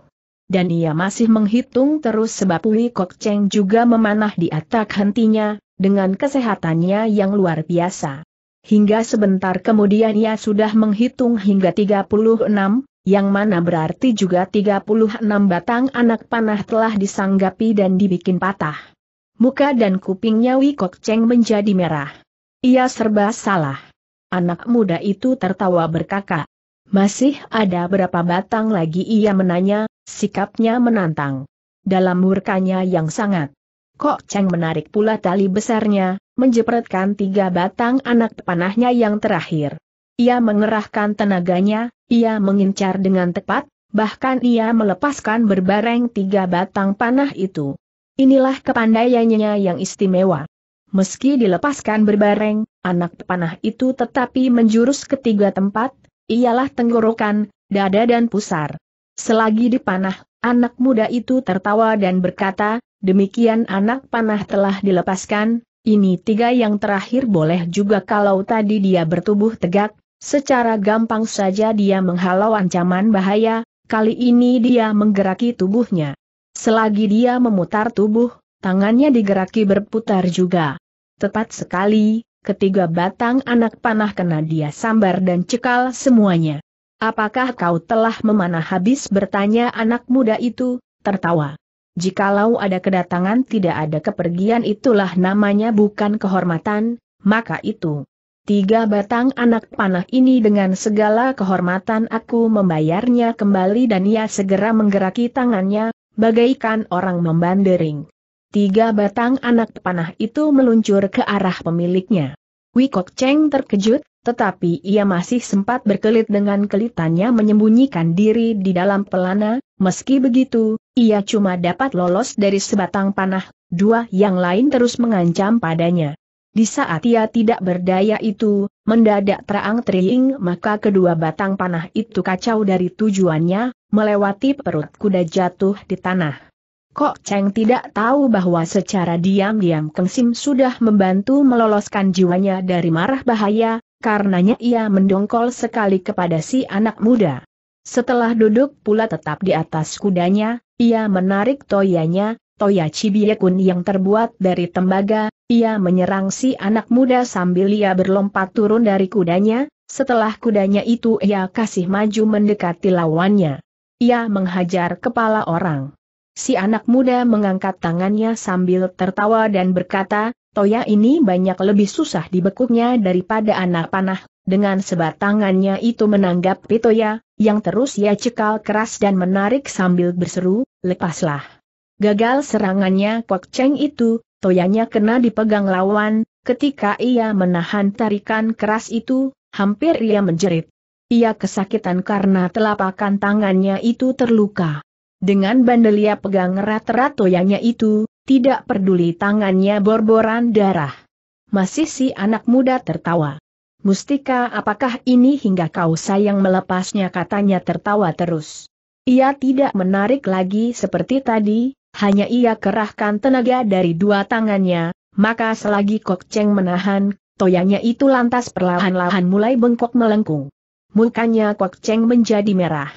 Dan ia masih menghitung terus sebab Pui Kok Cheng juga memanah di atak hentinya, dengan kesehatannya yang luar biasa. Hingga sebentar kemudian ia sudah menghitung hingga 36, yang mana berarti juga 36 batang anak panah telah disanggapi dan dibikin patah. Muka dan kupingnya Wikok Cheng menjadi merah. Ia serba salah. Anak muda itu tertawa berkakak. Masih ada berapa batang lagi ia menanya, sikapnya menantang. Dalam murkanya yang sangat. Kok Cheng menarik pula tali besarnya, menjepretkan tiga batang anak panahnya yang terakhir. Ia mengerahkan tenaganya, ia mengincar dengan tepat, bahkan ia melepaskan berbareng tiga batang panah itu. Inilah kepandaiannya yang istimewa. Meski dilepaskan berbareng, anak panah itu tetapi menjurus ke tiga tempat, ialah tenggorokan, dada dan pusar. Selagi dipanah, anak muda itu tertawa dan berkata, demikian anak panah telah dilepaskan, ini tiga yang terakhir boleh juga kalau tadi dia bertubuh tegak, secara gampang saja dia menghalau ancaman bahaya, kali ini dia menggeraki tubuhnya. Selagi dia memutar tubuh, tangannya digeraki berputar juga. Tepat sekali, ketiga batang anak panah kena dia sambar dan cekal semuanya. Apakah kau telah memanah habis bertanya anak muda itu, tertawa. Jikalau ada kedatangan tidak ada kepergian itulah namanya bukan kehormatan, maka itu. Tiga batang anak panah ini dengan segala kehormatan aku membayarnya kembali dan ia segera menggeraki tangannya, bagaikan orang membandering. Tiga batang anak panah itu meluncur ke arah pemiliknya. Wikok Cheng terkejut, tetapi ia masih sempat berkelit dengan kelitannya menyembunyikan diri di dalam pelana, meski begitu, ia cuma dapat lolos dari sebatang panah, dua yang lain terus mengancam padanya. Di saat ia tidak berdaya itu, mendadak terang teriing maka kedua batang panah itu kacau dari tujuannya, melewati perut kuda jatuh di tanah. Kok Cheng tidak tahu bahwa secara diam-diam Keng Sim sudah membantu meloloskan jiwanya dari marah bahaya, karenanya ia mendongkol sekali kepada si anak muda. Setelah duduk pula tetap di atas kudanya, ia menarik toyanya, toya Cibiekun yang terbuat dari tembaga, ia menyerang si anak muda sambil ia berlompat turun dari kudanya, setelah kudanya itu ia kasih maju mendekati lawannya. Ia menghajar kepala orang. Si anak muda mengangkat tangannya sambil tertawa dan berkata, Toya ini banyak lebih susah dibekuknya daripada anak panah. Dengan sebat tangannya itu menanggap Toya, yang terus ia cekal keras dan menarik sambil berseru, lepaslah. Gagal serangannya Kok Cheng itu, Toyanya kena dipegang lawan, ketika ia menahan tarikan keras itu, hampir ia menjerit. Ia kesakitan karena telapakan tangannya itu terluka. Dengan bandelia pegang erat-erat toyanya itu, tidak peduli tangannya borboran darah. Masih si anak muda tertawa. Mustika apakah ini hingga kau sayang melepasnya katanya tertawa terus. Ia tidak menarik lagi seperti tadi, hanya ia kerahkan tenaga dari dua tangannya, maka selagi Kokceng menahan, toyanya itu lantas perlahan-lahan mulai bengkok melengkung mukanya Kok Cheng menjadi merah.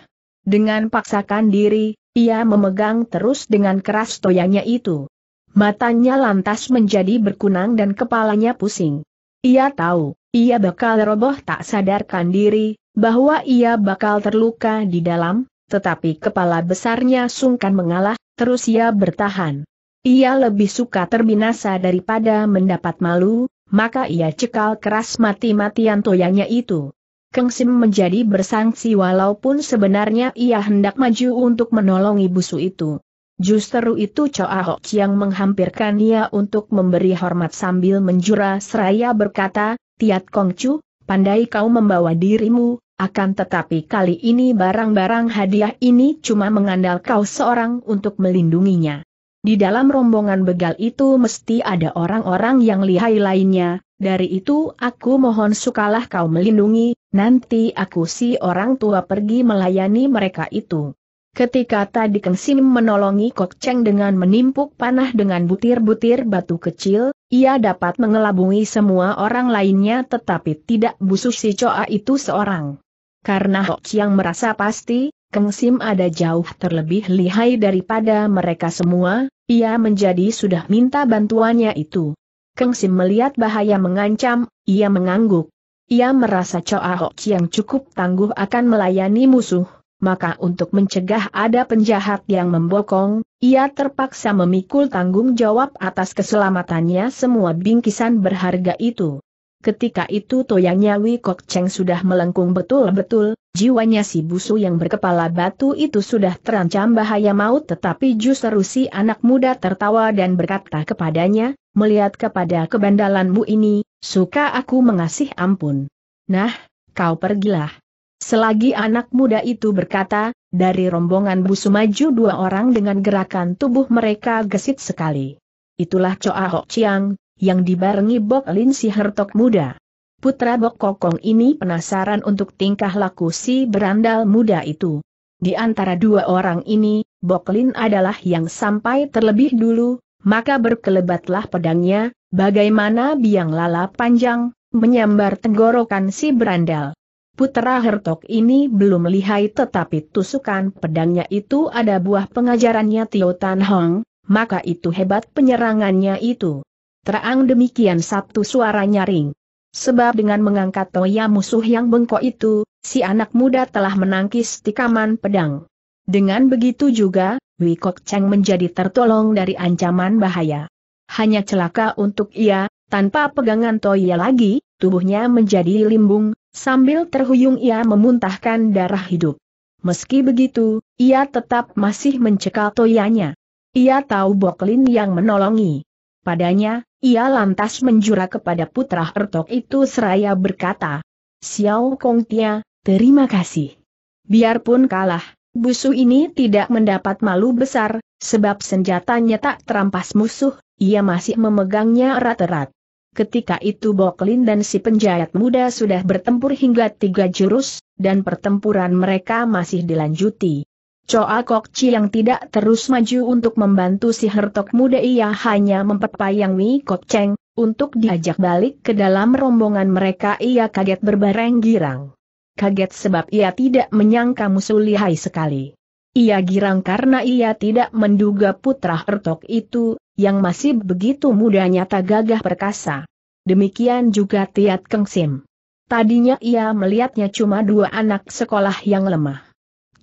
Dengan paksakan diri, ia memegang terus dengan keras toyanya itu. Matanya lantas menjadi berkunang dan kepalanya pusing. Ia tahu, ia bakal roboh tak sadarkan diri, bahwa ia bakal terluka di dalam, tetapi kepala besarnya sungkan mengalah, terus ia bertahan. Ia lebih suka terbinasa daripada mendapat malu, maka ia cekal keras mati-matian toyanya itu. Keng Sim menjadi bersangsi walaupun sebenarnya ia hendak maju untuk menolong ibu su itu. Justru itu Choa Ahok yang menghampirkan ia untuk memberi hormat sambil menjura seraya berkata, Tiat Kong Chu, pandai kau membawa dirimu, akan tetapi kali ini barang-barang hadiah ini cuma mengandal kau seorang untuk melindunginya. Di dalam rombongan begal itu mesti ada orang-orang yang lihai lainnya, dari itu aku mohon sukalah kau melindungi, nanti aku si orang tua pergi melayani mereka itu. Ketika tadi Keng Sim menolongi Kok Cheng dengan menimpuk panah dengan butir-butir batu kecil, ia dapat mengelabungi semua orang lainnya tetapi tidak busuk si Choa itu seorang. Karena Hok Chiang merasa pasti, Kengsim ada jauh terlebih lihai daripada mereka semua, ia menjadi sudah minta bantuannya itu. Kengsim melihat bahaya mengancam, ia mengangguk. Ia merasa Choa Hok yang cukup tangguh akan melayani musuh, maka untuk mencegah ada penjahat yang membokong, ia terpaksa memikul tanggung jawab atas keselamatannya semua bingkisan berharga itu. Ketika itu toyangnya Kok Cheng sudah melengkung betul-betul, jiwanya si busu yang berkepala batu itu sudah terancam bahaya maut tetapi justru si anak muda tertawa dan berkata kepadanya, melihat kepada kebandalanmu ini, suka aku mengasih ampun. Nah, kau pergilah. Selagi anak muda itu berkata, dari rombongan busu maju dua orang dengan gerakan tubuh mereka gesit sekali. Itulah Choa Hok Chiang, yang dibarengi Bok Lin si hertok muda. Putra Bok Kokong ini penasaran untuk tingkah laku si berandal muda itu. Di antara dua orang ini, Bok Lin adalah yang sampai terlebih dulu, maka berkelebatlah pedangnya, bagaimana biang lala panjang, menyambar tenggorokan si berandal. Putra Hertok ini belum lihai tetapi tusukan pedangnya itu ada buah pengajarannya Tio Tan Hong, maka itu hebat penyerangannya itu. Terang demikian sabtu suara nyaring. Sebab dengan mengangkat toya musuh yang bengkok itu, si anak muda telah menangkis tikaman pedang. Dengan begitu juga, Wikok Cheng menjadi tertolong dari ancaman bahaya. Hanya celaka untuk ia, tanpa pegangan toya lagi, tubuhnya menjadi limbung, sambil terhuyung ia memuntahkan darah hidup. Meski begitu, ia tetap masih mencekal toyanya. Ia tahu Boklin yang menolongi. Padanya, ia lantas menjura kepada putra Ertok itu seraya berkata, Xiao Kong Tia, terima kasih. Biarpun kalah, busu ini tidak mendapat malu besar, sebab senjatanya tak terampas musuh, ia masih memegangnya erat-erat. Ketika itu Boklin dan si penjahat muda sudah bertempur hingga tiga jurus, dan pertempuran mereka masih dilanjuti. Coa Kok Chi yang tidak terus maju untuk membantu si hertok muda ia hanya memperpayangi Wi Kok Cheng, untuk diajak balik ke dalam rombongan mereka ia kaget berbareng girang. Kaget sebab ia tidak menyangka musuh lihai sekali. Ia girang karena ia tidak menduga putra hertok itu, yang masih begitu muda nyata gagah perkasa. Demikian juga Tiat Keng Sim. Tadinya ia melihatnya cuma dua anak sekolah yang lemah.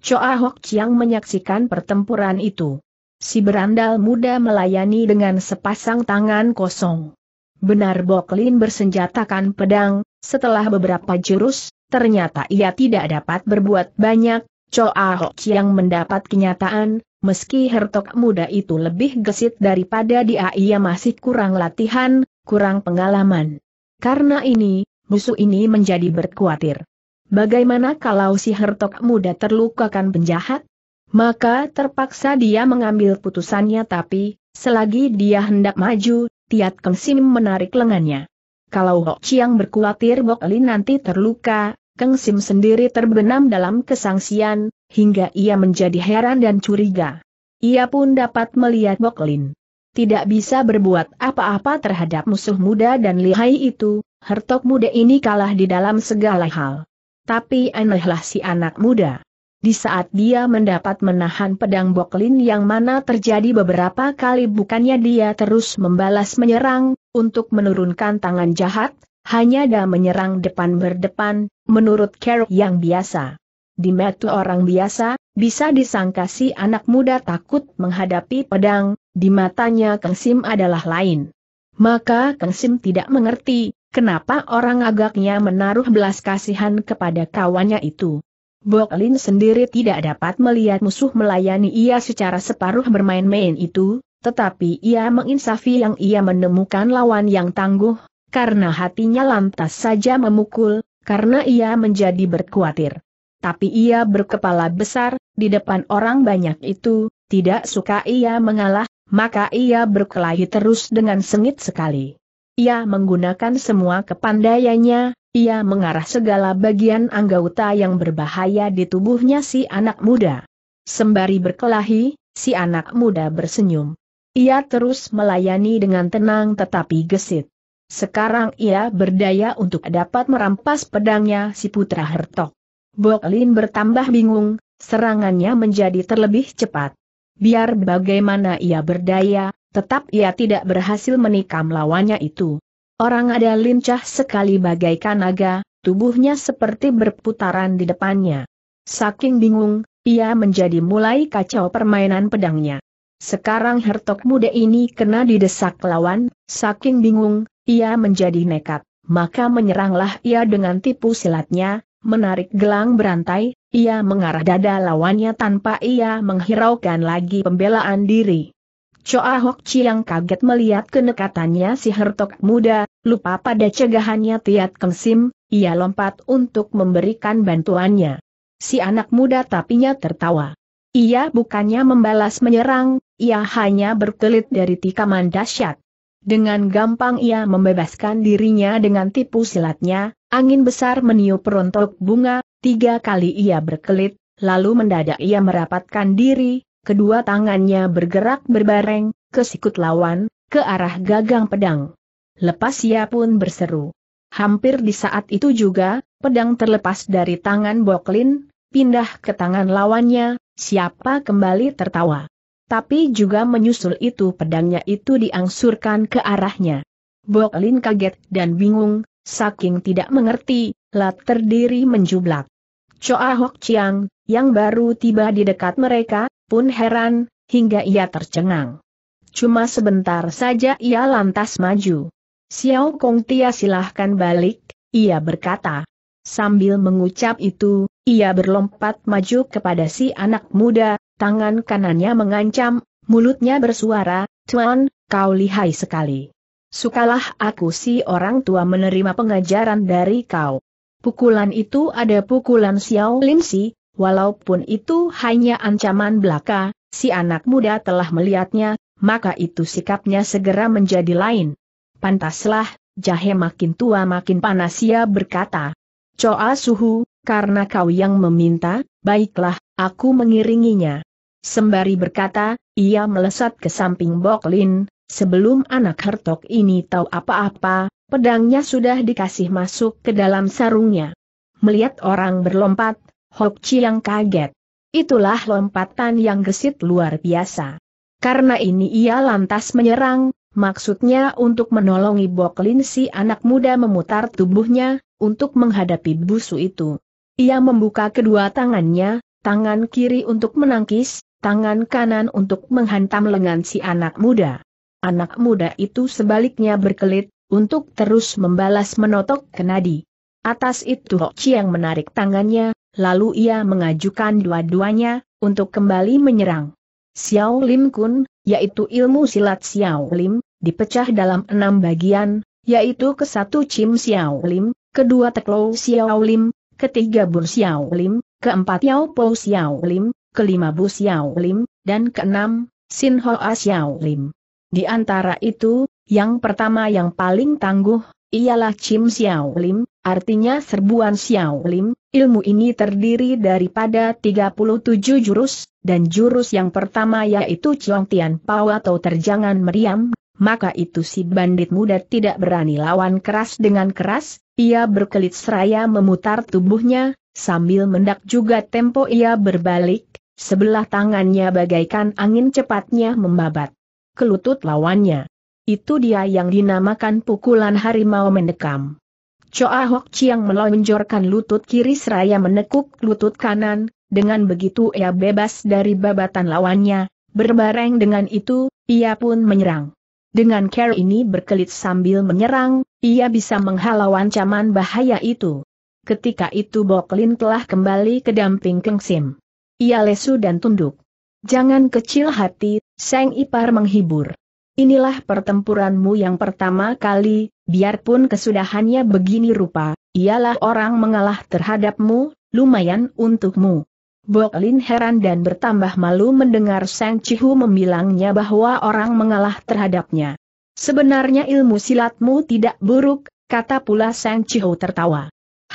Choa Hok Chiang menyaksikan pertempuran itu. Si berandal muda melayani dengan sepasang tangan kosong. Benar Bok Lin bersenjatakan pedang, setelah beberapa jurus, ternyata ia tidak dapat berbuat banyak, Choa Hok Chiang mendapat kenyataan, meski hertok muda itu lebih gesit daripada dia ia masih kurang latihan, kurang pengalaman. Karena ini, musuh ini menjadi berkhawatir. Bagaimana kalau si hertok muda terlukakan penjahat? Maka terpaksa dia mengambil putusannya tapi, selagi dia hendak maju, Tiat Keng Sim menarik lengannya. Kalau Hok Chiang berkhawatir Bok Lin nanti terluka, Keng Sim sendiri terbenam dalam kesangsian, hingga ia menjadi heran dan curiga. Ia pun dapat melihat Bok Lin. Tidak bisa berbuat apa-apa terhadap musuh muda dan lihai itu, Hertok muda ini kalah di dalam segala hal tapi anehlah si anak muda. Di saat dia mendapat menahan pedang Boklin yang mana terjadi beberapa kali bukannya dia terus membalas menyerang, untuk menurunkan tangan jahat, hanya dia menyerang depan berdepan, menurut Carol yang biasa. Di mata orang biasa, bisa disangka si anak muda takut menghadapi pedang, di matanya Kang Sim adalah lain. Maka Kang Sim tidak mengerti, Kenapa orang agaknya menaruh belas kasihan kepada kawannya itu? Lin sendiri tidak dapat melihat musuh melayani ia secara separuh bermain-main itu, tetapi ia menginsafi yang ia menemukan lawan yang tangguh, karena hatinya lantas saja memukul, karena ia menjadi berkhawatir. Tapi ia berkepala besar, di depan orang banyak itu, tidak suka ia mengalah, maka ia berkelahi terus dengan sengit sekali. Ia menggunakan semua kepandaiannya, ia mengarah segala bagian anggota yang berbahaya di tubuhnya si anak muda. Sembari berkelahi, si anak muda bersenyum. Ia terus melayani dengan tenang tetapi gesit. Sekarang ia berdaya untuk dapat merampas pedangnya si putra Hertok. Boklin bertambah bingung, serangannya menjadi terlebih cepat. Biar bagaimana ia berdaya, tetap ia tidak berhasil menikam lawannya itu. Orang ada lincah sekali bagaikan naga, tubuhnya seperti berputaran di depannya. Saking bingung, ia menjadi mulai kacau permainan pedangnya. Sekarang hertok muda ini kena didesak lawan, saking bingung, ia menjadi nekat, maka menyeranglah ia dengan tipu silatnya, menarik gelang berantai, ia mengarah dada lawannya tanpa ia menghiraukan lagi pembelaan diri. Choa Hok Chiang kaget melihat kenekatannya si hertok muda, lupa pada cegahannya Tiat Keng Sim, ia lompat untuk memberikan bantuannya. Si anak muda tapinya tertawa. Ia bukannya membalas menyerang, ia hanya berkelit dari tikaman dahsyat. Dengan gampang ia membebaskan dirinya dengan tipu silatnya, angin besar meniup rontok bunga, tiga kali ia berkelit, lalu mendadak ia merapatkan diri, kedua tangannya bergerak berbareng, ke sikut lawan, ke arah gagang pedang. Lepas ia pun berseru. Hampir di saat itu juga, pedang terlepas dari tangan Boklin, pindah ke tangan lawannya, siapa kembali tertawa. Tapi juga menyusul itu pedangnya itu diangsurkan ke arahnya. Boklin kaget dan bingung, saking tidak mengerti, lat terdiri menjublak. Choa Hok Chiang, yang baru tiba di dekat mereka, pun heran, hingga ia tercengang. Cuma sebentar saja ia lantas maju. Xiao Kong Tia silahkan balik, ia berkata. Sambil mengucap itu, ia berlompat maju kepada si anak muda, tangan kanannya mengancam, mulutnya bersuara, Tuan, kau lihai sekali. Sukalah aku si orang tua menerima pengajaran dari kau. Pukulan itu ada pukulan Xiao Lim Si, Walaupun itu hanya ancaman belaka, si anak muda telah melihatnya, maka itu sikapnya segera menjadi lain. Pantaslah, jahe makin tua makin panas ia berkata. Coa suhu, karena kau yang meminta, baiklah, aku mengiringinya. Sembari berkata, ia melesat ke samping Boklin, sebelum anak hertok ini tahu apa-apa, pedangnya sudah dikasih masuk ke dalam sarungnya. Melihat orang berlompat, Hok Chiang kaget. Itulah lompatan yang gesit luar biasa. Karena ini ia lantas menyerang, maksudnya untuk menolongi Boklin si anak muda memutar tubuhnya, untuk menghadapi busu itu. Ia membuka kedua tangannya, tangan kiri untuk menangkis, tangan kanan untuk menghantam lengan si anak muda. Anak muda itu sebaliknya berkelit, untuk terus membalas menotok ke nadi. Atas itu Hok Chiang menarik tangannya, lalu ia mengajukan dua-duanya, untuk kembali menyerang. Xiao Lim Kun, yaitu ilmu silat Xiao Lim, dipecah dalam enam bagian, yaitu ke satu Chim Xiao Lim, kedua Teklo Xiao Lim, ketiga Bun Xiao Lim, keempat Yao Po Xiao Lim, kelima Bu Xiao Lim, dan keenam, Sin Hoa Xiao Lim. Di antara itu, yang pertama yang paling tangguh, ialah Chim Xiao Lim, artinya serbuan Xiao Lim, ilmu ini terdiri daripada 37 jurus, dan jurus yang pertama yaitu Chong Tian Pao atau terjangan meriam, maka itu si bandit muda tidak berani lawan keras dengan keras, ia berkelit seraya memutar tubuhnya, sambil mendak juga tempo ia berbalik, sebelah tangannya bagaikan angin cepatnya membabat. Kelutut lawannya. Itu dia yang dinamakan pukulan harimau mendekam. Choa Hok Chiang melonjorkan lutut kiri seraya menekuk lutut kanan, dengan begitu ia bebas dari babatan lawannya, berbareng dengan itu, ia pun menyerang. Dengan care ini berkelit sambil menyerang, ia bisa menghalau ancaman bahaya itu. Ketika itu Boklin telah kembali ke damping Keng Sim. Ia lesu dan tunduk. Jangan kecil hati, Seng Ipar menghibur. Inilah pertempuranmu yang pertama kali, biarpun kesudahannya begini rupa, ialah orang mengalah terhadapmu, lumayan untukmu. Bok Lin heran dan bertambah malu mendengar Sang Cihu membilangnya bahwa orang mengalah terhadapnya. Sebenarnya ilmu silatmu tidak buruk, kata pula Sang Cihu tertawa.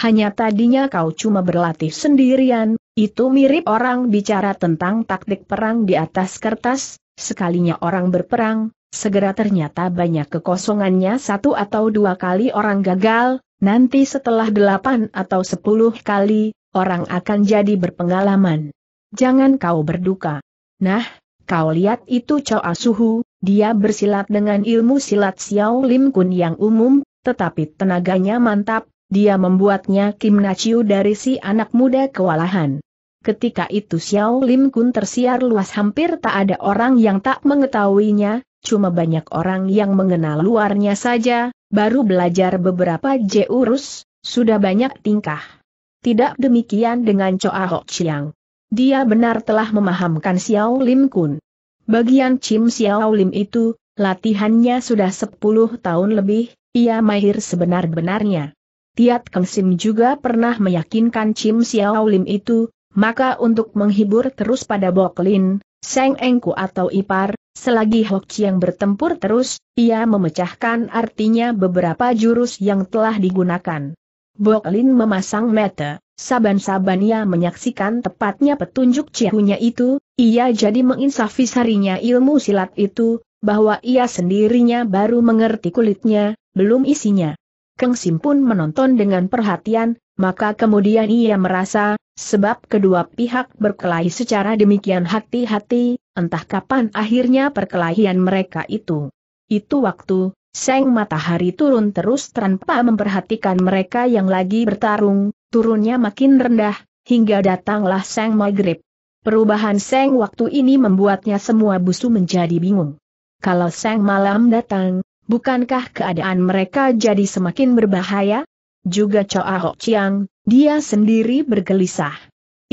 Hanya tadinya kau cuma berlatih sendirian, itu mirip orang bicara tentang taktik perang di atas kertas, sekalinya orang berperang, Segera ternyata banyak kekosongannya satu atau dua kali orang gagal, nanti setelah delapan atau sepuluh kali, orang akan jadi berpengalaman. Jangan kau berduka. Nah, kau lihat itu Chow Suhu, dia bersilat dengan ilmu silat Xiao Lim Kun yang umum, tetapi tenaganya mantap, dia membuatnya kim kimnaciu dari si anak muda kewalahan. Ketika itu Xiao Lim Kun tersiar luas hampir tak ada orang yang tak mengetahuinya, cuma banyak orang yang mengenal luarnya saja, baru belajar beberapa jeurus, sudah banyak tingkah. Tidak demikian dengan Choa Ho Chiang. Dia benar telah memahamkan Xiao Lim Kun. Bagian Chim Xiao Lim itu, latihannya sudah 10 tahun lebih, ia mahir sebenar-benarnya. Tiat Keng Sim juga pernah meyakinkan Chim Xiao Lim itu, maka untuk menghibur terus pada Boklin, Seng Engku atau Ipar, Selagi yang bertempur terus, ia memecahkan artinya beberapa jurus yang telah digunakan. Lin memasang mata, saban-saban ia menyaksikan tepatnya petunjuk cihunya itu, ia jadi menginsafi sarinya ilmu silat itu, bahwa ia sendirinya baru mengerti kulitnya, belum isinya. Keng Sim pun menonton dengan perhatian, maka kemudian ia merasa, sebab kedua pihak berkelahi secara demikian hati-hati, Entah kapan akhirnya perkelahian mereka itu. Itu waktu, Seng matahari turun terus tanpa memperhatikan mereka yang lagi bertarung, turunnya makin rendah, hingga datanglah Seng Maghrib. Perubahan Seng waktu ini membuatnya semua busu menjadi bingung. Kalau Seng malam datang, bukankah keadaan mereka jadi semakin berbahaya? Juga Choa Ho Chiang, dia sendiri bergelisah.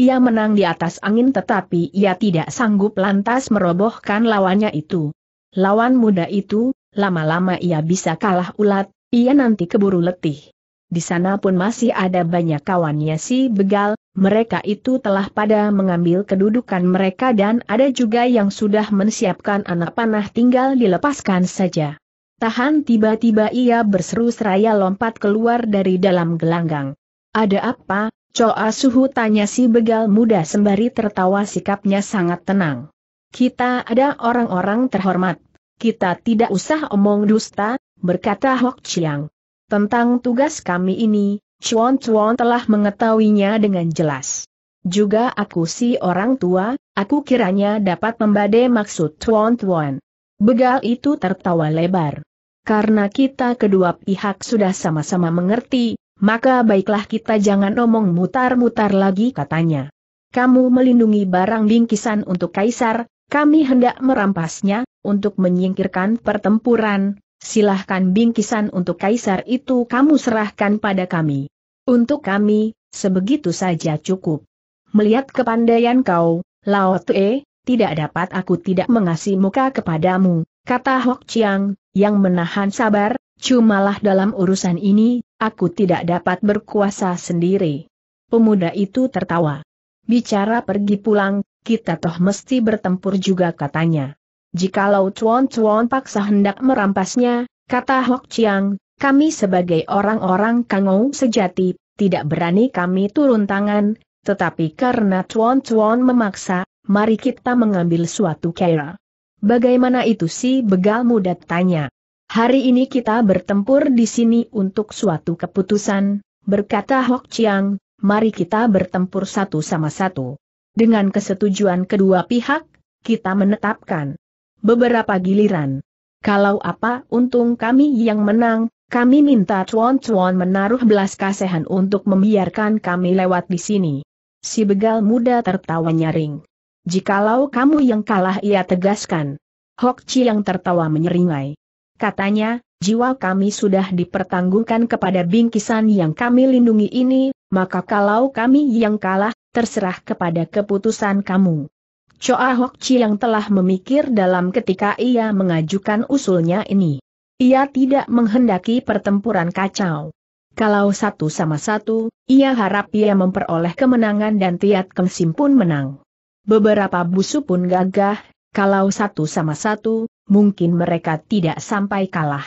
Ia menang di atas angin tetapi ia tidak sanggup lantas merobohkan lawannya itu. Lawan muda itu, lama-lama ia bisa kalah ulat, ia nanti keburu letih. Di sana pun masih ada banyak kawannya si begal, mereka itu telah pada mengambil kedudukan mereka dan ada juga yang sudah menyiapkan anak panah tinggal dilepaskan saja. Tahan tiba-tiba ia berseru seraya lompat keluar dari dalam gelanggang. Ada apa, Choa Suhu tanya si begal muda sembari tertawa sikapnya sangat tenang. Kita ada orang-orang terhormat. Kita tidak usah omong dusta, berkata Hok Chiang. Tentang tugas kami ini, Chuan Chuan telah mengetahuinya dengan jelas. Juga aku si orang tua, aku kiranya dapat membadai maksud Chuan Chuan. Begal itu tertawa lebar. Karena kita kedua pihak sudah sama-sama mengerti, maka baiklah kita jangan omong mutar-mutar lagi katanya. Kamu melindungi barang bingkisan untuk kaisar, kami hendak merampasnya, untuk menyingkirkan pertempuran, silahkan bingkisan untuk kaisar itu kamu serahkan pada kami. Untuk kami, sebegitu saja cukup. Melihat kepandaian kau, Lao Tue, tidak dapat aku tidak mengasih muka kepadamu, kata Hok Chiang, yang menahan sabar, Cumalah dalam urusan ini, aku tidak dapat berkuasa sendiri. Pemuda itu tertawa. Bicara pergi pulang, kita toh mesti bertempur juga katanya. Jikalau cuan-cuan paksa hendak merampasnya, kata Hok Chiang, kami sebagai orang-orang kangou sejati, tidak berani kami turun tangan, tetapi karena cuan-cuan memaksa, mari kita mengambil suatu kera. Bagaimana itu si begal muda tanya. Hari ini kita bertempur di sini untuk suatu keputusan, berkata Hok Chiang, mari kita bertempur satu sama satu. Dengan kesetujuan kedua pihak, kita menetapkan beberapa giliran. Kalau apa untung kami yang menang, kami minta cuan-cuan menaruh belas kasihan untuk membiarkan kami lewat di sini. Si begal muda tertawa nyaring. Jikalau kamu yang kalah ia tegaskan. Hok Chiang tertawa menyeringai katanya, jiwa kami sudah dipertanggungkan kepada bingkisan yang kami lindungi ini, maka kalau kami yang kalah, terserah kepada keputusan kamu. Choa Hok Chi yang telah memikir dalam ketika ia mengajukan usulnya ini. Ia tidak menghendaki pertempuran kacau. Kalau satu sama satu, ia harap ia memperoleh kemenangan dan Tiat kengsim pun menang. Beberapa busu pun gagah, kalau satu sama satu, mungkin mereka tidak sampai kalah.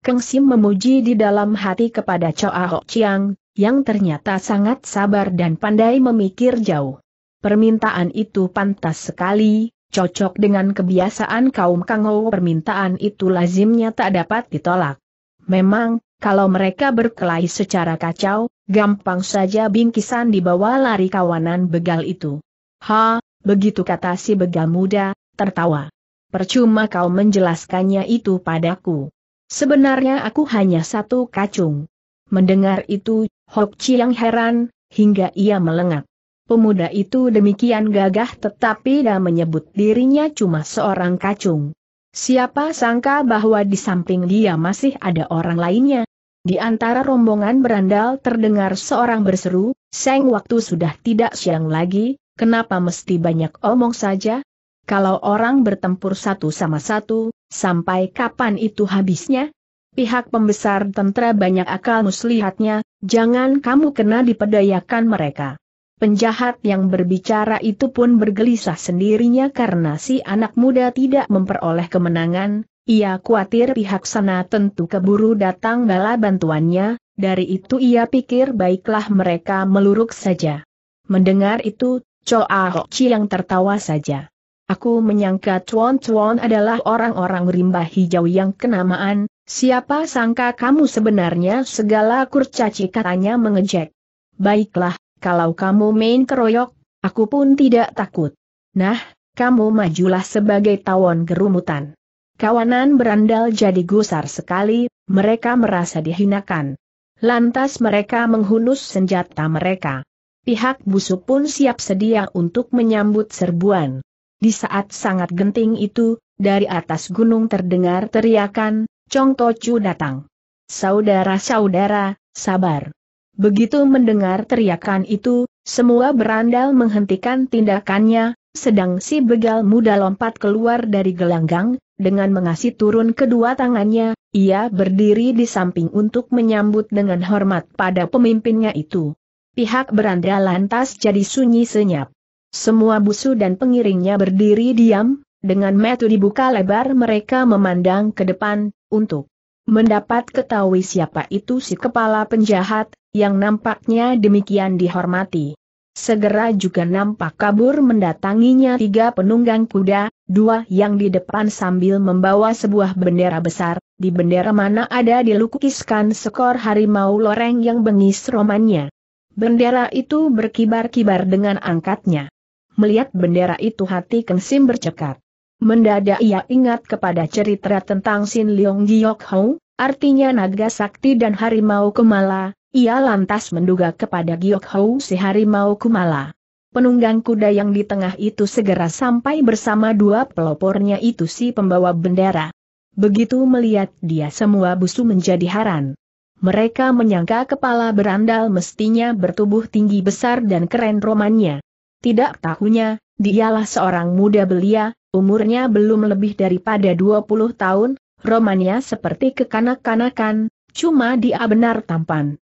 Keng Sim memuji di dalam hati kepada Choa Ho Chiang, yang ternyata sangat sabar dan pandai memikir jauh. Permintaan itu pantas sekali, cocok dengan kebiasaan kaum Kangou. permintaan itu lazimnya tak dapat ditolak. Memang, kalau mereka berkelahi secara kacau, gampang saja bingkisan dibawa lari kawanan begal itu. Ha, begitu kata si begal muda, tertawa percuma kau menjelaskannya itu padaku. Sebenarnya aku hanya satu kacung. Mendengar itu, Hok Chiang heran, hingga ia melengat. Pemuda itu demikian gagah tetapi dia menyebut dirinya cuma seorang kacung. Siapa sangka bahwa di samping dia masih ada orang lainnya. Di antara rombongan berandal terdengar seorang berseru, Seng waktu sudah tidak siang lagi, kenapa mesti banyak omong saja? Kalau orang bertempur satu sama satu, sampai kapan itu habisnya? Pihak pembesar tentara banyak akal muslihatnya, jangan kamu kena dipedayakan mereka. Penjahat yang berbicara itu pun bergelisah sendirinya karena si anak muda tidak memperoleh kemenangan, ia khawatir pihak sana tentu keburu datang bala bantuannya, dari itu ia pikir baiklah mereka meluruk saja. Mendengar itu, Coa Chi yang tertawa saja. Aku menyangka cuan-cuan adalah orang-orang rimba hijau yang kenamaan, siapa sangka kamu sebenarnya segala kurcaci katanya mengejek. Baiklah, kalau kamu main keroyok, aku pun tidak takut. Nah, kamu majulah sebagai tawon gerumutan. Kawanan berandal jadi gusar sekali, mereka merasa dihinakan. Lantas mereka menghunus senjata mereka. Pihak busuk pun siap sedia untuk menyambut serbuan. Di saat sangat genting itu, dari atas gunung terdengar teriakan, Chong Tochu datang. Saudara-saudara, sabar. Begitu mendengar teriakan itu, semua berandal menghentikan tindakannya, sedang si begal muda lompat keluar dari gelanggang, dengan mengasih turun kedua tangannya, ia berdiri di samping untuk menyambut dengan hormat pada pemimpinnya itu. Pihak berandal lantas jadi sunyi senyap. Semua busu dan pengiringnya berdiri diam, dengan metu dibuka lebar mereka memandang ke depan, untuk mendapat ketahui siapa itu si kepala penjahat, yang nampaknya demikian dihormati. Segera juga nampak kabur mendatanginya tiga penunggang kuda, dua yang di depan sambil membawa sebuah bendera besar, di bendera mana ada dilukiskan skor harimau loreng yang bengis romannya. Bendera itu berkibar-kibar dengan angkatnya. Melihat bendera itu hati Keng Sim bercekat. Mendadak ia ingat kepada cerita tentang Sin Leong Giok Ho, artinya naga sakti dan harimau kumala, ia lantas menduga kepada Giok Ho si harimau kumala. Penunggang kuda yang di tengah itu segera sampai bersama dua pelopornya itu si pembawa bendera. Begitu melihat dia semua busu menjadi haran. Mereka menyangka kepala berandal mestinya bertubuh tinggi besar dan keren romannya. Tidak tahunya, dialah seorang muda belia, umurnya belum lebih daripada 20 tahun, romannya seperti kekanak-kanakan, cuma dia benar tampan.